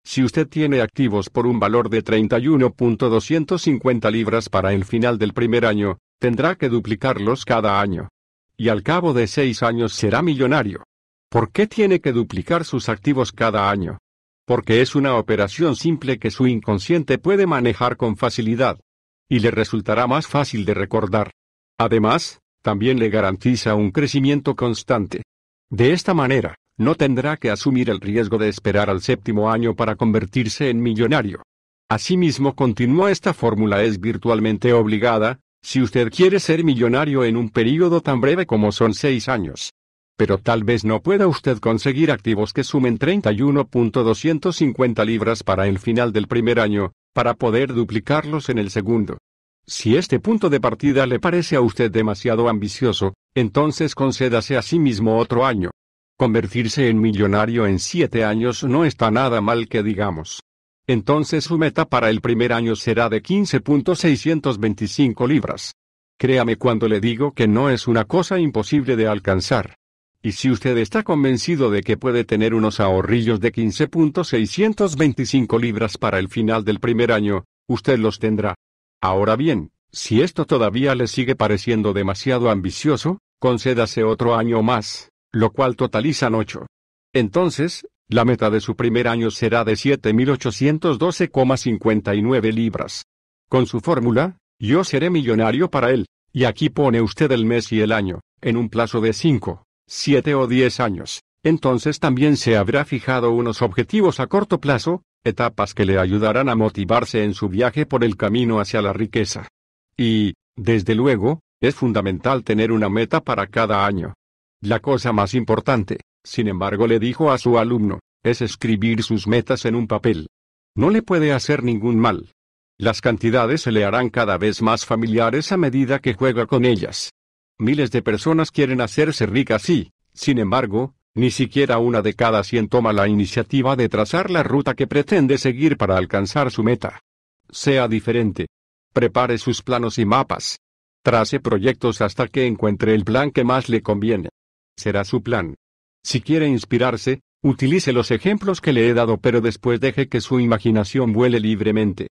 Speaker 1: Si usted tiene activos por un valor de 31.250 libras para el final del primer año, tendrá que duplicarlos cada año. Y al cabo de seis años será millonario. ¿Por qué tiene que duplicar sus activos cada año? Porque es una operación simple que su inconsciente puede manejar con facilidad, y le resultará más fácil de recordar. Además, también le garantiza un crecimiento constante. De esta manera, no tendrá que asumir el riesgo de esperar al séptimo año para convertirse en millonario. Asimismo, continúa esta fórmula es virtualmente obligada, si usted quiere ser millonario en un período tan breve como son seis años. Pero tal vez no pueda usted conseguir activos que sumen 31.250 libras para el final del primer año, para poder duplicarlos en el segundo. Si este punto de partida le parece a usted demasiado ambicioso, entonces concédase a sí mismo otro año. Convertirse en millonario en siete años no está nada mal que digamos. Entonces su meta para el primer año será de 15.625 libras. Créame cuando le digo que no es una cosa imposible de alcanzar. Y si usted está convencido de que puede tener unos ahorrillos de 15.625 libras para el final del primer año, usted los tendrá. Ahora bien, si esto todavía le sigue pareciendo demasiado ambicioso, concédase otro año más, lo cual totalizan 8. Entonces, la meta de su primer año será de 7.812,59 libras. Con su fórmula, yo seré millonario para él, y aquí pone usted el mes y el año, en un plazo de 5, siete o diez años, entonces también se habrá fijado unos objetivos a corto plazo, etapas que le ayudarán a motivarse en su viaje por el camino hacia la riqueza. Y, desde luego, es fundamental tener una meta para cada año. La cosa más importante, sin embargo, le dijo a su alumno, es escribir sus metas en un papel. No le puede hacer ningún mal. Las cantidades se le harán cada vez más familiares a medida que juega con ellas. Miles de personas quieren hacerse ricas y, sin embargo, ni siquiera una de cada 100 toma la iniciativa de trazar la ruta que pretende seguir para alcanzar su meta. Sea diferente. Prepare sus planos y mapas. Trace proyectos hasta que encuentre el plan que más le conviene. Será su plan. Si quiere inspirarse, utilice los ejemplos que le he dado pero después deje que su imaginación vuele libremente.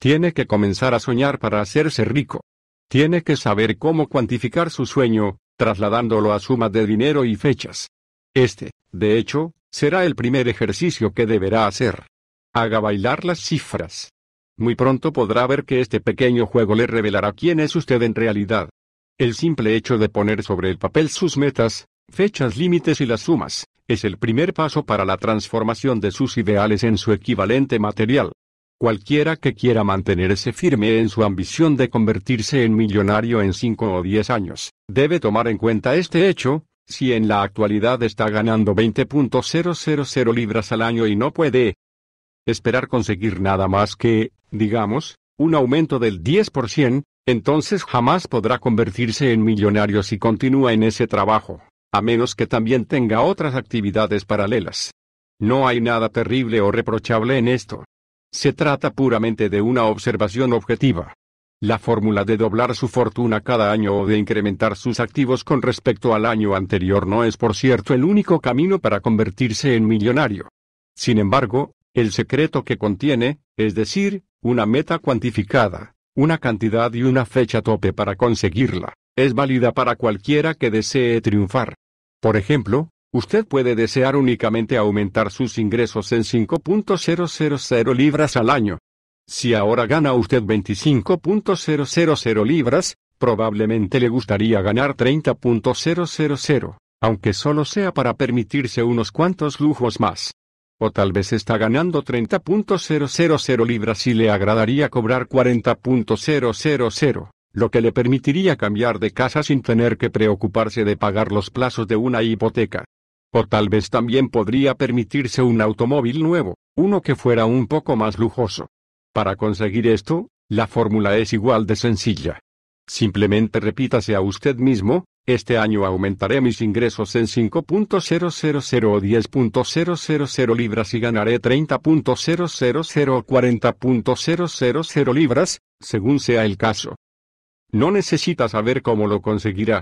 Speaker 1: Tiene que comenzar a soñar para hacerse rico. Tiene que saber cómo cuantificar su sueño, trasladándolo a sumas de dinero y fechas. Este, de hecho, será el primer ejercicio que deberá hacer. Haga bailar las cifras. Muy pronto podrá ver que este pequeño juego le revelará quién es usted en realidad. El simple hecho de poner sobre el papel sus metas, fechas límites y las sumas, es el primer paso para la transformación de sus ideales en su equivalente material. Cualquiera que quiera mantenerse firme en su ambición de convertirse en millonario en 5 o 10 años, debe tomar en cuenta este hecho, si en la actualidad está ganando 20.000 libras al año y no puede esperar conseguir nada más que, digamos, un aumento del 10%, entonces jamás podrá convertirse en millonario si continúa en ese trabajo, a menos que también tenga otras actividades paralelas. No hay nada terrible o reprochable en esto. Se trata puramente de una observación objetiva. La fórmula de doblar su fortuna cada año o de incrementar sus activos con respecto al año anterior no es por cierto el único camino para convertirse en millonario. Sin embargo, el secreto que contiene, es decir, una meta cuantificada, una cantidad y una fecha tope para conseguirla, es válida para cualquiera que desee triunfar. Por ejemplo, Usted puede desear únicamente aumentar sus ingresos en 5.000 libras al año. Si ahora gana usted 25.000 libras, probablemente le gustaría ganar 30.000, aunque solo sea para permitirse unos cuantos lujos más. O tal vez está ganando 30.000 libras y le agradaría cobrar 40.000, lo que le permitiría cambiar de casa sin tener que preocuparse de pagar los plazos de una hipoteca. O tal vez también podría permitirse un automóvil nuevo, uno que fuera un poco más lujoso. Para conseguir esto, la fórmula es igual de sencilla. Simplemente repítase a usted mismo, este año aumentaré mis ingresos en 5.000 o 10.000 libras y ganaré 30.000 o 40.000 libras, según sea el caso. No necesita saber cómo lo conseguirá,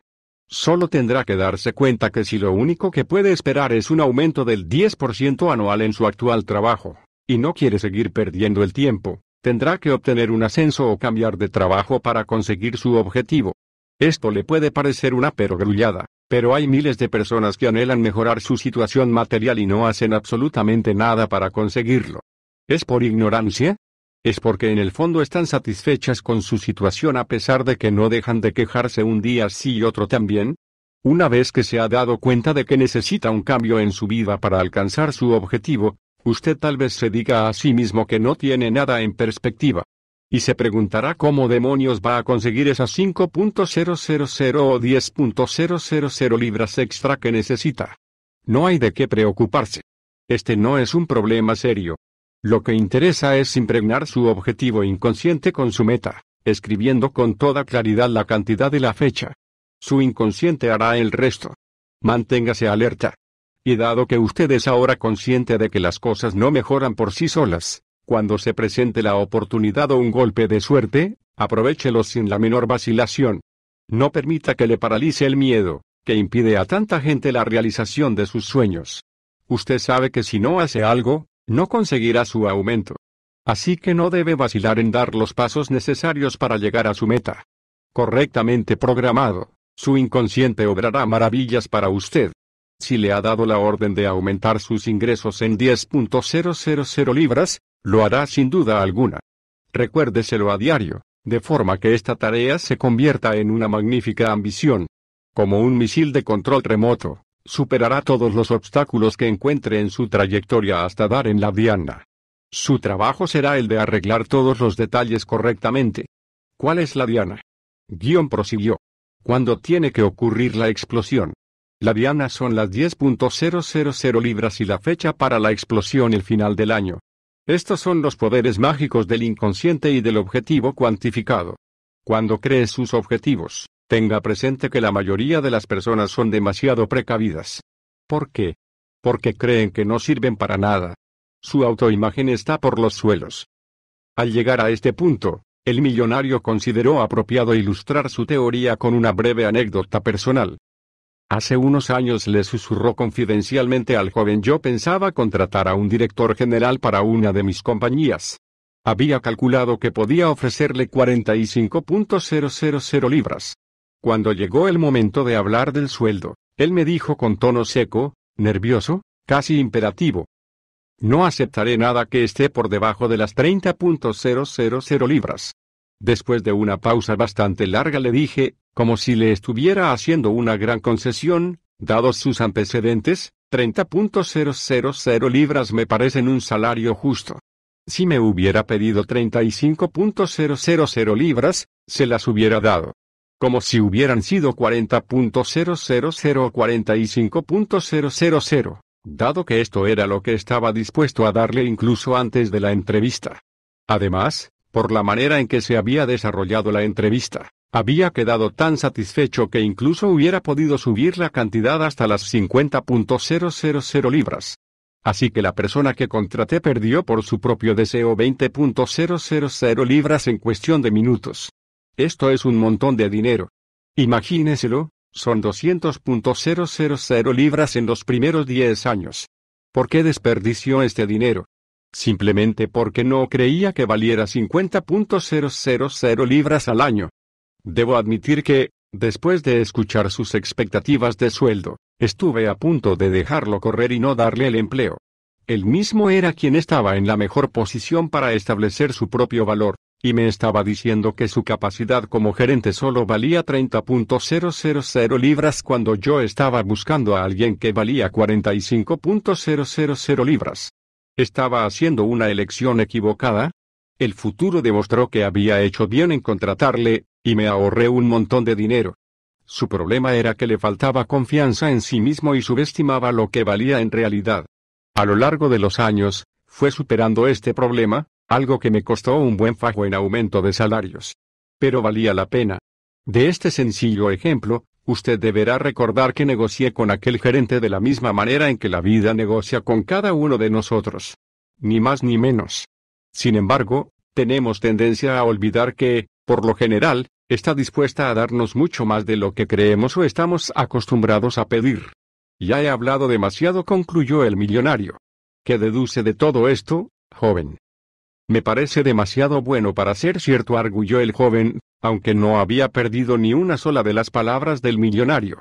Speaker 1: solo tendrá que darse cuenta que si lo único que puede esperar es un aumento del 10% anual en su actual trabajo, y no quiere seguir perdiendo el tiempo, tendrá que obtener un ascenso o cambiar de trabajo para conseguir su objetivo. Esto le puede parecer una perogrullada, pero hay miles de personas que anhelan mejorar su situación material y no hacen absolutamente nada para conseguirlo. ¿Es por ignorancia? es porque en el fondo están satisfechas con su situación a pesar de que no dejan de quejarse un día sí y otro también? Una vez que se ha dado cuenta de que necesita un cambio en su vida para alcanzar su objetivo, usted tal vez se diga a sí mismo que no tiene nada en perspectiva. Y se preguntará cómo demonios va a conseguir esas 5.000 o 10.000 libras extra que necesita. No hay de qué preocuparse. Este no es un problema serio, lo que interesa es impregnar su objetivo inconsciente con su meta, escribiendo con toda claridad la cantidad y la fecha. Su inconsciente hará el resto. Manténgase alerta. Y dado que usted es ahora consciente de que las cosas no mejoran por sí solas, cuando se presente la oportunidad o un golpe de suerte, aprovéchelo sin la menor vacilación. No permita que le paralice el miedo, que impide a tanta gente la realización de sus sueños. Usted sabe que si no hace algo, no conseguirá su aumento. Así que no debe vacilar en dar los pasos necesarios para llegar a su meta. Correctamente programado, su inconsciente obrará maravillas para usted. Si le ha dado la orden de aumentar sus ingresos en 10.000 libras, lo hará sin duda alguna. Recuérdeselo a diario, de forma que esta tarea se convierta en una magnífica ambición. Como un misil de control remoto, Superará todos los obstáculos que encuentre en su trayectoria hasta dar en la diana. Su trabajo será el de arreglar todos los detalles correctamente. ¿Cuál es la diana? Guión prosiguió. ¿Cuándo tiene que ocurrir la explosión? La diana son las 10.000 libras y la fecha para la explosión el final del año. Estos son los poderes mágicos del inconsciente y del objetivo cuantificado. Cuando crees sus objetivos, Tenga presente que la mayoría de las personas son demasiado precavidas. ¿Por qué? Porque creen que no sirven para nada. Su autoimagen está por los suelos. Al llegar a este punto, el millonario consideró apropiado ilustrar su teoría con una breve anécdota personal. Hace unos años le susurró confidencialmente al joven yo pensaba contratar a un director general para una de mis compañías. Había calculado que podía ofrecerle 45.000 libras. Cuando llegó el momento de hablar del sueldo, él me dijo con tono seco, nervioso, casi imperativo. No aceptaré nada que esté por debajo de las 30.000 libras. Después de una pausa bastante larga le dije, como si le estuviera haciendo una gran concesión, dados sus antecedentes, 30.000 libras me parecen un salario justo. Si me hubiera pedido 35.000 libras, se las hubiera dado como si hubieran sido 40.000 o 45.000, dado que esto era lo que estaba dispuesto a darle incluso antes de la entrevista. Además, por la manera en que se había desarrollado la entrevista, había quedado tan satisfecho que incluso hubiera podido subir la cantidad hasta las 50.000 libras. Así que la persona que contraté perdió por su propio deseo 20.000 libras en cuestión de minutos. Esto es un montón de dinero. Imagíneselo, son 200.000 libras en los primeros 10 años. ¿Por qué desperdició este dinero? Simplemente porque no creía que valiera 50.000 libras al año. Debo admitir que, después de escuchar sus expectativas de sueldo, estuve a punto de dejarlo correr y no darle el empleo. Él mismo era quien estaba en la mejor posición para establecer su propio valor y me estaba diciendo que su capacidad como gerente solo valía 30.000 libras cuando yo estaba buscando a alguien que valía 45.000 libras. ¿Estaba haciendo una elección equivocada? El futuro demostró que había hecho bien en contratarle, y me ahorré un montón de dinero. Su problema era que le faltaba confianza en sí mismo y subestimaba lo que valía en realidad. A lo largo de los años, fue superando este problema, algo que me costó un buen fajo en aumento de salarios. Pero valía la pena. De este sencillo ejemplo, usted deberá recordar que negocié con aquel gerente de la misma manera en que la vida negocia con cada uno de nosotros. Ni más ni menos. Sin embargo, tenemos tendencia a olvidar que, por lo general, está dispuesta a darnos mucho más de lo que creemos o estamos acostumbrados a pedir. Ya he hablado demasiado, concluyó el millonario. ¿Qué deduce de todo esto, joven? Me parece demasiado bueno para ser cierto, arguyó el joven, aunque no había perdido ni una sola de las palabras del millonario.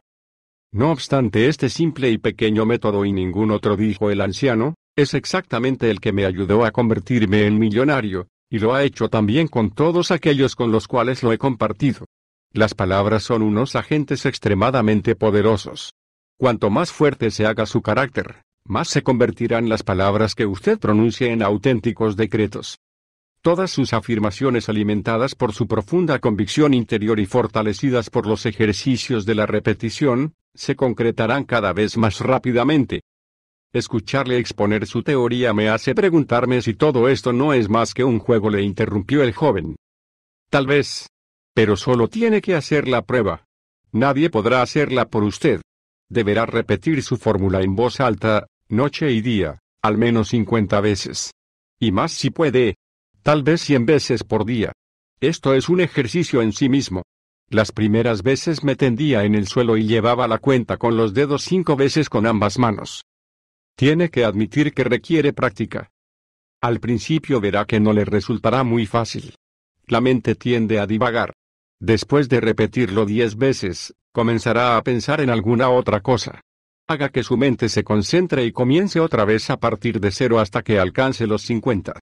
Speaker 1: No obstante, este simple y pequeño método y ningún otro, dijo el anciano, es exactamente el que me ayudó a convertirme en millonario, y lo ha hecho también con todos aquellos con los cuales lo he compartido. Las palabras son unos agentes extremadamente poderosos. Cuanto más fuerte se haga su carácter, más se convertirán las palabras que usted pronuncie en auténticos decretos. Todas sus afirmaciones alimentadas por su profunda convicción interior y fortalecidas por los ejercicios de la repetición, se concretarán cada vez más rápidamente. Escucharle exponer su teoría me hace preguntarme si todo esto no es más que un juego, le interrumpió el joven. Tal vez. Pero solo tiene que hacer la prueba. Nadie podrá hacerla por usted. Deberá repetir su fórmula en voz alta, noche y día, al menos 50 veces. Y más si puede. Tal vez 100 veces por día. Esto es un ejercicio en sí mismo. Las primeras veces me tendía en el suelo y llevaba la cuenta con los dedos cinco veces con ambas manos. Tiene que admitir que requiere práctica. Al principio verá que no le resultará muy fácil. La mente tiende a divagar. Después de repetirlo diez veces, comenzará a pensar en alguna otra cosa haga que su mente se concentre y comience otra vez a partir de cero hasta que alcance los 50.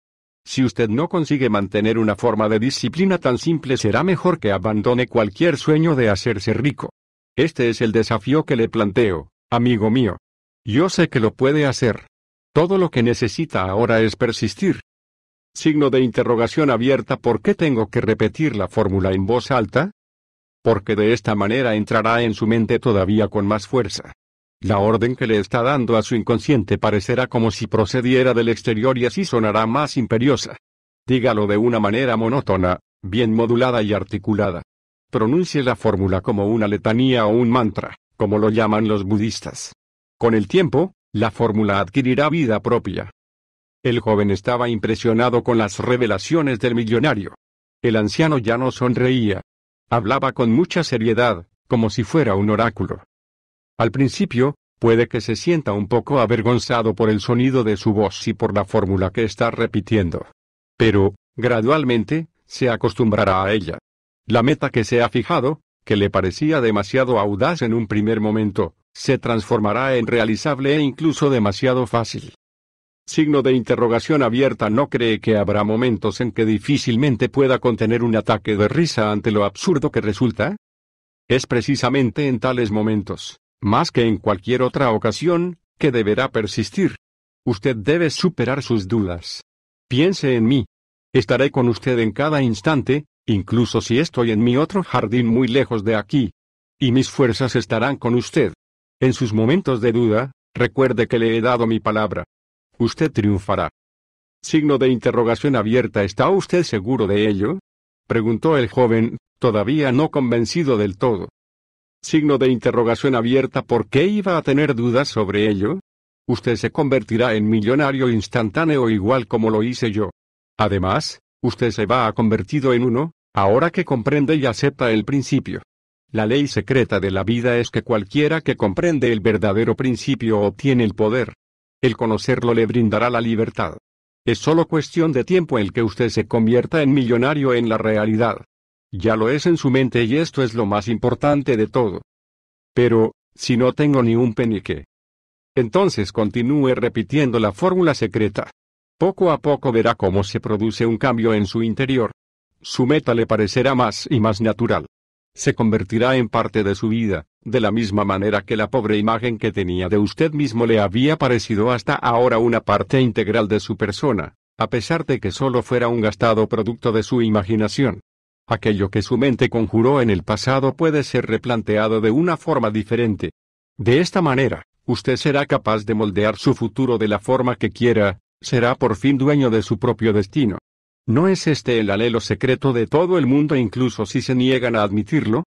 Speaker 1: Si usted no consigue mantener una forma de disciplina tan simple será mejor que abandone cualquier sueño de hacerse rico. Este es el desafío que le planteo, amigo mío. Yo sé que lo puede hacer. Todo lo que necesita ahora es persistir. Signo de interrogación abierta ¿Por qué tengo que repetir la fórmula en voz alta? Porque de esta manera entrará en su mente todavía con más fuerza. La orden que le está dando a su inconsciente parecerá como si procediera del exterior y así sonará más imperiosa. Dígalo de una manera monótona, bien modulada y articulada. Pronuncie la fórmula como una letanía o un mantra, como lo llaman los budistas. Con el tiempo, la fórmula adquirirá vida propia. El joven estaba impresionado con las revelaciones del millonario. El anciano ya no sonreía. Hablaba con mucha seriedad, como si fuera un oráculo. Al principio, puede que se sienta un poco avergonzado por el sonido de su voz y por la fórmula que está repitiendo. Pero, gradualmente, se acostumbrará a ella. La meta que se ha fijado, que le parecía demasiado audaz en un primer momento, se transformará en realizable e incluso demasiado fácil. Signo de interrogación abierta no cree que habrá momentos en que difícilmente pueda contener un ataque de risa ante lo absurdo que resulta. Es precisamente en tales momentos, más que en cualquier otra ocasión, que deberá persistir. Usted debe superar sus dudas. Piense en mí. Estaré con usted en cada instante, incluso si estoy en mi otro jardín muy lejos de aquí. Y mis fuerzas estarán con usted. En sus momentos de duda, recuerde que le he dado mi palabra. Usted triunfará. Signo de interrogación abierta, ¿está usted seguro de ello? preguntó el joven, todavía no convencido del todo. Signo de interrogación abierta ¿por qué iba a tener dudas sobre ello? Usted se convertirá en millonario instantáneo igual como lo hice yo. Además, usted se va a convertido en uno, ahora que comprende y acepta el principio. La ley secreta de la vida es que cualquiera que comprende el verdadero principio obtiene el poder. El conocerlo le brindará la libertad. Es solo cuestión de tiempo el que usted se convierta en millonario en la realidad. Ya lo es en su mente y esto es lo más importante de todo. Pero, si no tengo ni un penique. Entonces continúe repitiendo la fórmula secreta. Poco a poco verá cómo se produce un cambio en su interior. Su meta le parecerá más y más natural. Se convertirá en parte de su vida, de la misma manera que la pobre imagen que tenía de usted mismo le había parecido hasta ahora una parte integral de su persona, a pesar de que solo fuera un gastado producto de su imaginación. Aquello que su mente conjuró en el pasado puede ser replanteado de una forma diferente. De esta manera, usted será capaz de moldear su futuro de la forma que quiera, será por fin dueño de su propio destino. ¿No es este el alelo secreto de todo el mundo incluso si se niegan a admitirlo?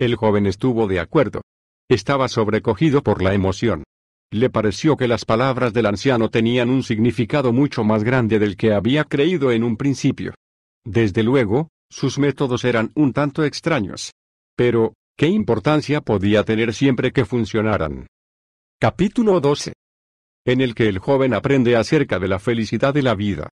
Speaker 1: El joven estuvo de acuerdo. Estaba sobrecogido por la emoción. Le pareció que las palabras del anciano tenían un significado mucho más grande del que había creído en un principio. Desde luego, sus métodos eran un tanto extraños. Pero, ¿qué importancia podía tener siempre que funcionaran? Capítulo 12. En el que el joven aprende acerca de la felicidad de la vida.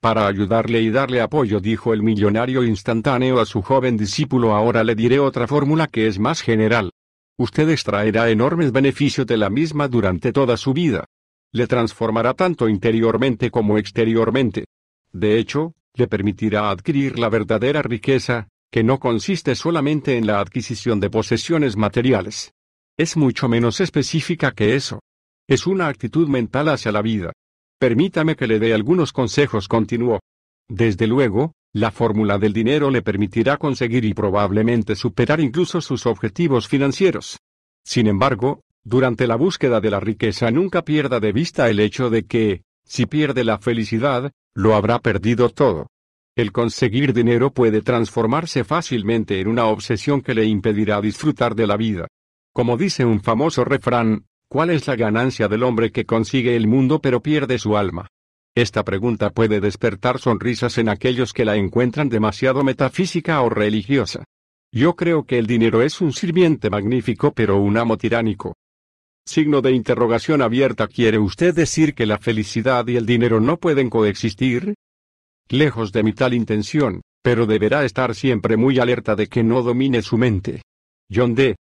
Speaker 1: Para ayudarle y darle apoyo, dijo el millonario instantáneo a su joven discípulo, ahora le diré otra fórmula que es más general. Usted extraerá enormes beneficios de la misma durante toda su vida. Le transformará tanto interiormente como exteriormente. De hecho, le permitirá adquirir la verdadera riqueza, que no consiste solamente en la adquisición de posesiones materiales. Es mucho menos específica que eso. Es una actitud mental hacia la vida. Permítame que le dé algunos consejos, continuó. Desde luego, la fórmula del dinero le permitirá conseguir y probablemente superar incluso sus objetivos financieros. Sin embargo, durante la búsqueda de la riqueza nunca pierda de vista el hecho de que, si pierde la felicidad, lo habrá perdido todo. El conseguir dinero puede transformarse fácilmente en una obsesión que le impedirá disfrutar de la vida. Como dice un famoso refrán, ¿cuál es la ganancia del hombre que consigue el mundo pero pierde su alma? Esta pregunta puede despertar sonrisas en aquellos que la encuentran demasiado metafísica o religiosa. Yo creo que el dinero es un sirviente magnífico pero un amo tiránico. Signo de interrogación abierta. ¿Quiere usted decir que la felicidad y el dinero no pueden coexistir? Lejos de mi tal intención, pero deberá estar siempre muy alerta de que no domine su mente. John D.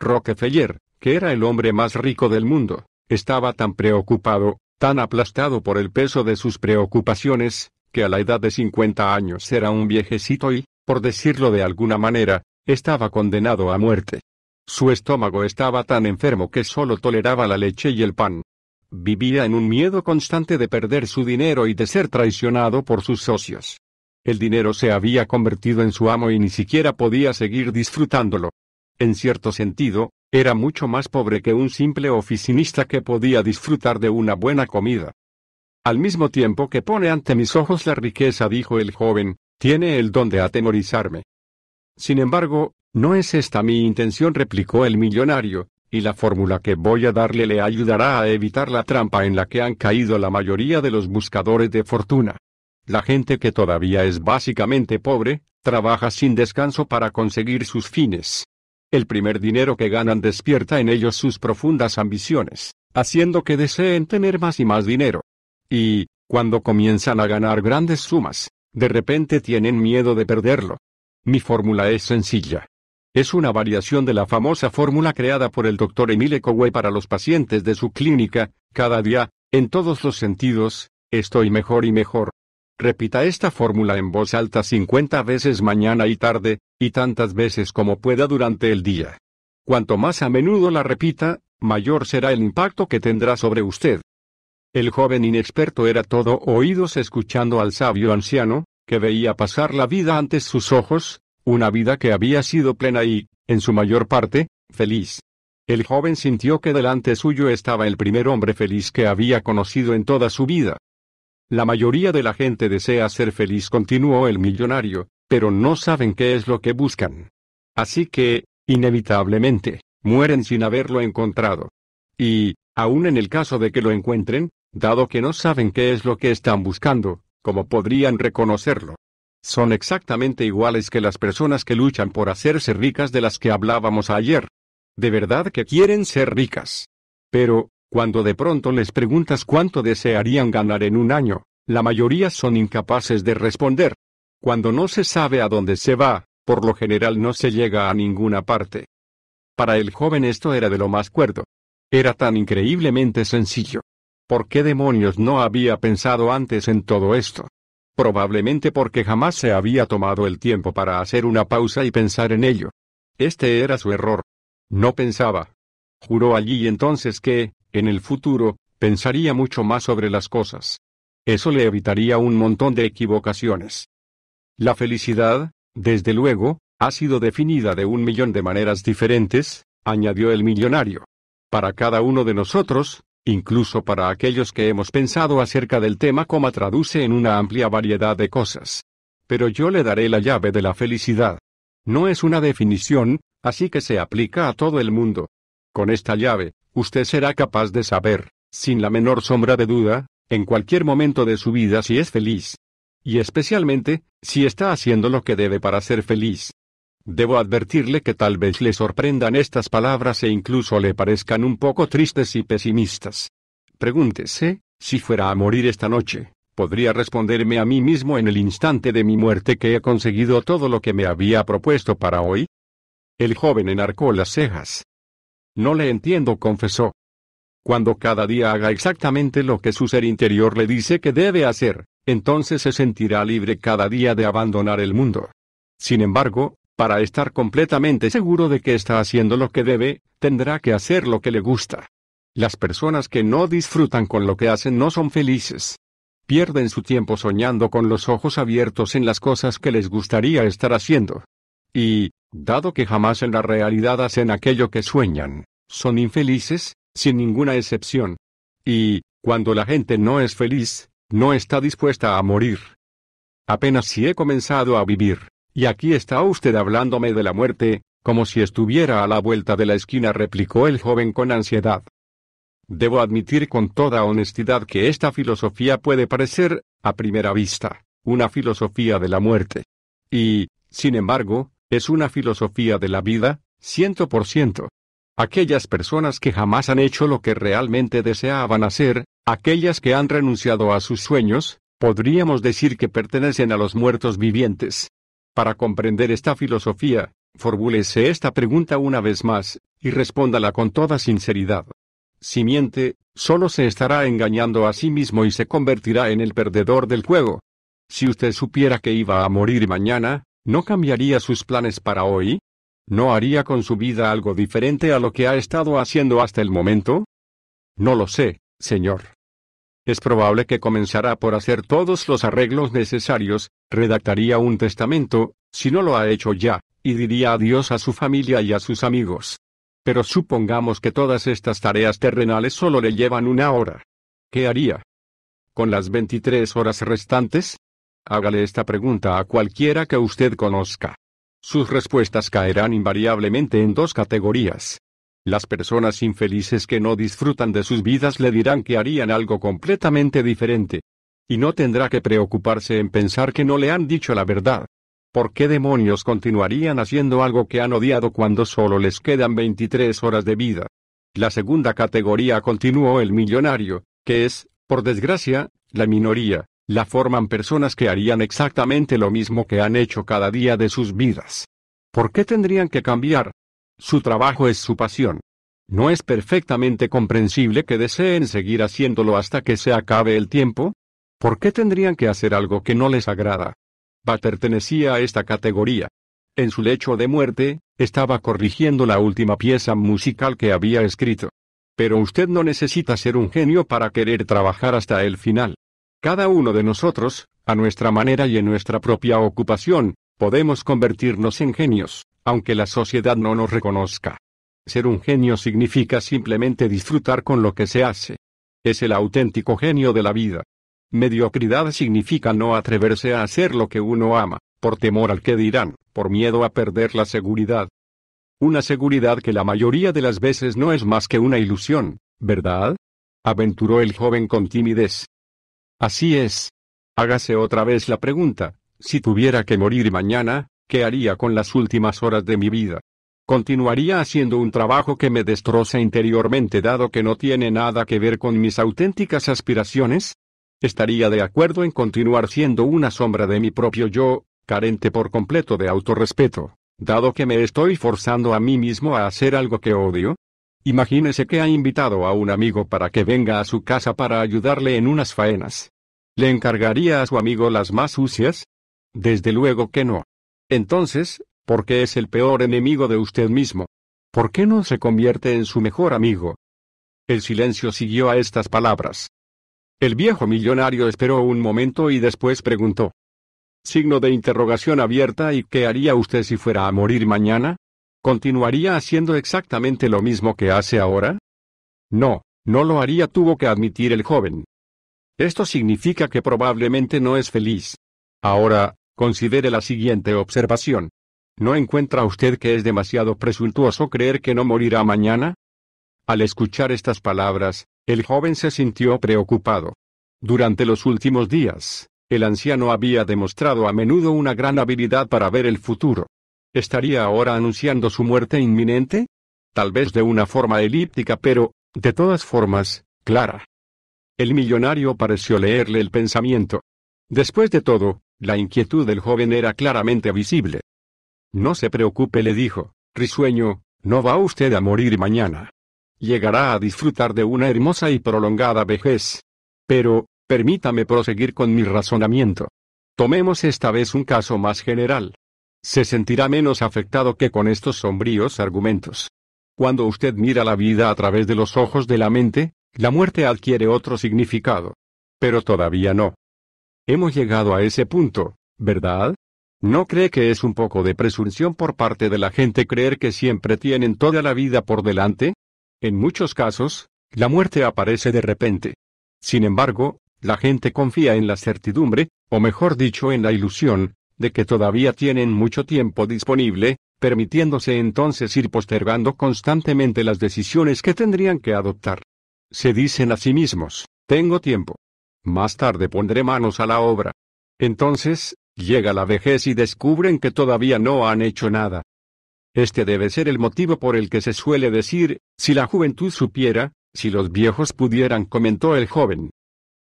Speaker 1: Rockefeller, que era el hombre más rico del mundo, estaba tan preocupado, tan aplastado por el peso de sus preocupaciones, que a la edad de 50 años era un viejecito y, por decirlo de alguna manera, estaba condenado a muerte. Su estómago estaba tan enfermo que solo toleraba la leche y el pan. Vivía en un miedo constante de perder su dinero y de ser traicionado por sus socios. El dinero se había convertido en su amo y ni siquiera podía seguir disfrutándolo. En cierto sentido, era mucho más pobre que un simple oficinista que podía disfrutar de una buena comida. Al mismo tiempo que pone ante mis ojos la riqueza, dijo el joven, tiene el don de atemorizarme. Sin embargo, no es esta mi intención, replicó el millonario, y la fórmula que voy a darle le ayudará a evitar la trampa en la que han caído la mayoría de los buscadores de fortuna. La gente que todavía es básicamente pobre, trabaja sin descanso para conseguir sus fines. El primer dinero que ganan despierta en ellos sus profundas ambiciones, haciendo que deseen tener más y más dinero. Y, cuando comienzan a ganar grandes sumas, de repente tienen miedo de perderlo, mi fórmula es sencilla. Es una variación de la famosa fórmula creada por el Dr. Emile Coway para los pacientes de su clínica, cada día, en todos los sentidos, estoy mejor y mejor. Repita esta fórmula en voz alta 50 veces mañana y tarde, y tantas veces como pueda durante el día. Cuanto más a menudo la repita, mayor será el impacto que tendrá sobre usted. El joven inexperto era todo oídos escuchando al sabio anciano, que veía pasar la vida ante sus ojos, una vida que había sido plena y, en su mayor parte, feliz. El joven sintió que delante suyo estaba el primer hombre feliz que había conocido en toda su vida. La mayoría de la gente desea ser feliz, continuó el millonario, pero no saben qué es lo que buscan. Así que, inevitablemente, mueren sin haberlo encontrado. Y, aun en el caso de que lo encuentren, dado que no saben qué es lo que están buscando, como podrían reconocerlo. Son exactamente iguales que las personas que luchan por hacerse ricas de las que hablábamos ayer. De verdad que quieren ser ricas. Pero, cuando de pronto les preguntas cuánto desearían ganar en un año, la mayoría son incapaces de responder. Cuando no se sabe a dónde se va, por lo general no se llega a ninguna parte. Para el joven esto era de lo más cuerdo. Era tan increíblemente sencillo. ¿Por qué demonios no había pensado antes en todo esto? Probablemente porque jamás se había tomado el tiempo para hacer una pausa y pensar en ello. Este era su error. No pensaba. Juró allí entonces que, en el futuro, pensaría mucho más sobre las cosas. Eso le evitaría un montón de equivocaciones. La felicidad, desde luego, ha sido definida de un millón de maneras diferentes, añadió el millonario. Para cada uno de nosotros, incluso para aquellos que hemos pensado acerca del tema coma traduce en una amplia variedad de cosas. Pero yo le daré la llave de la felicidad. No es una definición, así que se aplica a todo el mundo. Con esta llave, usted será capaz de saber, sin la menor sombra de duda, en cualquier momento de su vida si es feliz. Y especialmente, si está haciendo lo que debe para ser feliz. Debo advertirle que tal vez le sorprendan estas palabras e incluso le parezcan un poco tristes y pesimistas. Pregúntese, si fuera a morir esta noche, podría responderme a mí mismo en el instante de mi muerte que he conseguido todo lo que me había propuesto para hoy. El joven enarcó las cejas. No le entiendo, confesó. Cuando cada día haga exactamente lo que su ser interior le dice que debe hacer, entonces se sentirá libre cada día de abandonar el mundo. Sin embargo, para estar completamente seguro de que está haciendo lo que debe, tendrá que hacer lo que le gusta. Las personas que no disfrutan con lo que hacen no son felices. Pierden su tiempo soñando con los ojos abiertos en las cosas que les gustaría estar haciendo. Y, dado que jamás en la realidad hacen aquello que sueñan, son infelices, sin ninguna excepción. Y, cuando la gente no es feliz, no está dispuesta a morir. Apenas si he comenzado a vivir, y aquí está usted hablándome de la muerte, como si estuviera a la vuelta de la esquina, replicó el joven con ansiedad. Debo admitir con toda honestidad que esta filosofía puede parecer, a primera vista, una filosofía de la muerte. Y, sin embargo, es una filosofía de la vida, ciento por ciento. Aquellas personas que jamás han hecho lo que realmente deseaban hacer, aquellas que han renunciado a sus sueños, podríamos decir que pertenecen a los muertos vivientes. Para comprender esta filosofía, formúlese esta pregunta una vez más, y respóndala con toda sinceridad. Si miente, solo se estará engañando a sí mismo y se convertirá en el perdedor del juego. Si usted supiera que iba a morir mañana, ¿no cambiaría sus planes para hoy? ¿No haría con su vida algo diferente a lo que ha estado haciendo hasta el momento? No lo sé, señor. Es probable que comenzará por hacer todos los arreglos necesarios, redactaría un testamento, si no lo ha hecho ya, y diría adiós a su familia y a sus amigos. Pero supongamos que todas estas tareas terrenales solo le llevan una hora. ¿Qué haría? ¿Con las 23 horas restantes? Hágale esta pregunta a cualquiera que usted conozca. Sus respuestas caerán invariablemente en dos categorías, las personas infelices que no disfrutan de sus vidas le dirán que harían algo completamente diferente. Y no tendrá que preocuparse en pensar que no le han dicho la verdad. ¿Por qué demonios continuarían haciendo algo que han odiado cuando solo les quedan 23 horas de vida? La segunda categoría continuó el millonario, que es, por desgracia, la minoría, la forman personas que harían exactamente lo mismo que han hecho cada día de sus vidas. ¿Por qué tendrían que cambiar? Su trabajo es su pasión. ¿No es perfectamente comprensible que deseen seguir haciéndolo hasta que se acabe el tiempo? ¿Por qué tendrían que hacer algo que no les agrada? Ba pertenecía a esta categoría. En su lecho de muerte, estaba corrigiendo la última pieza musical que había escrito. Pero usted no necesita ser un genio para querer trabajar hasta el final. Cada uno de nosotros, a nuestra manera y en nuestra propia ocupación, podemos convertirnos en genios aunque la sociedad no nos reconozca. Ser un genio significa simplemente disfrutar con lo que se hace. Es el auténtico genio de la vida. Mediocridad significa no atreverse a hacer lo que uno ama, por temor al que dirán, por miedo a perder la seguridad. Una seguridad que la mayoría de las veces no es más que una ilusión, ¿verdad? aventuró el joven con timidez. Así es. Hágase otra vez la pregunta, si tuviera que morir mañana, ¿qué haría con las últimas horas de mi vida? Continuaría haciendo un trabajo que me destroza interiormente dado que no tiene nada que ver con mis auténticas aspiraciones? ¿Estaría de acuerdo en continuar siendo una sombra de mi propio yo, carente por completo de autorrespeto, dado que me estoy forzando a mí mismo a hacer algo que odio? Imagínese que ha invitado a un amigo para que venga a su casa para ayudarle en unas faenas. ¿Le encargaría a su amigo las más sucias? Desde luego que no. Entonces, ¿por qué es el peor enemigo de usted mismo? ¿Por qué no se convierte en su mejor amigo? El silencio siguió a estas palabras. El viejo millonario esperó un momento y después preguntó. Signo de interrogación abierta ¿y qué haría usted si fuera a morir mañana? ¿Continuaría haciendo exactamente lo mismo que hace ahora? No, no lo haría tuvo que admitir el joven. Esto significa que probablemente no es feliz. Ahora, Considere la siguiente observación. ¿No encuentra usted que es demasiado presuntuoso creer que no morirá mañana? Al escuchar estas palabras, el joven se sintió preocupado. Durante los últimos días, el anciano había demostrado a menudo una gran habilidad para ver el futuro. ¿Estaría ahora anunciando su muerte inminente? Tal vez de una forma elíptica, pero, de todas formas, clara. El millonario pareció leerle el pensamiento. Después de todo, la inquietud del joven era claramente visible. No se preocupe, le dijo, risueño, no va usted a morir mañana. Llegará a disfrutar de una hermosa y prolongada vejez. Pero, permítame proseguir con mi razonamiento. Tomemos esta vez un caso más general. Se sentirá menos afectado que con estos sombríos argumentos. Cuando usted mira la vida a través de los ojos de la mente, la muerte adquiere otro significado. Pero todavía no. Hemos llegado a ese punto, ¿verdad? ¿No cree que es un poco de presunción por parte de la gente creer que siempre tienen toda la vida por delante? En muchos casos, la muerte aparece de repente. Sin embargo, la gente confía en la certidumbre, o mejor dicho en la ilusión, de que todavía tienen mucho tiempo disponible, permitiéndose entonces ir postergando constantemente las decisiones que tendrían que adoptar. Se dicen a sí mismos, tengo tiempo, más tarde pondré manos a la obra. Entonces, llega la vejez y descubren que todavía no han hecho nada. Este debe ser el motivo por el que se suele decir, si la juventud supiera, si los viejos pudieran, comentó el joven.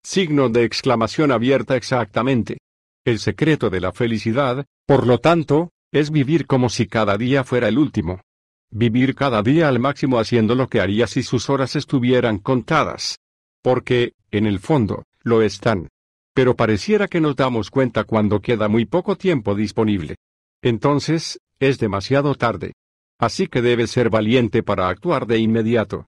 Speaker 1: Signo de exclamación abierta exactamente. El secreto de la felicidad, por lo tanto, es vivir como si cada día fuera el último. Vivir cada día al máximo haciendo lo que haría si sus horas estuvieran contadas. Porque, en el fondo, lo están. Pero pareciera que nos damos cuenta cuando queda muy poco tiempo disponible. Entonces, es demasiado tarde. Así que debe ser valiente para actuar de inmediato.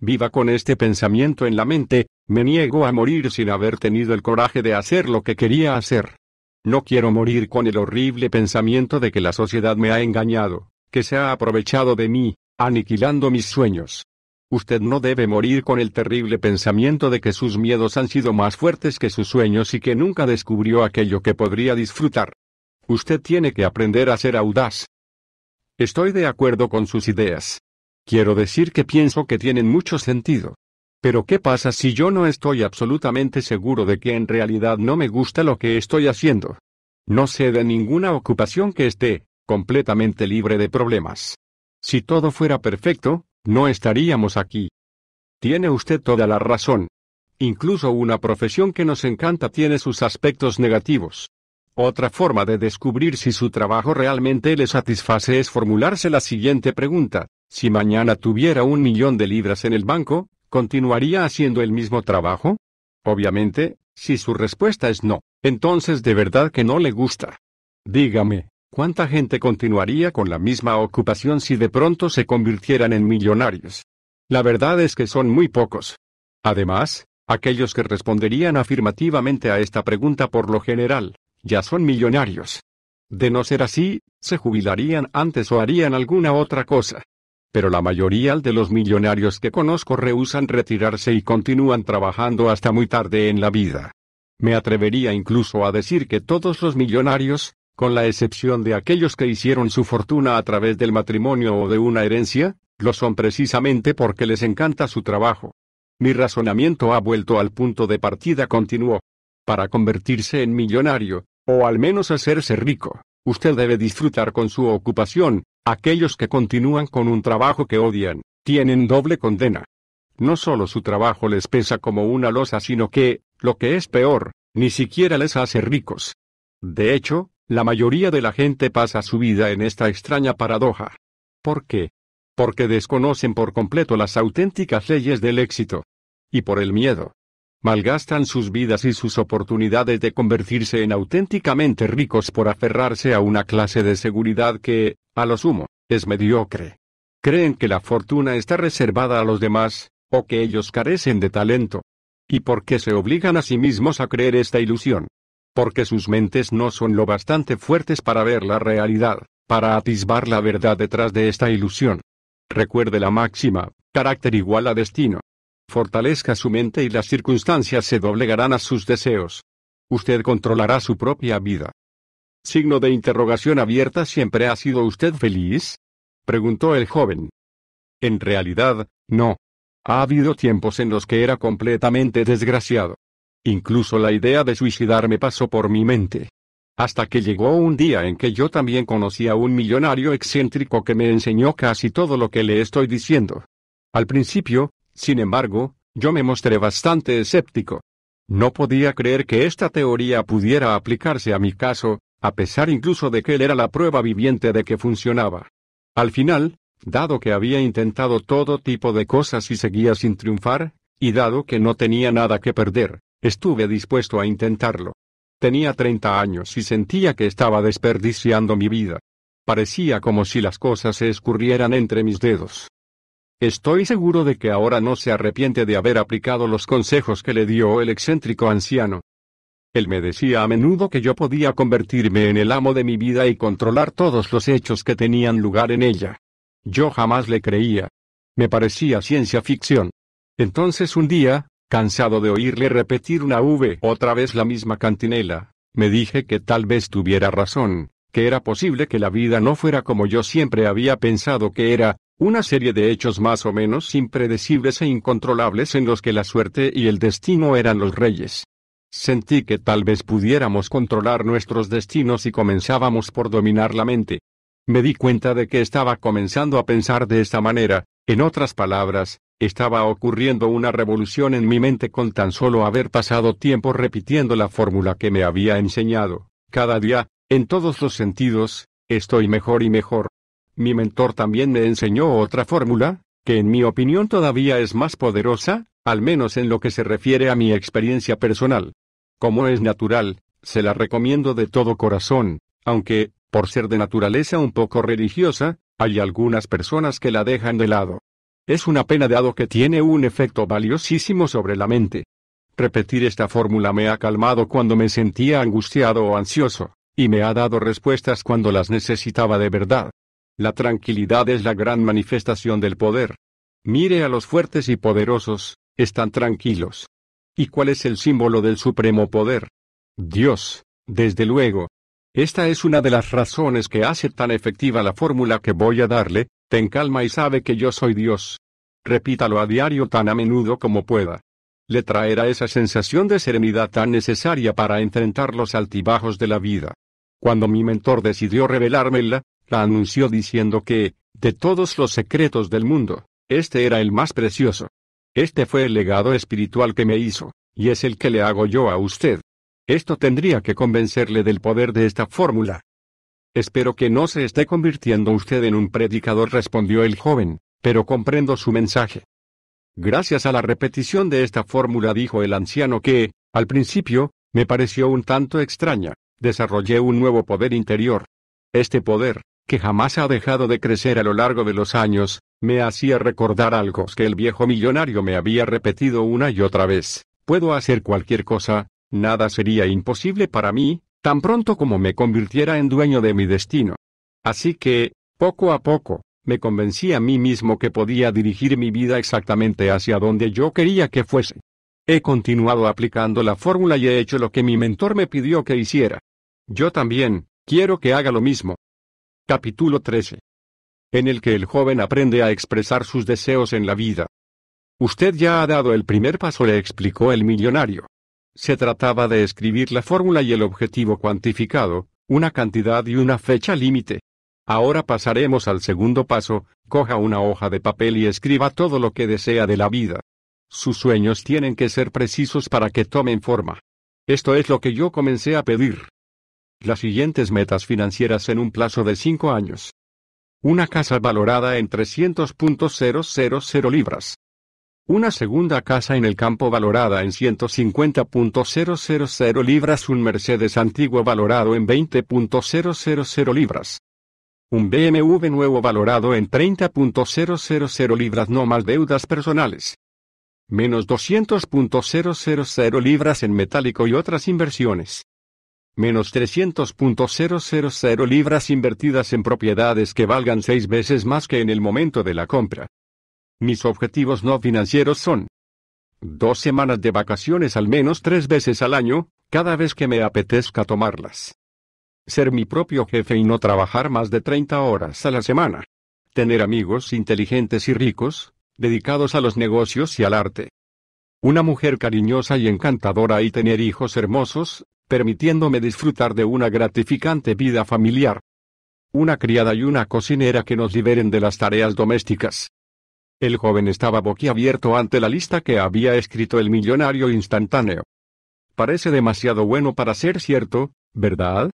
Speaker 1: Viva con este pensamiento en la mente, me niego a morir sin haber tenido el coraje de hacer lo que quería hacer. No quiero morir con el horrible pensamiento de que la sociedad me ha engañado, que se ha aprovechado de mí, aniquilando mis sueños. Usted no debe morir con el terrible pensamiento de que sus miedos han sido más fuertes que sus sueños y que nunca descubrió aquello que podría disfrutar. Usted tiene que aprender a ser audaz. Estoy de acuerdo con sus ideas. Quiero decir que pienso que tienen mucho sentido. Pero ¿qué pasa si yo no estoy absolutamente seguro de que en realidad no me gusta lo que estoy haciendo? No sé de ninguna ocupación que esté, completamente libre de problemas. Si todo fuera perfecto, no estaríamos aquí. Tiene usted toda la razón. Incluso una profesión que nos encanta tiene sus aspectos negativos. Otra forma de descubrir si su trabajo realmente le satisface es formularse la siguiente pregunta. Si mañana tuviera un millón de libras en el banco, ¿continuaría haciendo el mismo trabajo? Obviamente, si su respuesta es no, entonces de verdad que no le gusta. Dígame, ¿Cuánta gente continuaría con la misma ocupación si de pronto se convirtieran en millonarios? La verdad es que son muy pocos. Además, aquellos que responderían afirmativamente a esta pregunta por lo general, ya son millonarios. De no ser así, se jubilarían antes o harían alguna otra cosa. Pero la mayoría de los millonarios que conozco rehusan retirarse y continúan trabajando hasta muy tarde en la vida. Me atrevería incluso a decir que todos los millonarios, con la excepción de aquellos que hicieron su fortuna a través del matrimonio o de una herencia, lo son precisamente porque les encanta su trabajo. Mi razonamiento ha vuelto al punto de partida, continuó. Para convertirse en millonario, o al menos hacerse rico, usted debe disfrutar con su ocupación, aquellos que continúan con un trabajo que odian, tienen doble condena. No solo su trabajo les pesa como una losa, sino que, lo que es peor, ni siquiera les hace ricos. De hecho, la mayoría de la gente pasa su vida en esta extraña paradoja. ¿Por qué? Porque desconocen por completo las auténticas leyes del éxito. Y por el miedo. Malgastan sus vidas y sus oportunidades de convertirse en auténticamente ricos por aferrarse a una clase de seguridad que, a lo sumo, es mediocre. Creen que la fortuna está reservada a los demás, o que ellos carecen de talento. ¿Y por qué se obligan a sí mismos a creer esta ilusión? porque sus mentes no son lo bastante fuertes para ver la realidad, para atisbar la verdad detrás de esta ilusión. Recuerde la máxima, carácter igual a destino. Fortalezca su mente y las circunstancias se doblegarán a sus deseos. Usted controlará su propia vida. Signo de interrogación abierta ¿Siempre ha sido usted feliz? preguntó el joven. En realidad, no. Ha habido tiempos en los que era completamente desgraciado. Incluso la idea de suicidarme pasó por mi mente. Hasta que llegó un día en que yo también conocí a un millonario excéntrico que me enseñó casi todo lo que le estoy diciendo. Al principio, sin embargo, yo me mostré bastante escéptico. No podía creer que esta teoría pudiera aplicarse a mi caso, a pesar incluso de que él era la prueba viviente de que funcionaba. Al final, dado que había intentado todo tipo de cosas y seguía sin triunfar, y dado que no tenía nada que perder, Estuve dispuesto a intentarlo. Tenía 30 años y sentía que estaba desperdiciando mi vida. Parecía como si las cosas se escurrieran entre mis dedos. Estoy seguro de que ahora no se arrepiente de haber aplicado los consejos que le dio el excéntrico anciano. Él me decía a menudo que yo podía convertirme en el amo de mi vida y controlar todos los hechos que tenían lugar en ella. Yo jamás le creía. Me parecía ciencia ficción. Entonces un día, Cansado de oírle repetir una V otra vez la misma cantinela, me dije que tal vez tuviera razón, que era posible que la vida no fuera como yo siempre había pensado que era, una serie de hechos más o menos impredecibles e incontrolables en los que la suerte y el destino eran los reyes. Sentí que tal vez pudiéramos controlar nuestros destinos y comenzábamos por dominar la mente. Me di cuenta de que estaba comenzando a pensar de esta manera, en otras palabras, estaba ocurriendo una revolución en mi mente con tan solo haber pasado tiempo repitiendo la fórmula que me había enseñado. Cada día, en todos los sentidos, estoy mejor y mejor. Mi mentor también me enseñó otra fórmula, que en mi opinión todavía es más poderosa, al menos en lo que se refiere a mi experiencia personal. Como es natural, se la recomiendo de todo corazón, aunque, por ser de naturaleza un poco religiosa, hay algunas personas que la dejan de lado. Es una pena dado que tiene un efecto valiosísimo sobre la mente. Repetir esta fórmula me ha calmado cuando me sentía angustiado o ansioso, y me ha dado respuestas cuando las necesitaba de verdad. La tranquilidad es la gran manifestación del poder. Mire a los fuertes y poderosos, están tranquilos. ¿Y cuál es el símbolo del supremo poder? Dios, desde luego, esta es una de las razones que hace tan efectiva la fórmula que voy a darle, ten calma y sabe que yo soy Dios. Repítalo a diario tan a menudo como pueda. Le traerá esa sensación de serenidad tan necesaria para enfrentar los altibajos de la vida. Cuando mi mentor decidió revelármela, la anunció diciendo que, de todos los secretos del mundo, este era el más precioso. Este fue el legado espiritual que me hizo, y es el que le hago yo a usted. Esto tendría que convencerle del poder de esta fórmula. Espero que no se esté convirtiendo usted en un predicador, respondió el joven, pero comprendo su mensaje. Gracias a la repetición de esta fórmula dijo el anciano que, al principio, me pareció un tanto extraña, desarrollé un nuevo poder interior. Este poder, que jamás ha dejado de crecer a lo largo de los años, me hacía recordar algo que el viejo millonario me había repetido una y otra vez. Puedo hacer cualquier cosa, Nada sería imposible para mí, tan pronto como me convirtiera en dueño de mi destino. Así que, poco a poco, me convencí a mí mismo que podía dirigir mi vida exactamente hacia donde yo quería que fuese. He continuado aplicando la fórmula y he hecho lo que mi mentor me pidió que hiciera. Yo también, quiero que haga lo mismo. Capítulo 13. En el que el joven aprende a expresar sus deseos en la vida. Usted ya ha dado el primer paso, le explicó el millonario. Se trataba de escribir la fórmula y el objetivo cuantificado, una cantidad y una fecha límite. Ahora pasaremos al segundo paso, coja una hoja de papel y escriba todo lo que desea de la vida. Sus sueños tienen que ser precisos para que tomen forma. Esto es lo que yo comencé a pedir. Las siguientes metas financieras en un plazo de 5 años. Una casa valorada en 300.000 libras. Una segunda casa en el campo valorada en 150.000 libras, un Mercedes antiguo valorado en 20.000 libras. Un BMW nuevo valorado en 30.000 libras, no más deudas personales. Menos 200.000 libras en metálico y otras inversiones. Menos 300.000 libras invertidas en propiedades que valgan seis veces más que en el momento de la compra. Mis objetivos no financieros son dos semanas de vacaciones al menos tres veces al año, cada vez que me apetezca tomarlas. Ser mi propio jefe y no trabajar más de 30 horas a la semana. Tener amigos inteligentes y ricos, dedicados a los negocios y al arte. Una mujer cariñosa y encantadora y tener hijos hermosos, permitiéndome disfrutar de una gratificante vida familiar. Una criada y una cocinera que nos liberen de las tareas domésticas. El joven estaba boquiabierto ante la lista que había escrito el millonario instantáneo. Parece demasiado bueno para ser cierto, ¿verdad?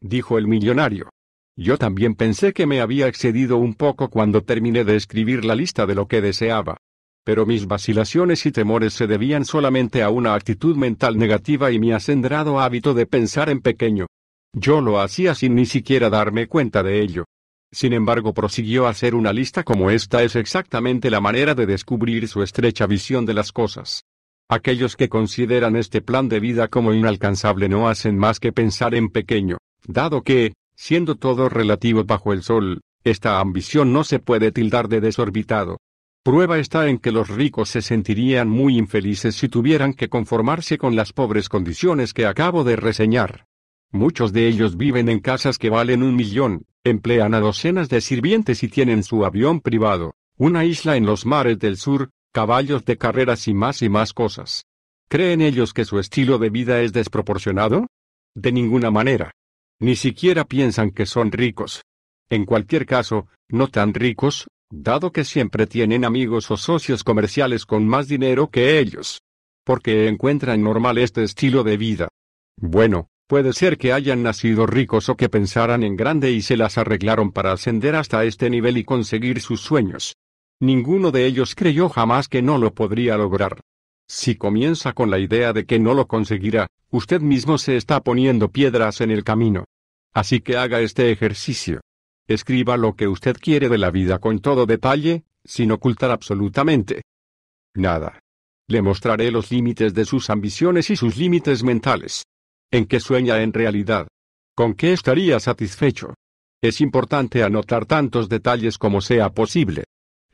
Speaker 1: dijo el millonario. Yo también pensé que me había excedido un poco cuando terminé de escribir la lista de lo que deseaba. Pero mis vacilaciones y temores se debían solamente a una actitud mental negativa y mi acendrado hábito de pensar en pequeño. Yo lo hacía sin ni siquiera darme cuenta de ello. Sin embargo prosiguió a hacer una lista como esta es exactamente la manera de descubrir su estrecha visión de las cosas. Aquellos que consideran este plan de vida como inalcanzable no hacen más que pensar en pequeño, dado que, siendo todo relativo bajo el sol, esta ambición no se puede tildar de desorbitado. Prueba está en que los ricos se sentirían muy infelices si tuvieran que conformarse con las pobres condiciones que acabo de reseñar. Muchos de ellos viven en casas que valen un millón, emplean a docenas de sirvientes y tienen su avión privado, una isla en los mares del sur, caballos de carreras y más y más cosas. ¿Creen ellos que su estilo de vida es desproporcionado? De ninguna manera. Ni siquiera piensan que son ricos. En cualquier caso, no tan ricos, dado que siempre tienen amigos o socios comerciales con más dinero que ellos. Porque encuentran normal este estilo de vida. Bueno, Puede ser que hayan nacido ricos o que pensaran en grande y se las arreglaron para ascender hasta este nivel y conseguir sus sueños. Ninguno de ellos creyó jamás que no lo podría lograr. Si comienza con la idea de que no lo conseguirá, usted mismo se está poniendo piedras en el camino. Así que haga este ejercicio. Escriba lo que usted quiere de la vida con todo detalle, sin ocultar absolutamente nada. Le mostraré los límites de sus ambiciones y sus límites mentales. ¿En qué sueña en realidad? ¿Con qué estaría satisfecho? Es importante anotar tantos detalles como sea posible.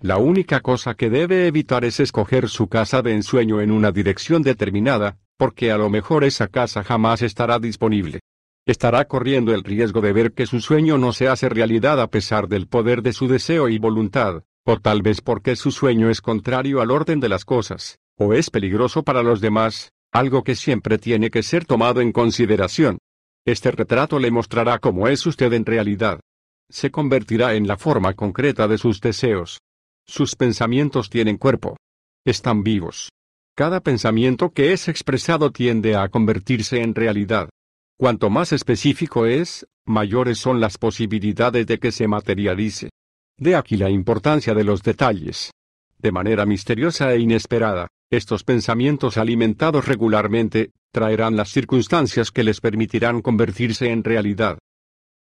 Speaker 1: La única cosa que debe evitar es escoger su casa de ensueño en una dirección determinada, porque a lo mejor esa casa jamás estará disponible. Estará corriendo el riesgo de ver que su sueño no se hace realidad a pesar del poder de su deseo y voluntad, o tal vez porque su sueño es contrario al orden de las cosas, o es peligroso para los demás, algo que siempre tiene que ser tomado en consideración. Este retrato le mostrará cómo es usted en realidad. Se convertirá en la forma concreta de sus deseos. Sus pensamientos tienen cuerpo. Están vivos. Cada pensamiento que es expresado tiende a convertirse en realidad. Cuanto más específico es, mayores son las posibilidades de que se materialice. De aquí la importancia de los detalles. De manera misteriosa e inesperada, estos pensamientos alimentados regularmente, traerán las circunstancias que les permitirán convertirse en realidad.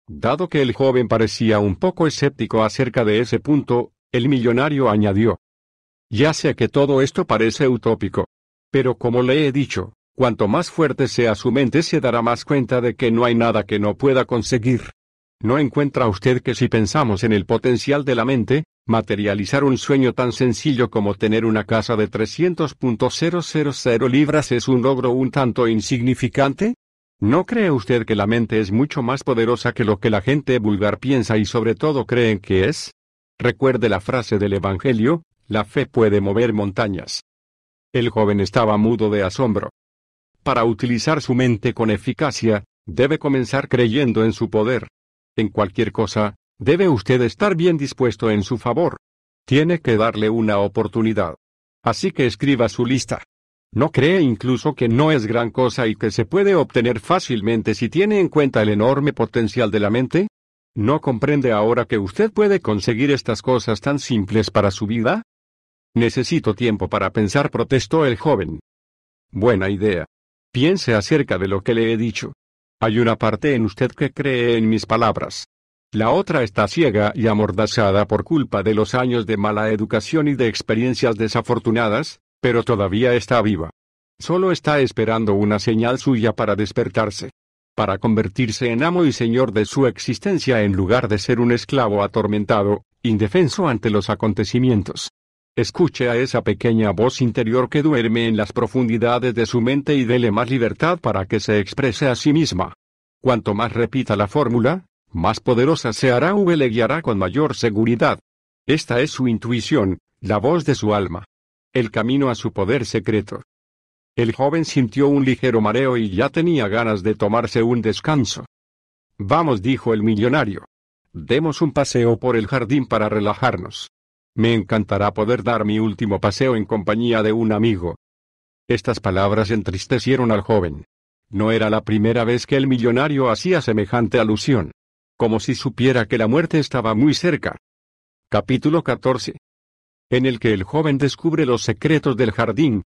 Speaker 1: Dado que el joven parecía un poco escéptico acerca de ese punto, el millonario añadió. Ya sé que todo esto parece utópico. Pero como le he dicho, cuanto más fuerte sea su mente se dará más cuenta de que no hay nada que no pueda conseguir. ¿No encuentra usted que si pensamos en el potencial de la mente, Materializar un sueño tan sencillo como tener una casa de 300.000 libras es un logro un tanto insignificante? ¿No cree usted que la mente es mucho más poderosa que lo que la gente vulgar piensa y sobre todo creen que es? Recuerde la frase del Evangelio, la fe puede mover montañas. El joven estaba mudo de asombro. Para utilizar su mente con eficacia, debe comenzar creyendo en su poder. En cualquier cosa, Debe usted estar bien dispuesto en su favor. Tiene que darle una oportunidad. Así que escriba su lista. ¿No cree incluso que no es gran cosa y que se puede obtener fácilmente si tiene en cuenta el enorme potencial de la mente? ¿No comprende ahora que usted puede conseguir estas cosas tan simples para su vida? Necesito tiempo para pensar, protestó el joven. Buena idea. Piense acerca de lo que le he dicho. Hay una parte en usted que cree en mis palabras. La otra está ciega y amordazada por culpa de los años de mala educación y de experiencias desafortunadas, pero todavía está viva. Solo está esperando una señal suya para despertarse. Para convertirse en amo y señor de su existencia en lugar de ser un esclavo atormentado, indefenso ante los acontecimientos. Escuche a esa pequeña voz interior que duerme en las profundidades de su mente y dele más libertad para que se exprese a sí misma. Cuanto más repita la fórmula, más poderosa se hará o le guiará con mayor seguridad. Esta es su intuición, la voz de su alma. El camino a su poder secreto. El joven sintió un ligero mareo y ya tenía ganas de tomarse un descanso. Vamos, dijo el millonario. Demos un paseo por el jardín para relajarnos. Me encantará poder dar mi último paseo en compañía de un amigo. Estas palabras entristecieron al joven. No era la primera vez que el millonario hacía semejante alusión como si supiera que la muerte estaba muy cerca. Capítulo 14. En el que el joven descubre los secretos del jardín.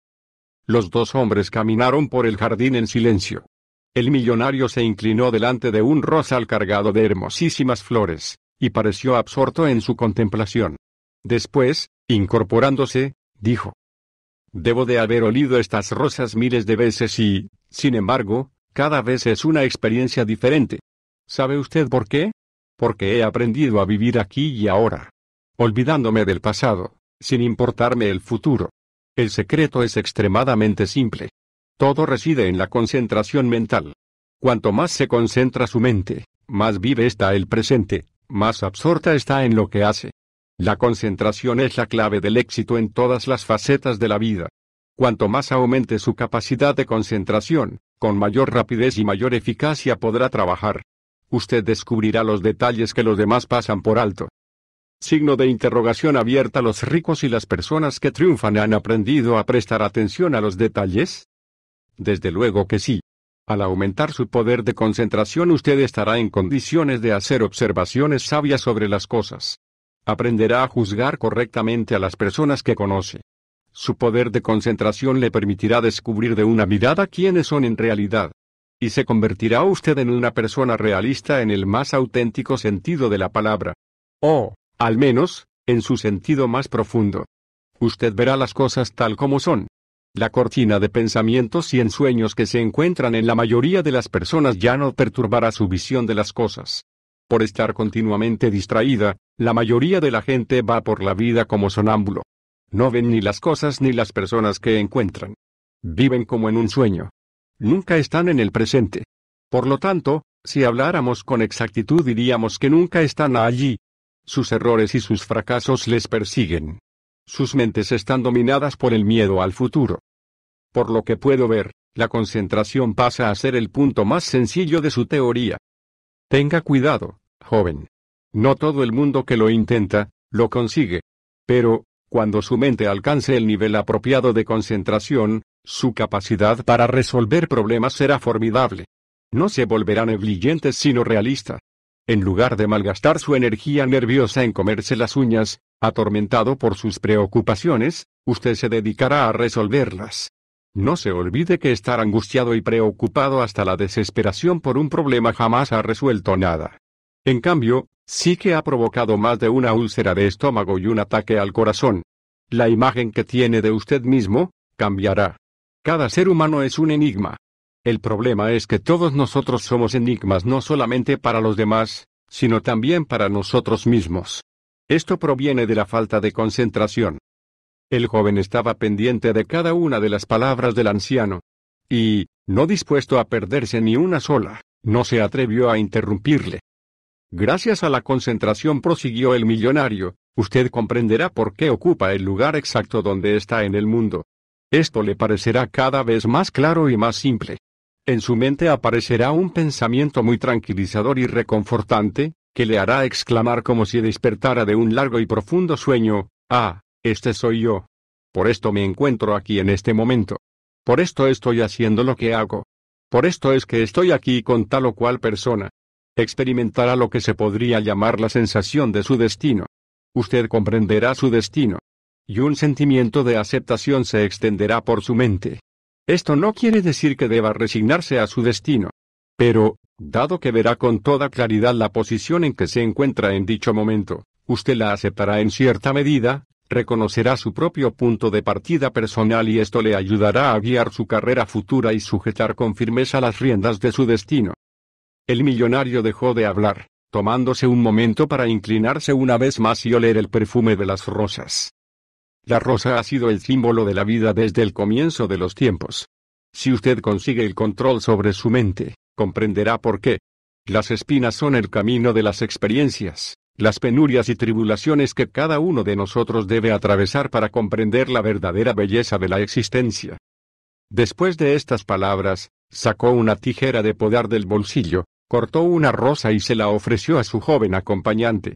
Speaker 1: Los dos hombres caminaron por el jardín en silencio. El millonario se inclinó delante de un rosal cargado de hermosísimas flores, y pareció absorto en su contemplación. Después, incorporándose, dijo, Debo de haber olido estas rosas miles de veces y, sin embargo, cada vez es una experiencia diferente. ¿Sabe usted por qué? Porque he aprendido a vivir aquí y ahora. Olvidándome del pasado, sin importarme el futuro. El secreto es extremadamente simple. Todo reside en la concentración mental. Cuanto más se concentra su mente, más vive está el presente, más absorta está en lo que hace. La concentración es la clave del éxito en todas las facetas de la vida. Cuanto más aumente su capacidad de concentración, con mayor rapidez y mayor eficacia podrá trabajar usted descubrirá los detalles que los demás pasan por alto. Signo de interrogación abierta Los ricos y las personas que triunfan han aprendido a prestar atención a los detalles? Desde luego que sí. Al aumentar su poder de concentración usted estará en condiciones de hacer observaciones sabias sobre las cosas. Aprenderá a juzgar correctamente a las personas que conoce. Su poder de concentración le permitirá descubrir de una mirada quiénes son en realidad y se convertirá usted en una persona realista en el más auténtico sentido de la palabra. O, al menos, en su sentido más profundo. Usted verá las cosas tal como son. La cortina de pensamientos y ensueños que se encuentran en la mayoría de las personas ya no perturbará su visión de las cosas. Por estar continuamente distraída, la mayoría de la gente va por la vida como sonámbulo. No ven ni las cosas ni las personas que encuentran. Viven como en un sueño nunca están en el presente. Por lo tanto, si habláramos con exactitud diríamos que nunca están allí. Sus errores y sus fracasos les persiguen. Sus mentes están dominadas por el miedo al futuro. Por lo que puedo ver, la concentración pasa a ser el punto más sencillo de su teoría. Tenga cuidado, joven. No todo el mundo que lo intenta, lo consigue. Pero, cuando su mente alcance el nivel apropiado de concentración, su capacidad para resolver problemas será formidable. No se volverá negligente sino realista. En lugar de malgastar su energía nerviosa en comerse las uñas, atormentado por sus preocupaciones, usted se dedicará a resolverlas. No se olvide que estar angustiado y preocupado hasta la desesperación por un problema jamás ha resuelto nada. En cambio, sí que ha provocado más de una úlcera de estómago y un ataque al corazón. La imagen que tiene de usted mismo, cambiará. Cada ser humano es un enigma. El problema es que todos nosotros somos enigmas no solamente para los demás, sino también para nosotros mismos. Esto proviene de la falta de concentración. El joven estaba pendiente de cada una de las palabras del anciano. Y, no dispuesto a perderse ni una sola, no se atrevió a interrumpirle. Gracias a la concentración prosiguió el millonario, usted comprenderá por qué ocupa el lugar exacto donde está en el mundo. Esto le parecerá cada vez más claro y más simple. En su mente aparecerá un pensamiento muy tranquilizador y reconfortante, que le hará exclamar como si despertara de un largo y profundo sueño, Ah, este soy yo. Por esto me encuentro aquí en este momento. Por esto estoy haciendo lo que hago. Por esto es que estoy aquí con tal o cual persona. Experimentará lo que se podría llamar la sensación de su destino. Usted comprenderá su destino y un sentimiento de aceptación se extenderá por su mente. Esto no quiere decir que deba resignarse a su destino. Pero, dado que verá con toda claridad la posición en que se encuentra en dicho momento, usted la aceptará en cierta medida, reconocerá su propio punto de partida personal y esto le ayudará a guiar su carrera futura y sujetar con firmeza las riendas de su destino. El millonario dejó de hablar, tomándose un momento para inclinarse una vez más y oler el perfume de las rosas. La rosa ha sido el símbolo de la vida desde el comienzo de los tiempos. Si usted consigue el control sobre su mente, comprenderá por qué. Las espinas son el camino de las experiencias, las penurias y tribulaciones que cada uno de nosotros debe atravesar para comprender la verdadera belleza de la existencia. Después de estas palabras, sacó una tijera de podar del bolsillo, cortó una rosa y se la ofreció a su joven acompañante.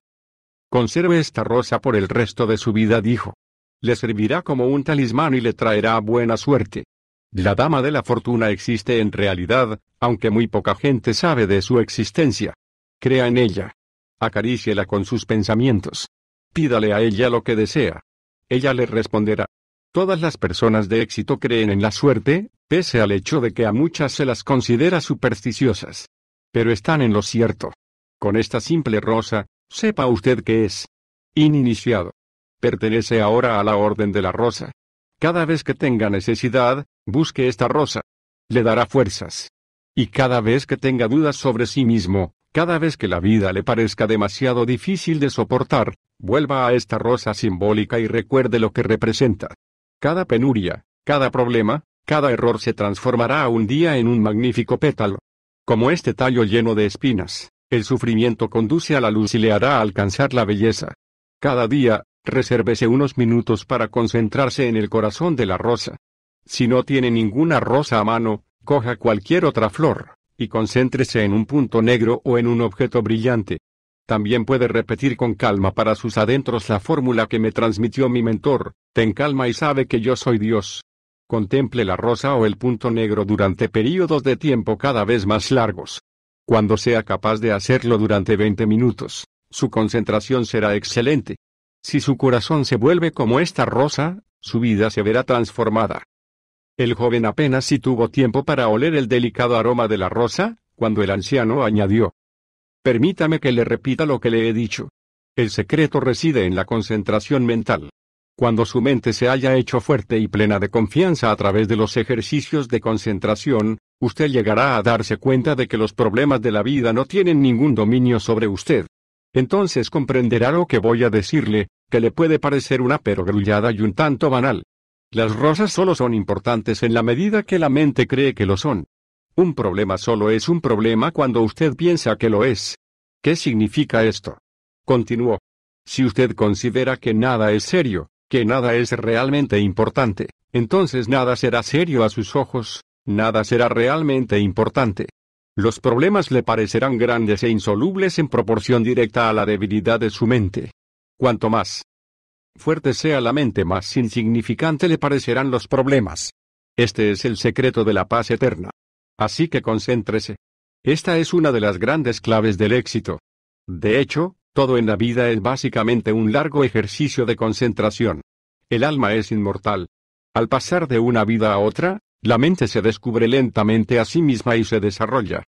Speaker 1: Conserve esta rosa por el resto de su vida, dijo le servirá como un talismán y le traerá buena suerte. La Dama de la Fortuna existe en realidad, aunque muy poca gente sabe de su existencia. Crea en ella. Acaríciela con sus pensamientos. Pídale a ella lo que desea. Ella le responderá. Todas las personas de éxito creen en la suerte, pese al hecho de que a muchas se las considera supersticiosas. Pero están en lo cierto. Con esta simple rosa, sepa usted que es Ininiciado pertenece ahora a la Orden de la Rosa. Cada vez que tenga necesidad, busque esta rosa. Le dará fuerzas. Y cada vez que tenga dudas sobre sí mismo, cada vez que la vida le parezca demasiado difícil de soportar, vuelva a esta rosa simbólica y recuerde lo que representa. Cada penuria, cada problema, cada error se transformará un día en un magnífico pétalo. Como este tallo lleno de espinas, el sufrimiento conduce a la luz y le hará alcanzar la belleza. Cada día, resérvese unos minutos para concentrarse en el corazón de la rosa. Si no tiene ninguna rosa a mano, coja cualquier otra flor, y concéntrese en un punto negro o en un objeto brillante. También puede repetir con calma para sus adentros la fórmula que me transmitió mi mentor, ten calma y sabe que yo soy Dios. Contemple la rosa o el punto negro durante períodos de tiempo cada vez más largos. Cuando sea capaz de hacerlo durante 20 minutos, su concentración será excelente. Si su corazón se vuelve como esta rosa, su vida se verá transformada. El joven apenas si tuvo tiempo para oler el delicado aroma de la rosa, cuando el anciano añadió. Permítame que le repita lo que le he dicho. El secreto reside en la concentración mental. Cuando su mente se haya hecho fuerte y plena de confianza a través de los ejercicios de concentración, usted llegará a darse cuenta de que los problemas de la vida no tienen ningún dominio sobre usted. Entonces comprenderá lo que voy a decirle, le puede parecer una perogrullada y un tanto banal. Las rosas solo son importantes en la medida que la mente cree que lo son. Un problema solo es un problema cuando usted piensa que lo es. ¿Qué significa esto? Continuó. Si usted considera que nada es serio, que nada es realmente importante, entonces nada será serio a sus ojos, nada será realmente importante. Los problemas le parecerán grandes e insolubles en proporción directa a la debilidad de su mente, Cuanto más fuerte sea la mente, más insignificante le parecerán los problemas. Este es el secreto de la paz eterna. Así que concéntrese. Esta es una de las grandes claves del éxito. De hecho, todo en la vida es básicamente un largo ejercicio de concentración. El alma es inmortal. Al pasar de una vida a otra, la mente se descubre lentamente a sí misma y se desarrolla.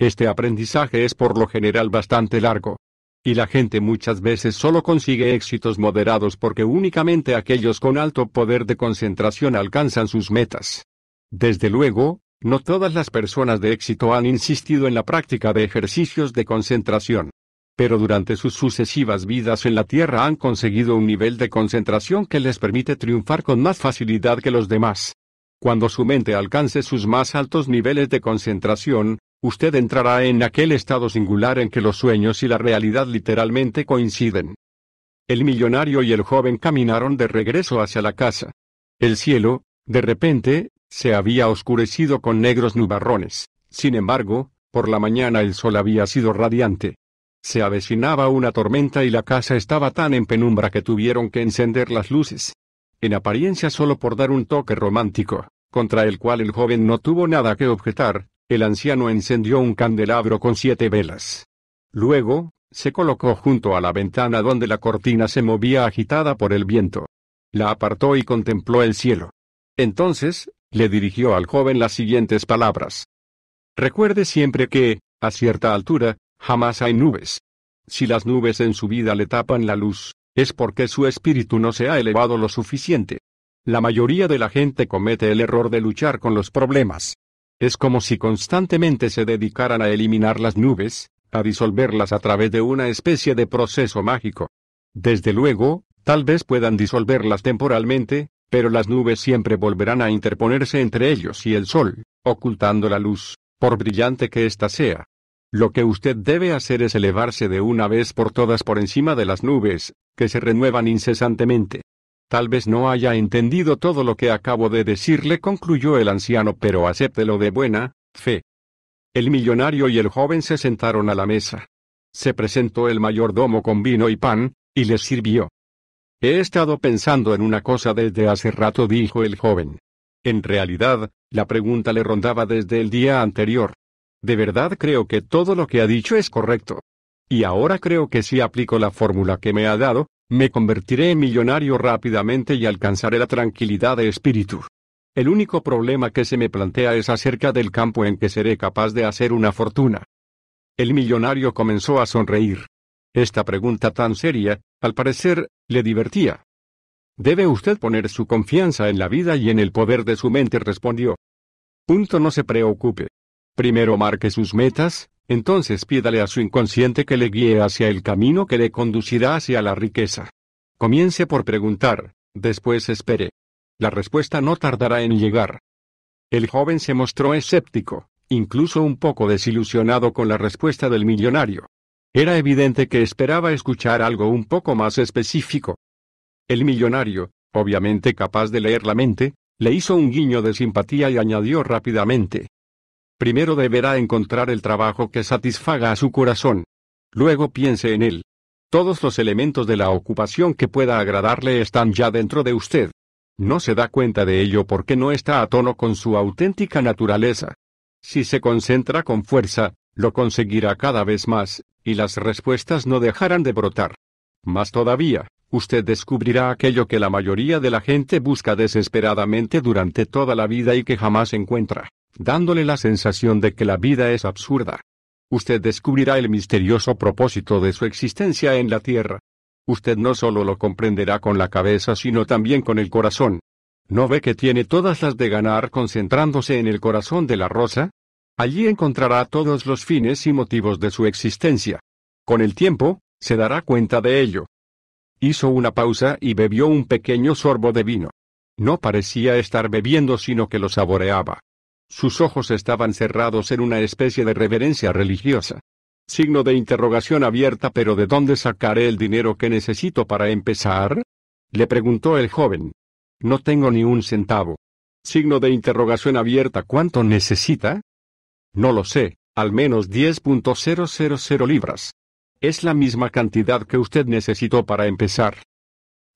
Speaker 1: Este aprendizaje es por lo general bastante largo. Y la gente muchas veces solo consigue éxitos moderados porque únicamente aquellos con alto poder de concentración alcanzan sus metas. Desde luego, no todas las personas de éxito han insistido en la práctica de ejercicios de concentración. Pero durante sus sucesivas vidas en la Tierra han conseguido un nivel de concentración que les permite triunfar con más facilidad que los demás. Cuando su mente alcance sus más altos niveles de concentración, usted entrará en aquel estado singular en que los sueños y la realidad literalmente coinciden. El millonario y el joven caminaron de regreso hacia la casa. El cielo, de repente, se había oscurecido con negros nubarrones. Sin embargo, por la mañana el sol había sido radiante. Se avecinaba una tormenta y la casa estaba tan en penumbra que tuvieron que encender las luces. En apariencia solo por dar un toque romántico, contra el cual el joven no tuvo nada que objetar, el anciano encendió un candelabro con siete velas. Luego, se colocó junto a la ventana donde la cortina se movía agitada por el viento. La apartó y contempló el cielo. Entonces, le dirigió al joven las siguientes palabras. Recuerde siempre que, a cierta altura, jamás hay nubes. Si las nubes en su vida le tapan la luz, es porque su espíritu no se ha elevado lo suficiente. La mayoría de la gente comete el error de luchar con los problemas. Es como si constantemente se dedicaran a eliminar las nubes, a disolverlas a través de una especie de proceso mágico. Desde luego, tal vez puedan disolverlas temporalmente, pero las nubes siempre volverán a interponerse entre ellos y el sol, ocultando la luz, por brillante que ésta sea. Lo que usted debe hacer es elevarse de una vez por todas por encima de las nubes, que se renuevan incesantemente. Tal vez no haya entendido todo lo que acabo de decirle, concluyó el anciano, pero acéptelo de buena fe. El millonario y el joven se sentaron a la mesa. Se presentó el mayordomo con vino y pan, y les sirvió. He estado pensando en una cosa desde hace rato, dijo el joven. En realidad, la pregunta le rondaba desde el día anterior. De verdad creo que todo lo que ha dicho es correcto. Y ahora creo que si aplico la fórmula que me ha dado, me convertiré en millonario rápidamente y alcanzaré la tranquilidad de espíritu. El único problema que se me plantea es acerca del campo en que seré capaz de hacer una fortuna. El millonario comenzó a sonreír. Esta pregunta tan seria, al parecer, le divertía. Debe usted poner su confianza en la vida y en el poder de su mente, respondió. Punto no se preocupe. Primero marque sus metas, entonces pídale a su inconsciente que le guíe hacia el camino que le conducirá hacia la riqueza. Comience por preguntar, después espere. La respuesta no tardará en llegar. El joven se mostró escéptico, incluso un poco desilusionado con la respuesta del millonario. Era evidente que esperaba escuchar algo un poco más específico. El millonario, obviamente capaz de leer la mente, le hizo un guiño de simpatía y añadió rápidamente, Primero deberá encontrar el trabajo que satisfaga a su corazón. Luego piense en él. Todos los elementos de la ocupación que pueda agradarle están ya dentro de usted. No se da cuenta de ello porque no está a tono con su auténtica naturaleza. Si se concentra con fuerza, lo conseguirá cada vez más, y las respuestas no dejarán de brotar. Más todavía, usted descubrirá aquello que la mayoría de la gente busca desesperadamente durante toda la vida y que jamás encuentra dándole la sensación de que la vida es absurda. Usted descubrirá el misterioso propósito de su existencia en la Tierra. Usted no solo lo comprenderá con la cabeza, sino también con el corazón. ¿No ve que tiene todas las de ganar concentrándose en el corazón de la rosa? Allí encontrará todos los fines y motivos de su existencia. Con el tiempo, se dará cuenta de ello. Hizo una pausa y bebió un pequeño sorbo de vino. No parecía estar bebiendo, sino que lo saboreaba. Sus ojos estaban cerrados en una especie de reverencia religiosa. Signo de interrogación abierta, pero ¿de dónde sacaré el dinero que necesito para empezar? Le preguntó el joven. No tengo ni un centavo. Signo de interrogación abierta, ¿cuánto necesita? No lo sé, al menos 10.000 libras. Es la misma cantidad que usted necesitó para empezar.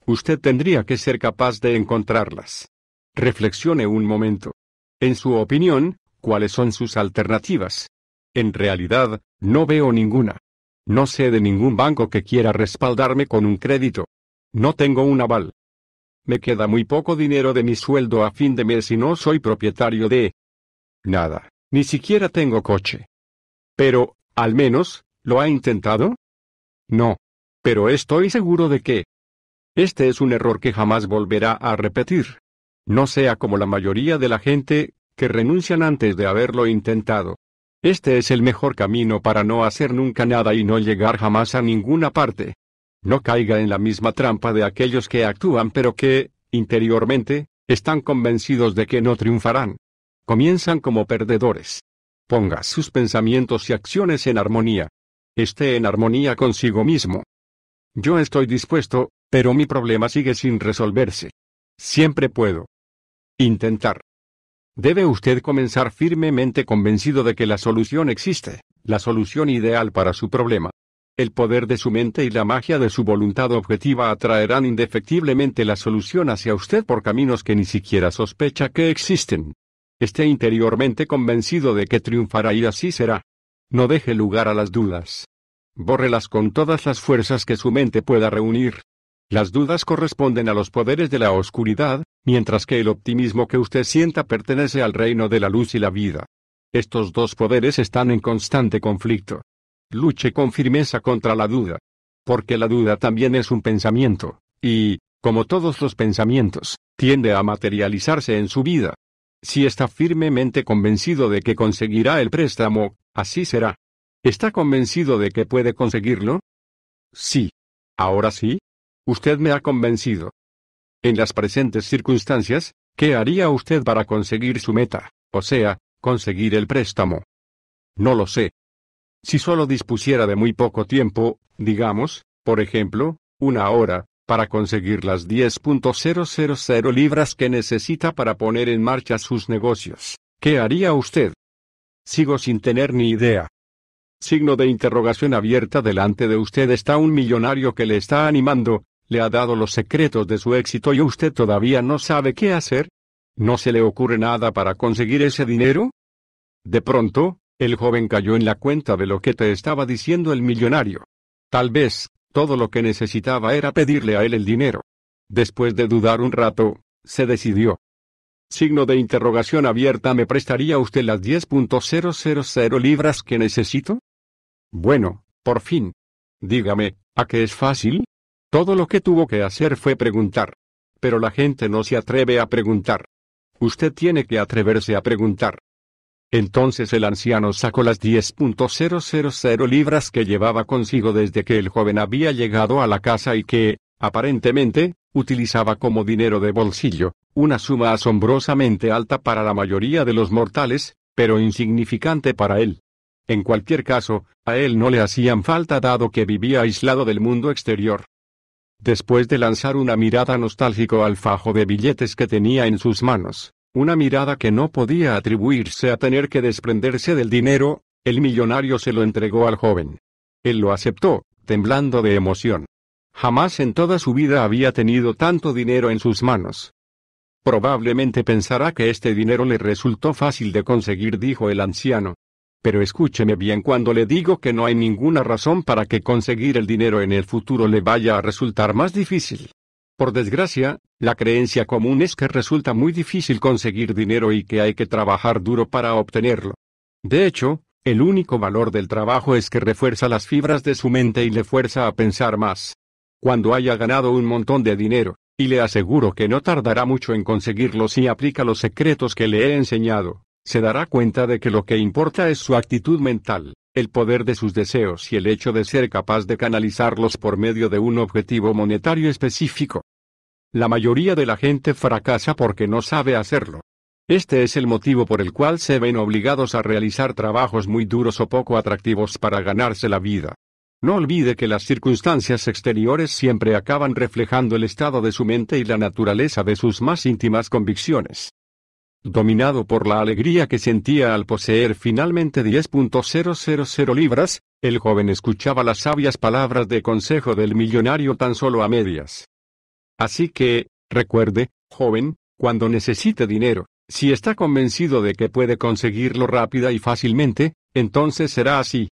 Speaker 1: Usted tendría que ser capaz de encontrarlas. Reflexione un momento. En su opinión, ¿cuáles son sus alternativas? En realidad, no veo ninguna. No sé de ningún banco que quiera respaldarme con un crédito. No tengo un aval. Me queda muy poco dinero de mi sueldo a fin de mes y no soy propietario de nada. Ni siquiera tengo coche. Pero, al menos, ¿lo ha intentado? No. Pero estoy seguro de que este es un error que jamás volverá a repetir. No sea como la mayoría de la gente, que renuncian antes de haberlo intentado. Este es el mejor camino para no hacer nunca nada y no llegar jamás a ninguna parte. No caiga en la misma trampa de aquellos que actúan pero que, interiormente, están convencidos de que no triunfarán. Comienzan como perdedores. Ponga sus pensamientos y acciones en armonía. Esté en armonía consigo mismo. Yo estoy dispuesto, pero mi problema sigue sin resolverse. Siempre puedo. Intentar. Debe usted comenzar firmemente convencido de que la solución existe, la solución ideal para su problema. El poder de su mente y la magia de su voluntad objetiva atraerán indefectiblemente la solución hacia usted por caminos que ni siquiera sospecha que existen. Esté interiormente convencido de que triunfará y así será. No deje lugar a las dudas. Bórrelas con todas las fuerzas que su mente pueda reunir. Las dudas corresponden a los poderes de la oscuridad, mientras que el optimismo que usted sienta pertenece al reino de la luz y la vida. Estos dos poderes están en constante conflicto. Luche con firmeza contra la duda. Porque la duda también es un pensamiento, y, como todos los pensamientos, tiende a materializarse en su vida. Si está firmemente convencido de que conseguirá el préstamo, así será. ¿Está convencido de que puede conseguirlo? Sí. Ahora sí. Usted me ha convencido. En las presentes circunstancias, ¿qué haría usted para conseguir su meta? O sea, conseguir el préstamo. No lo sé. Si solo dispusiera de muy poco tiempo, digamos, por ejemplo, una hora, para conseguir las 10.000 libras que necesita para poner en marcha sus negocios, ¿qué haría usted? Sigo sin tener ni idea. Signo de interrogación abierta delante de usted está un millonario que le está animando, le ha dado los secretos de su éxito y usted todavía no sabe qué hacer. ¿No se le ocurre nada para conseguir ese dinero? De pronto, el joven cayó en la cuenta de lo que te estaba diciendo el millonario. Tal vez, todo lo que necesitaba era pedirle a él el dinero. Después de dudar un rato, se decidió. Signo de interrogación abierta, ¿me prestaría usted las 10.000 libras que necesito? Bueno, por fin. Dígame, ¿a qué es fácil? Todo lo que tuvo que hacer fue preguntar. Pero la gente no se atreve a preguntar. Usted tiene que atreverse a preguntar. Entonces el anciano sacó las 10.000 libras que llevaba consigo desde que el joven había llegado a la casa y que, aparentemente, utilizaba como dinero de bolsillo, una suma asombrosamente alta para la mayoría de los mortales, pero insignificante para él. En cualquier caso, a él no le hacían falta dado que vivía aislado del mundo exterior después de lanzar una mirada nostálgico al fajo de billetes que tenía en sus manos, una mirada que no podía atribuirse a tener que desprenderse del dinero, el millonario se lo entregó al joven. Él lo aceptó, temblando de emoción. Jamás en toda su vida había tenido tanto dinero en sus manos. Probablemente pensará que este dinero le resultó fácil de conseguir, dijo el anciano, pero escúcheme bien cuando le digo que no hay ninguna razón para que conseguir el dinero en el futuro le vaya a resultar más difícil. Por desgracia, la creencia común es que resulta muy difícil conseguir dinero y que hay que trabajar duro para obtenerlo. De hecho, el único valor del trabajo es que refuerza las fibras de su mente y le fuerza a pensar más. Cuando haya ganado un montón de dinero, y le aseguro que no tardará mucho en conseguirlo si aplica los secretos que le he enseñado, se dará cuenta de que lo que importa es su actitud mental, el poder de sus deseos y el hecho de ser capaz de canalizarlos por medio de un objetivo monetario específico. La mayoría de la gente fracasa porque no sabe hacerlo. Este es el motivo por el cual se ven obligados a realizar trabajos muy duros o poco atractivos para ganarse la vida. No olvide que las circunstancias exteriores siempre acaban reflejando el estado de su mente y la naturaleza de sus más íntimas convicciones. Dominado por la alegría que sentía al poseer finalmente 10.000 libras, el joven escuchaba las sabias palabras de consejo del millonario tan solo a medias. Así que, recuerde, joven, cuando necesite dinero, si está convencido de que puede conseguirlo rápida y fácilmente, entonces será así.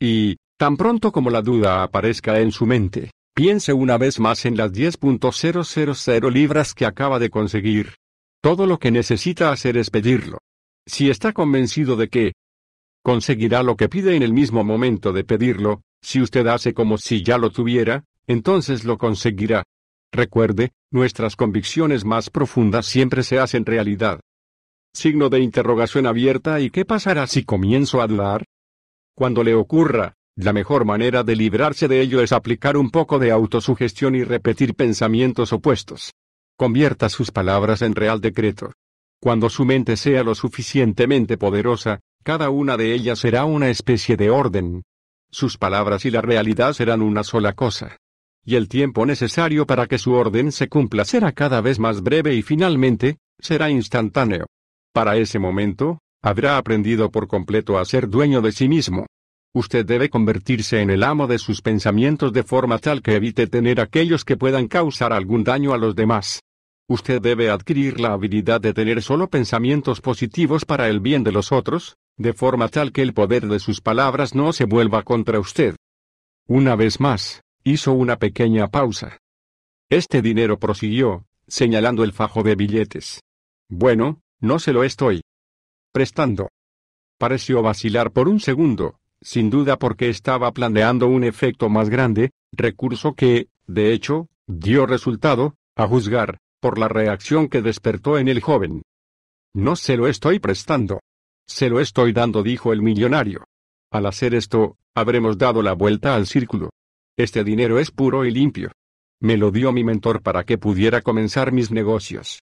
Speaker 1: Y, tan pronto como la duda aparezca en su mente, piense una vez más en las 10.000 libras que acaba de conseguir. Todo lo que necesita hacer es pedirlo. Si está convencido de que conseguirá lo que pide en el mismo momento de pedirlo, si usted hace como si ya lo tuviera, entonces lo conseguirá. Recuerde, nuestras convicciones más profundas siempre se hacen realidad. Signo de interrogación abierta ¿y qué pasará si comienzo a dudar? Cuando le ocurra, la mejor manera de librarse de ello es aplicar un poco de autosugestión y repetir pensamientos opuestos. Convierta sus palabras en real decreto. Cuando su mente sea lo suficientemente poderosa, cada una de ellas será una especie de orden. Sus palabras y la realidad serán una sola cosa. Y el tiempo necesario para que su orden se cumpla será cada vez más breve y finalmente, será instantáneo. Para ese momento, habrá aprendido por completo a ser dueño de sí mismo. Usted debe convertirse en el amo de sus pensamientos de forma tal que evite tener aquellos que puedan causar algún daño a los demás. Usted debe adquirir la habilidad de tener solo pensamientos positivos para el bien de los otros, de forma tal que el poder de sus palabras no se vuelva contra usted. Una vez más, hizo una pequeña pausa. Este dinero prosiguió, señalando el fajo de billetes. Bueno, no se lo estoy prestando. Pareció vacilar por un segundo, sin duda porque estaba planeando un efecto más grande, recurso que, de hecho, dio resultado, a juzgar, por la reacción que despertó en el joven. No se lo estoy prestando. Se lo estoy dando, dijo el millonario. Al hacer esto, habremos dado la vuelta al círculo. Este dinero es puro y limpio. Me lo dio mi mentor para que pudiera comenzar mis negocios.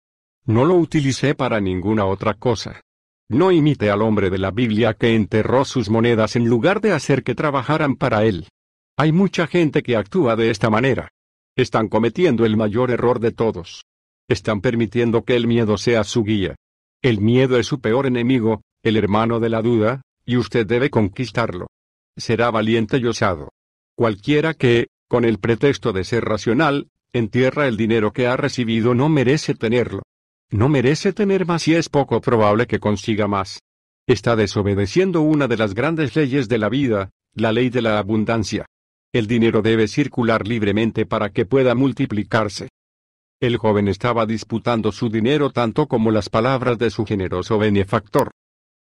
Speaker 1: No lo utilicé para ninguna otra cosa. No imite al hombre de la Biblia que enterró sus monedas en lugar de hacer que trabajaran para él. Hay mucha gente que actúa de esta manera. Están cometiendo el mayor error de todos. Están permitiendo que el miedo sea su guía. El miedo es su peor enemigo, el hermano de la duda, y usted debe conquistarlo. Será valiente y osado. Cualquiera que, con el pretexto de ser racional, entierra el dinero que ha recibido no merece tenerlo. No merece tener más y es poco probable que consiga más. Está desobedeciendo una de las grandes leyes de la vida, la ley de la abundancia. El dinero debe circular libremente para que pueda multiplicarse. El joven estaba disputando su dinero tanto como las palabras de su generoso benefactor.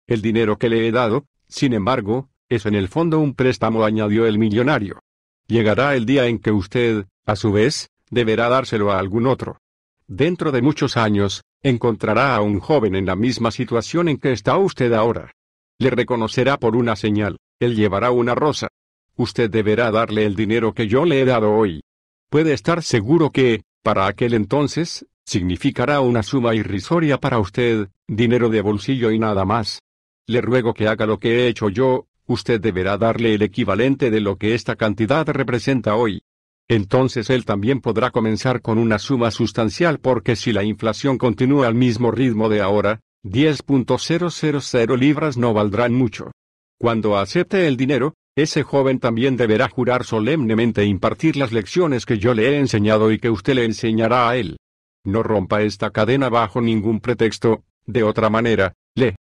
Speaker 1: El dinero que le he dado, sin embargo, es en el fondo un préstamo, añadió el millonario. Llegará el día en que usted, a su vez, deberá dárselo a algún otro. Dentro de muchos años, encontrará a un joven en la misma situación en que está usted ahora. Le reconocerá por una señal, él llevará una rosa. Usted deberá darle el dinero que yo le he dado hoy. Puede estar seguro que, para aquel entonces, significará una suma irrisoria para usted, dinero de bolsillo y nada más. Le ruego que haga lo que he hecho yo, usted deberá darle el equivalente de lo que esta cantidad representa hoy. Entonces él también podrá comenzar con una suma sustancial porque si la inflación continúa al mismo ritmo de ahora, 10.000 libras no valdrán mucho. Cuando acepte el dinero, ese joven también deberá jurar solemnemente impartir las lecciones que yo le he enseñado y que usted le enseñará a él. No rompa esta cadena bajo ningún pretexto, de otra manera, le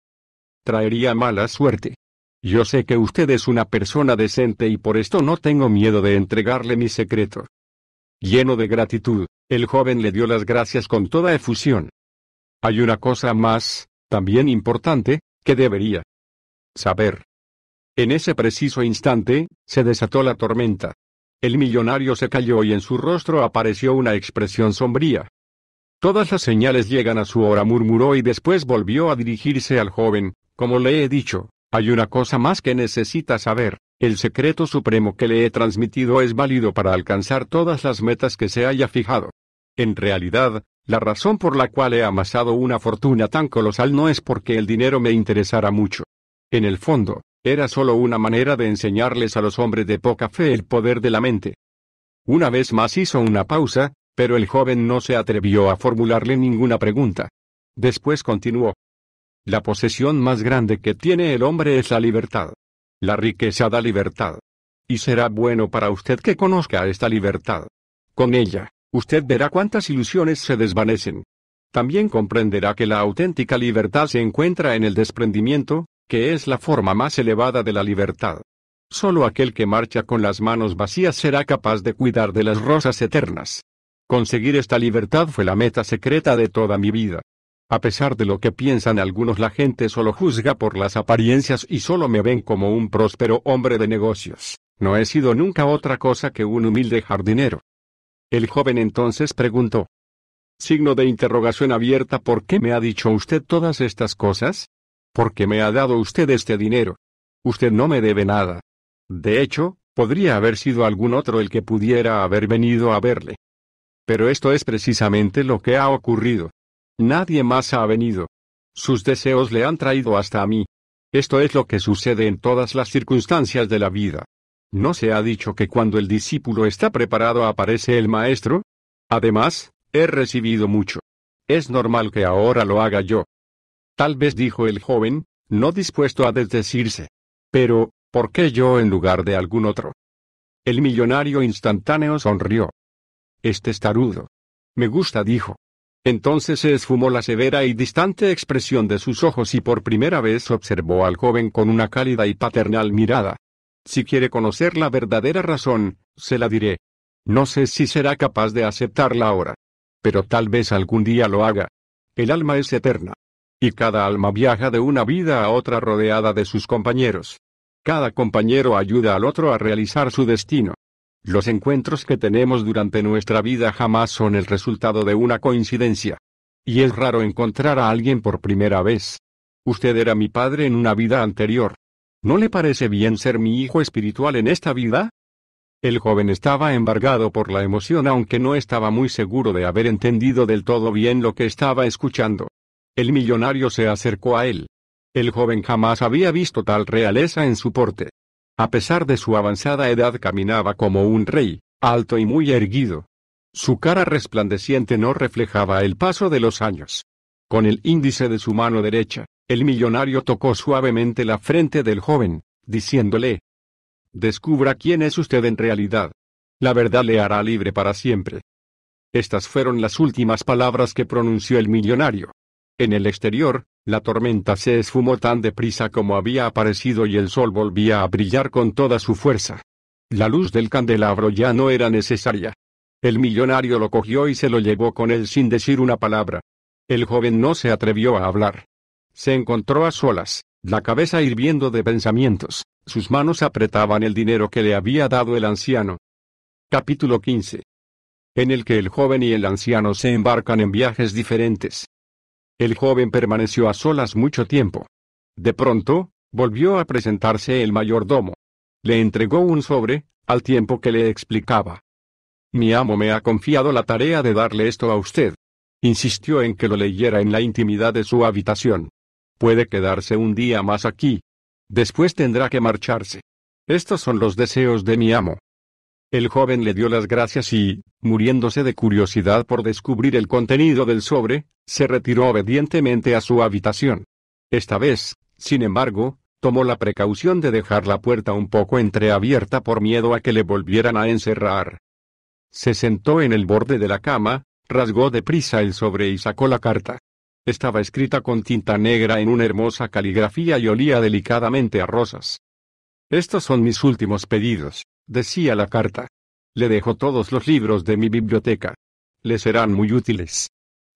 Speaker 1: traería mala suerte. Yo sé que usted es una persona decente y por esto no tengo miedo de entregarle mi secreto. Lleno de gratitud, el joven le dio las gracias con toda efusión. Hay una cosa más, también importante, que debería saber. En ese preciso instante, se desató la tormenta. El millonario se cayó y en su rostro apareció una expresión sombría. Todas las señales llegan a su hora, murmuró y después volvió a dirigirse al joven, como le he dicho, hay una cosa más que necesita saber, el secreto supremo que le he transmitido es válido para alcanzar todas las metas que se haya fijado. En realidad, la razón por la cual he amasado una fortuna tan colosal no es porque el dinero me interesara mucho. En el fondo, era solo una manera de enseñarles a los hombres de poca fe el poder de la mente. Una vez más hizo una pausa, pero el joven no se atrevió a formularle ninguna pregunta. Después continuó. La posesión más grande que tiene el hombre es la libertad. La riqueza da libertad. Y será bueno para usted que conozca esta libertad. Con ella, usted verá cuántas ilusiones se desvanecen. También comprenderá que la auténtica libertad se encuentra en el desprendimiento, que es la forma más elevada de la libertad. Solo aquel que marcha con las manos vacías será capaz de cuidar de las rosas eternas. Conseguir esta libertad fue la meta secreta de toda mi vida. A pesar de lo que piensan algunos, la gente solo juzga por las apariencias y solo me ven como un próspero hombre de negocios. No he sido nunca otra cosa que un humilde jardinero. El joven entonces preguntó. Signo de interrogación abierta, ¿por qué me ha dicho usted todas estas cosas? porque me ha dado usted este dinero. Usted no me debe nada. De hecho, podría haber sido algún otro el que pudiera haber venido a verle. Pero esto es precisamente lo que ha ocurrido. Nadie más ha venido. Sus deseos le han traído hasta a mí. Esto es lo que sucede en todas las circunstancias de la vida. ¿No se ha dicho que cuando el discípulo está preparado aparece el maestro? Además, he recibido mucho. Es normal que ahora lo haga yo. Tal vez dijo el joven, no dispuesto a desdecirse. Pero, ¿por qué yo en lugar de algún otro? El millonario instantáneo sonrió. Este es tarudo. Me gusta, dijo. Entonces se esfumó la severa y distante expresión de sus ojos y por primera vez observó al joven con una cálida y paternal mirada. Si quiere conocer la verdadera razón, se la diré. No sé si será capaz de aceptarla ahora. Pero tal vez algún día lo haga. El alma es eterna. Y cada alma viaja de una vida a otra rodeada de sus compañeros. Cada compañero ayuda al otro a realizar su destino. Los encuentros que tenemos durante nuestra vida jamás son el resultado de una coincidencia. Y es raro encontrar a alguien por primera vez. Usted era mi padre en una vida anterior. ¿No le parece bien ser mi hijo espiritual en esta vida? El joven estaba embargado por la emoción aunque no estaba muy seguro de haber entendido del todo bien lo que estaba escuchando. El millonario se acercó a él. El joven jamás había visto tal realeza en su porte. A pesar de su avanzada edad caminaba como un rey, alto y muy erguido. Su cara resplandeciente no reflejaba el paso de los años. Con el índice de su mano derecha, el millonario tocó suavemente la frente del joven, diciéndole, Descubra quién es usted en realidad. La verdad le hará libre para siempre. Estas fueron las últimas palabras que pronunció el millonario. En el exterior, la tormenta se esfumó tan deprisa como había aparecido y el sol volvía a brillar con toda su fuerza. La luz del candelabro ya no era necesaria. El millonario lo cogió y se lo llevó con él sin decir una palabra. El joven no se atrevió a hablar. Se encontró a solas, la cabeza hirviendo de pensamientos, sus manos apretaban el dinero que le había dado el anciano. Capítulo 15. En el que el joven y el anciano se embarcan en viajes diferentes. El joven permaneció a solas mucho tiempo. De pronto, volvió a presentarse el mayordomo. Le entregó un sobre, al tiempo que le explicaba. Mi amo me ha confiado la tarea de darle esto a usted. Insistió en que lo leyera en la intimidad de su habitación. Puede quedarse un día más aquí. Después tendrá que marcharse. Estos son los deseos de mi amo. El joven le dio las gracias y, muriéndose de curiosidad por descubrir el contenido del sobre, se retiró obedientemente a su habitación. Esta vez, sin embargo, tomó la precaución de dejar la puerta un poco entreabierta por miedo a que le volvieran a encerrar. Se sentó en el borde de la cama, rasgó deprisa el sobre y sacó la carta. Estaba escrita con tinta negra en una hermosa caligrafía y olía delicadamente a rosas. Estos son mis últimos pedidos decía la carta. Le dejo todos los libros de mi biblioteca. Le serán muy útiles.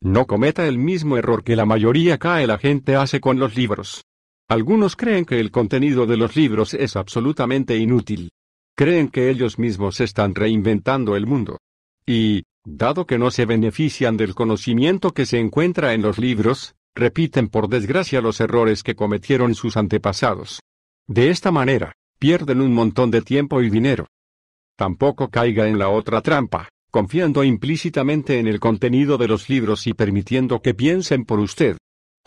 Speaker 1: No cometa el mismo error que la mayoría cae la gente hace con los libros. Algunos creen que el contenido de los libros es absolutamente inútil. Creen que ellos mismos están reinventando el mundo. Y, dado que no se benefician del conocimiento que se encuentra en los libros, repiten por desgracia los errores que cometieron sus antepasados. De esta manera, pierden un montón de tiempo y dinero. Tampoco caiga en la otra trampa, confiando implícitamente en el contenido de los libros y permitiendo que piensen por usted.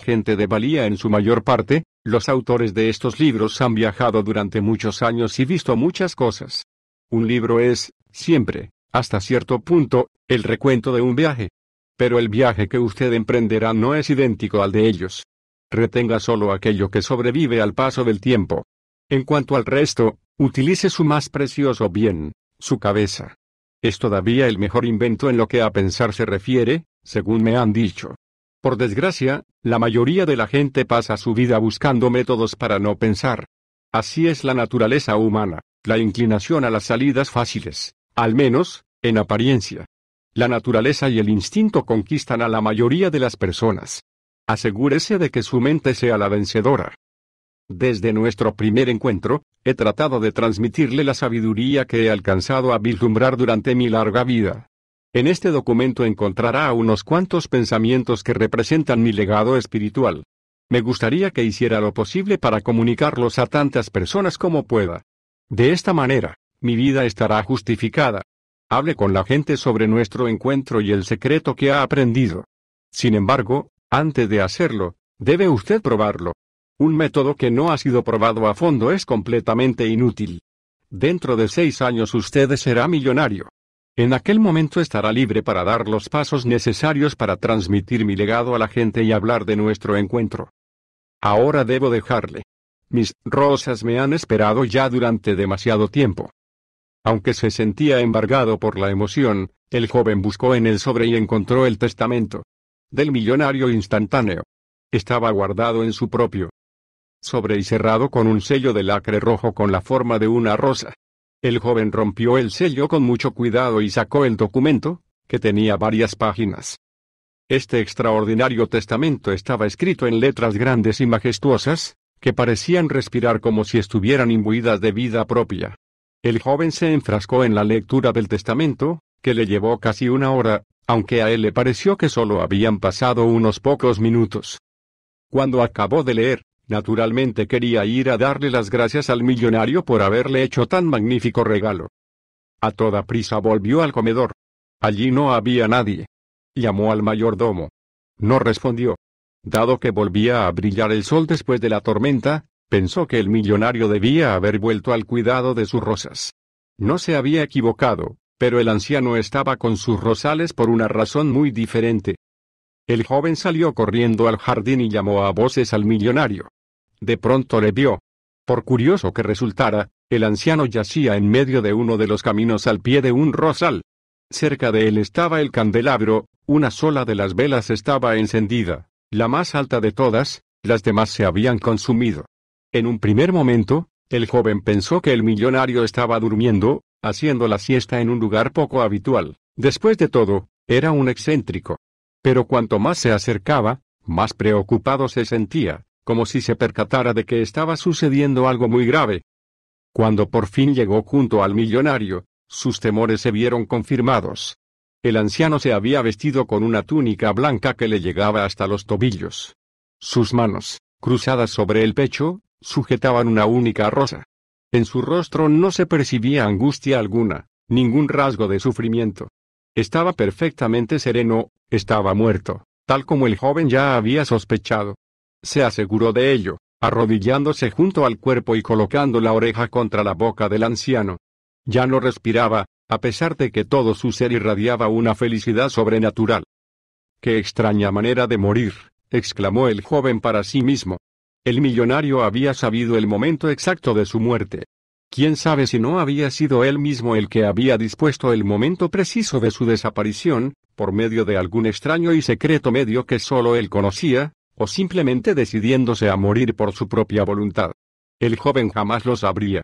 Speaker 1: Gente de valía en su mayor parte, los autores de estos libros han viajado durante muchos años y visto muchas cosas. Un libro es, siempre, hasta cierto punto, el recuento de un viaje. Pero el viaje que usted emprenderá no es idéntico al de ellos. Retenga solo aquello que sobrevive al paso del tiempo, en cuanto al resto, utilice su más precioso bien, su cabeza. Es todavía el mejor invento en lo que a pensar se refiere, según me han dicho. Por desgracia, la mayoría de la gente pasa su vida buscando métodos para no pensar. Así es la naturaleza humana, la inclinación a las salidas fáciles, al menos, en apariencia. La naturaleza y el instinto conquistan a la mayoría de las personas. Asegúrese de que su mente sea la vencedora, desde nuestro primer encuentro, he tratado de transmitirle la sabiduría que he alcanzado a vislumbrar durante mi larga vida. En este documento encontrará unos cuantos pensamientos que representan mi legado espiritual. Me gustaría que hiciera lo posible para comunicarlos a tantas personas como pueda. De esta manera, mi vida estará justificada. Hable con la gente sobre nuestro encuentro y el secreto que ha aprendido. Sin embargo, antes de hacerlo, debe usted probarlo. Un método que no ha sido probado a fondo es completamente inútil. Dentro de seis años usted será millonario. En aquel momento estará libre para dar los pasos necesarios para transmitir mi legado a la gente y hablar de nuestro encuentro. Ahora debo dejarle. Mis rosas me han esperado ya durante demasiado tiempo. Aunque se sentía embargado por la emoción, el joven buscó en el sobre y encontró el testamento. Del millonario instantáneo. Estaba guardado en su propio sobre y cerrado con un sello de lacre rojo con la forma de una rosa. El joven rompió el sello con mucho cuidado y sacó el documento, que tenía varias páginas. Este extraordinario testamento estaba escrito en letras grandes y majestuosas, que parecían respirar como si estuvieran imbuidas de vida propia. El joven se enfrascó en la lectura del testamento, que le llevó casi una hora, aunque a él le pareció que solo habían pasado unos pocos minutos. Cuando acabó de leer, Naturalmente quería ir a darle las gracias al millonario por haberle hecho tan magnífico regalo. A toda prisa volvió al comedor. Allí no había nadie. Llamó al mayordomo. No respondió. Dado que volvía a brillar el sol después de la tormenta, pensó que el millonario debía haber vuelto al cuidado de sus rosas. No se había equivocado, pero el anciano estaba con sus rosales por una razón muy diferente. El joven salió corriendo al jardín y llamó a voces al millonario. De pronto le vio. Por curioso que resultara, el anciano yacía en medio de uno de los caminos al pie de un rosal. Cerca de él estaba el candelabro, una sola de las velas estaba encendida, la más alta de todas, las demás se habían consumido. En un primer momento, el joven pensó que el millonario estaba durmiendo, haciendo la siesta en un lugar poco habitual. Después de todo, era un excéntrico. Pero cuanto más se acercaba, más preocupado se sentía como si se percatara de que estaba sucediendo algo muy grave. Cuando por fin llegó junto al millonario, sus temores se vieron confirmados. El anciano se había vestido con una túnica blanca que le llegaba hasta los tobillos. Sus manos, cruzadas sobre el pecho, sujetaban una única rosa. En su rostro no se percibía angustia alguna, ningún rasgo de sufrimiento. Estaba perfectamente sereno, estaba muerto, tal como el joven ya había sospechado. Se aseguró de ello, arrodillándose junto al cuerpo y colocando la oreja contra la boca del anciano. Ya no respiraba, a pesar de que todo su ser irradiaba una felicidad sobrenatural. Qué extraña manera de morir, exclamó el joven para sí mismo. El millonario había sabido el momento exacto de su muerte. ¿Quién sabe si no había sido él mismo el que había dispuesto el momento preciso de su desaparición, por medio de algún extraño y secreto medio que solo él conocía? o simplemente decidiéndose a morir por su propia voluntad. El joven jamás lo sabría.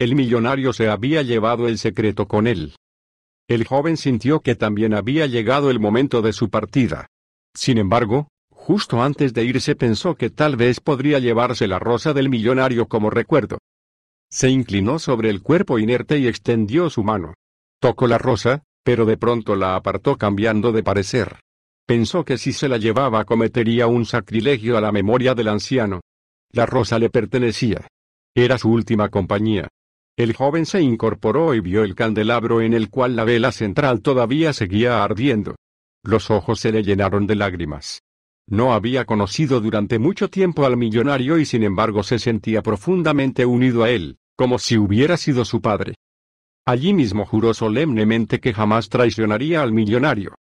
Speaker 1: El millonario se había llevado el secreto con él. El joven sintió que también había llegado el momento de su partida. Sin embargo, justo antes de irse pensó que tal vez podría llevarse la rosa del millonario como recuerdo. Se inclinó sobre el cuerpo inerte y extendió su mano. Tocó la rosa, pero de pronto la apartó cambiando de parecer. Pensó que si se la llevaba cometería un sacrilegio a la memoria del anciano. La rosa le pertenecía. Era su última compañía. El joven se incorporó y vio el candelabro en el cual la vela central todavía seguía ardiendo. Los ojos se le llenaron de lágrimas. No había conocido durante mucho tiempo al millonario y sin embargo se sentía profundamente unido a él, como si hubiera sido su padre. Allí mismo juró solemnemente que jamás traicionaría al millonario,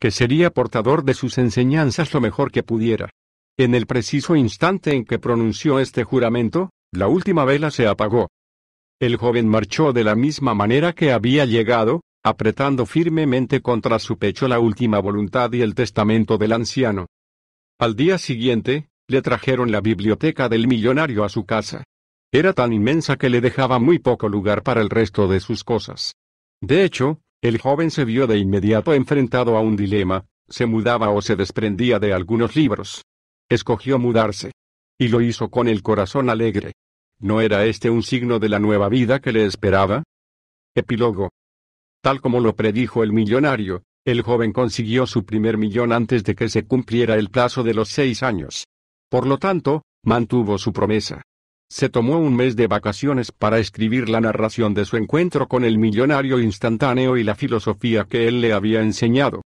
Speaker 1: que sería portador de sus enseñanzas lo mejor que pudiera. En el preciso instante en que pronunció este juramento, la última vela se apagó. El joven marchó de la misma manera que había llegado, apretando firmemente contra su pecho la última voluntad y el testamento del anciano. Al día siguiente, le trajeron la biblioteca del millonario a su casa. Era tan inmensa que le dejaba muy poco lugar para el resto de sus cosas. De hecho, el joven se vio de inmediato enfrentado a un dilema, se mudaba o se desprendía de algunos libros. Escogió mudarse. Y lo hizo con el corazón alegre. ¿No era este un signo de la nueva vida que le esperaba? Epílogo. Tal como lo predijo el millonario, el joven consiguió su primer millón antes de que se cumpliera el plazo de los seis años. Por lo tanto, mantuvo su promesa. Se tomó un mes de vacaciones para escribir la narración de su encuentro con el millonario instantáneo y la filosofía que él le había enseñado.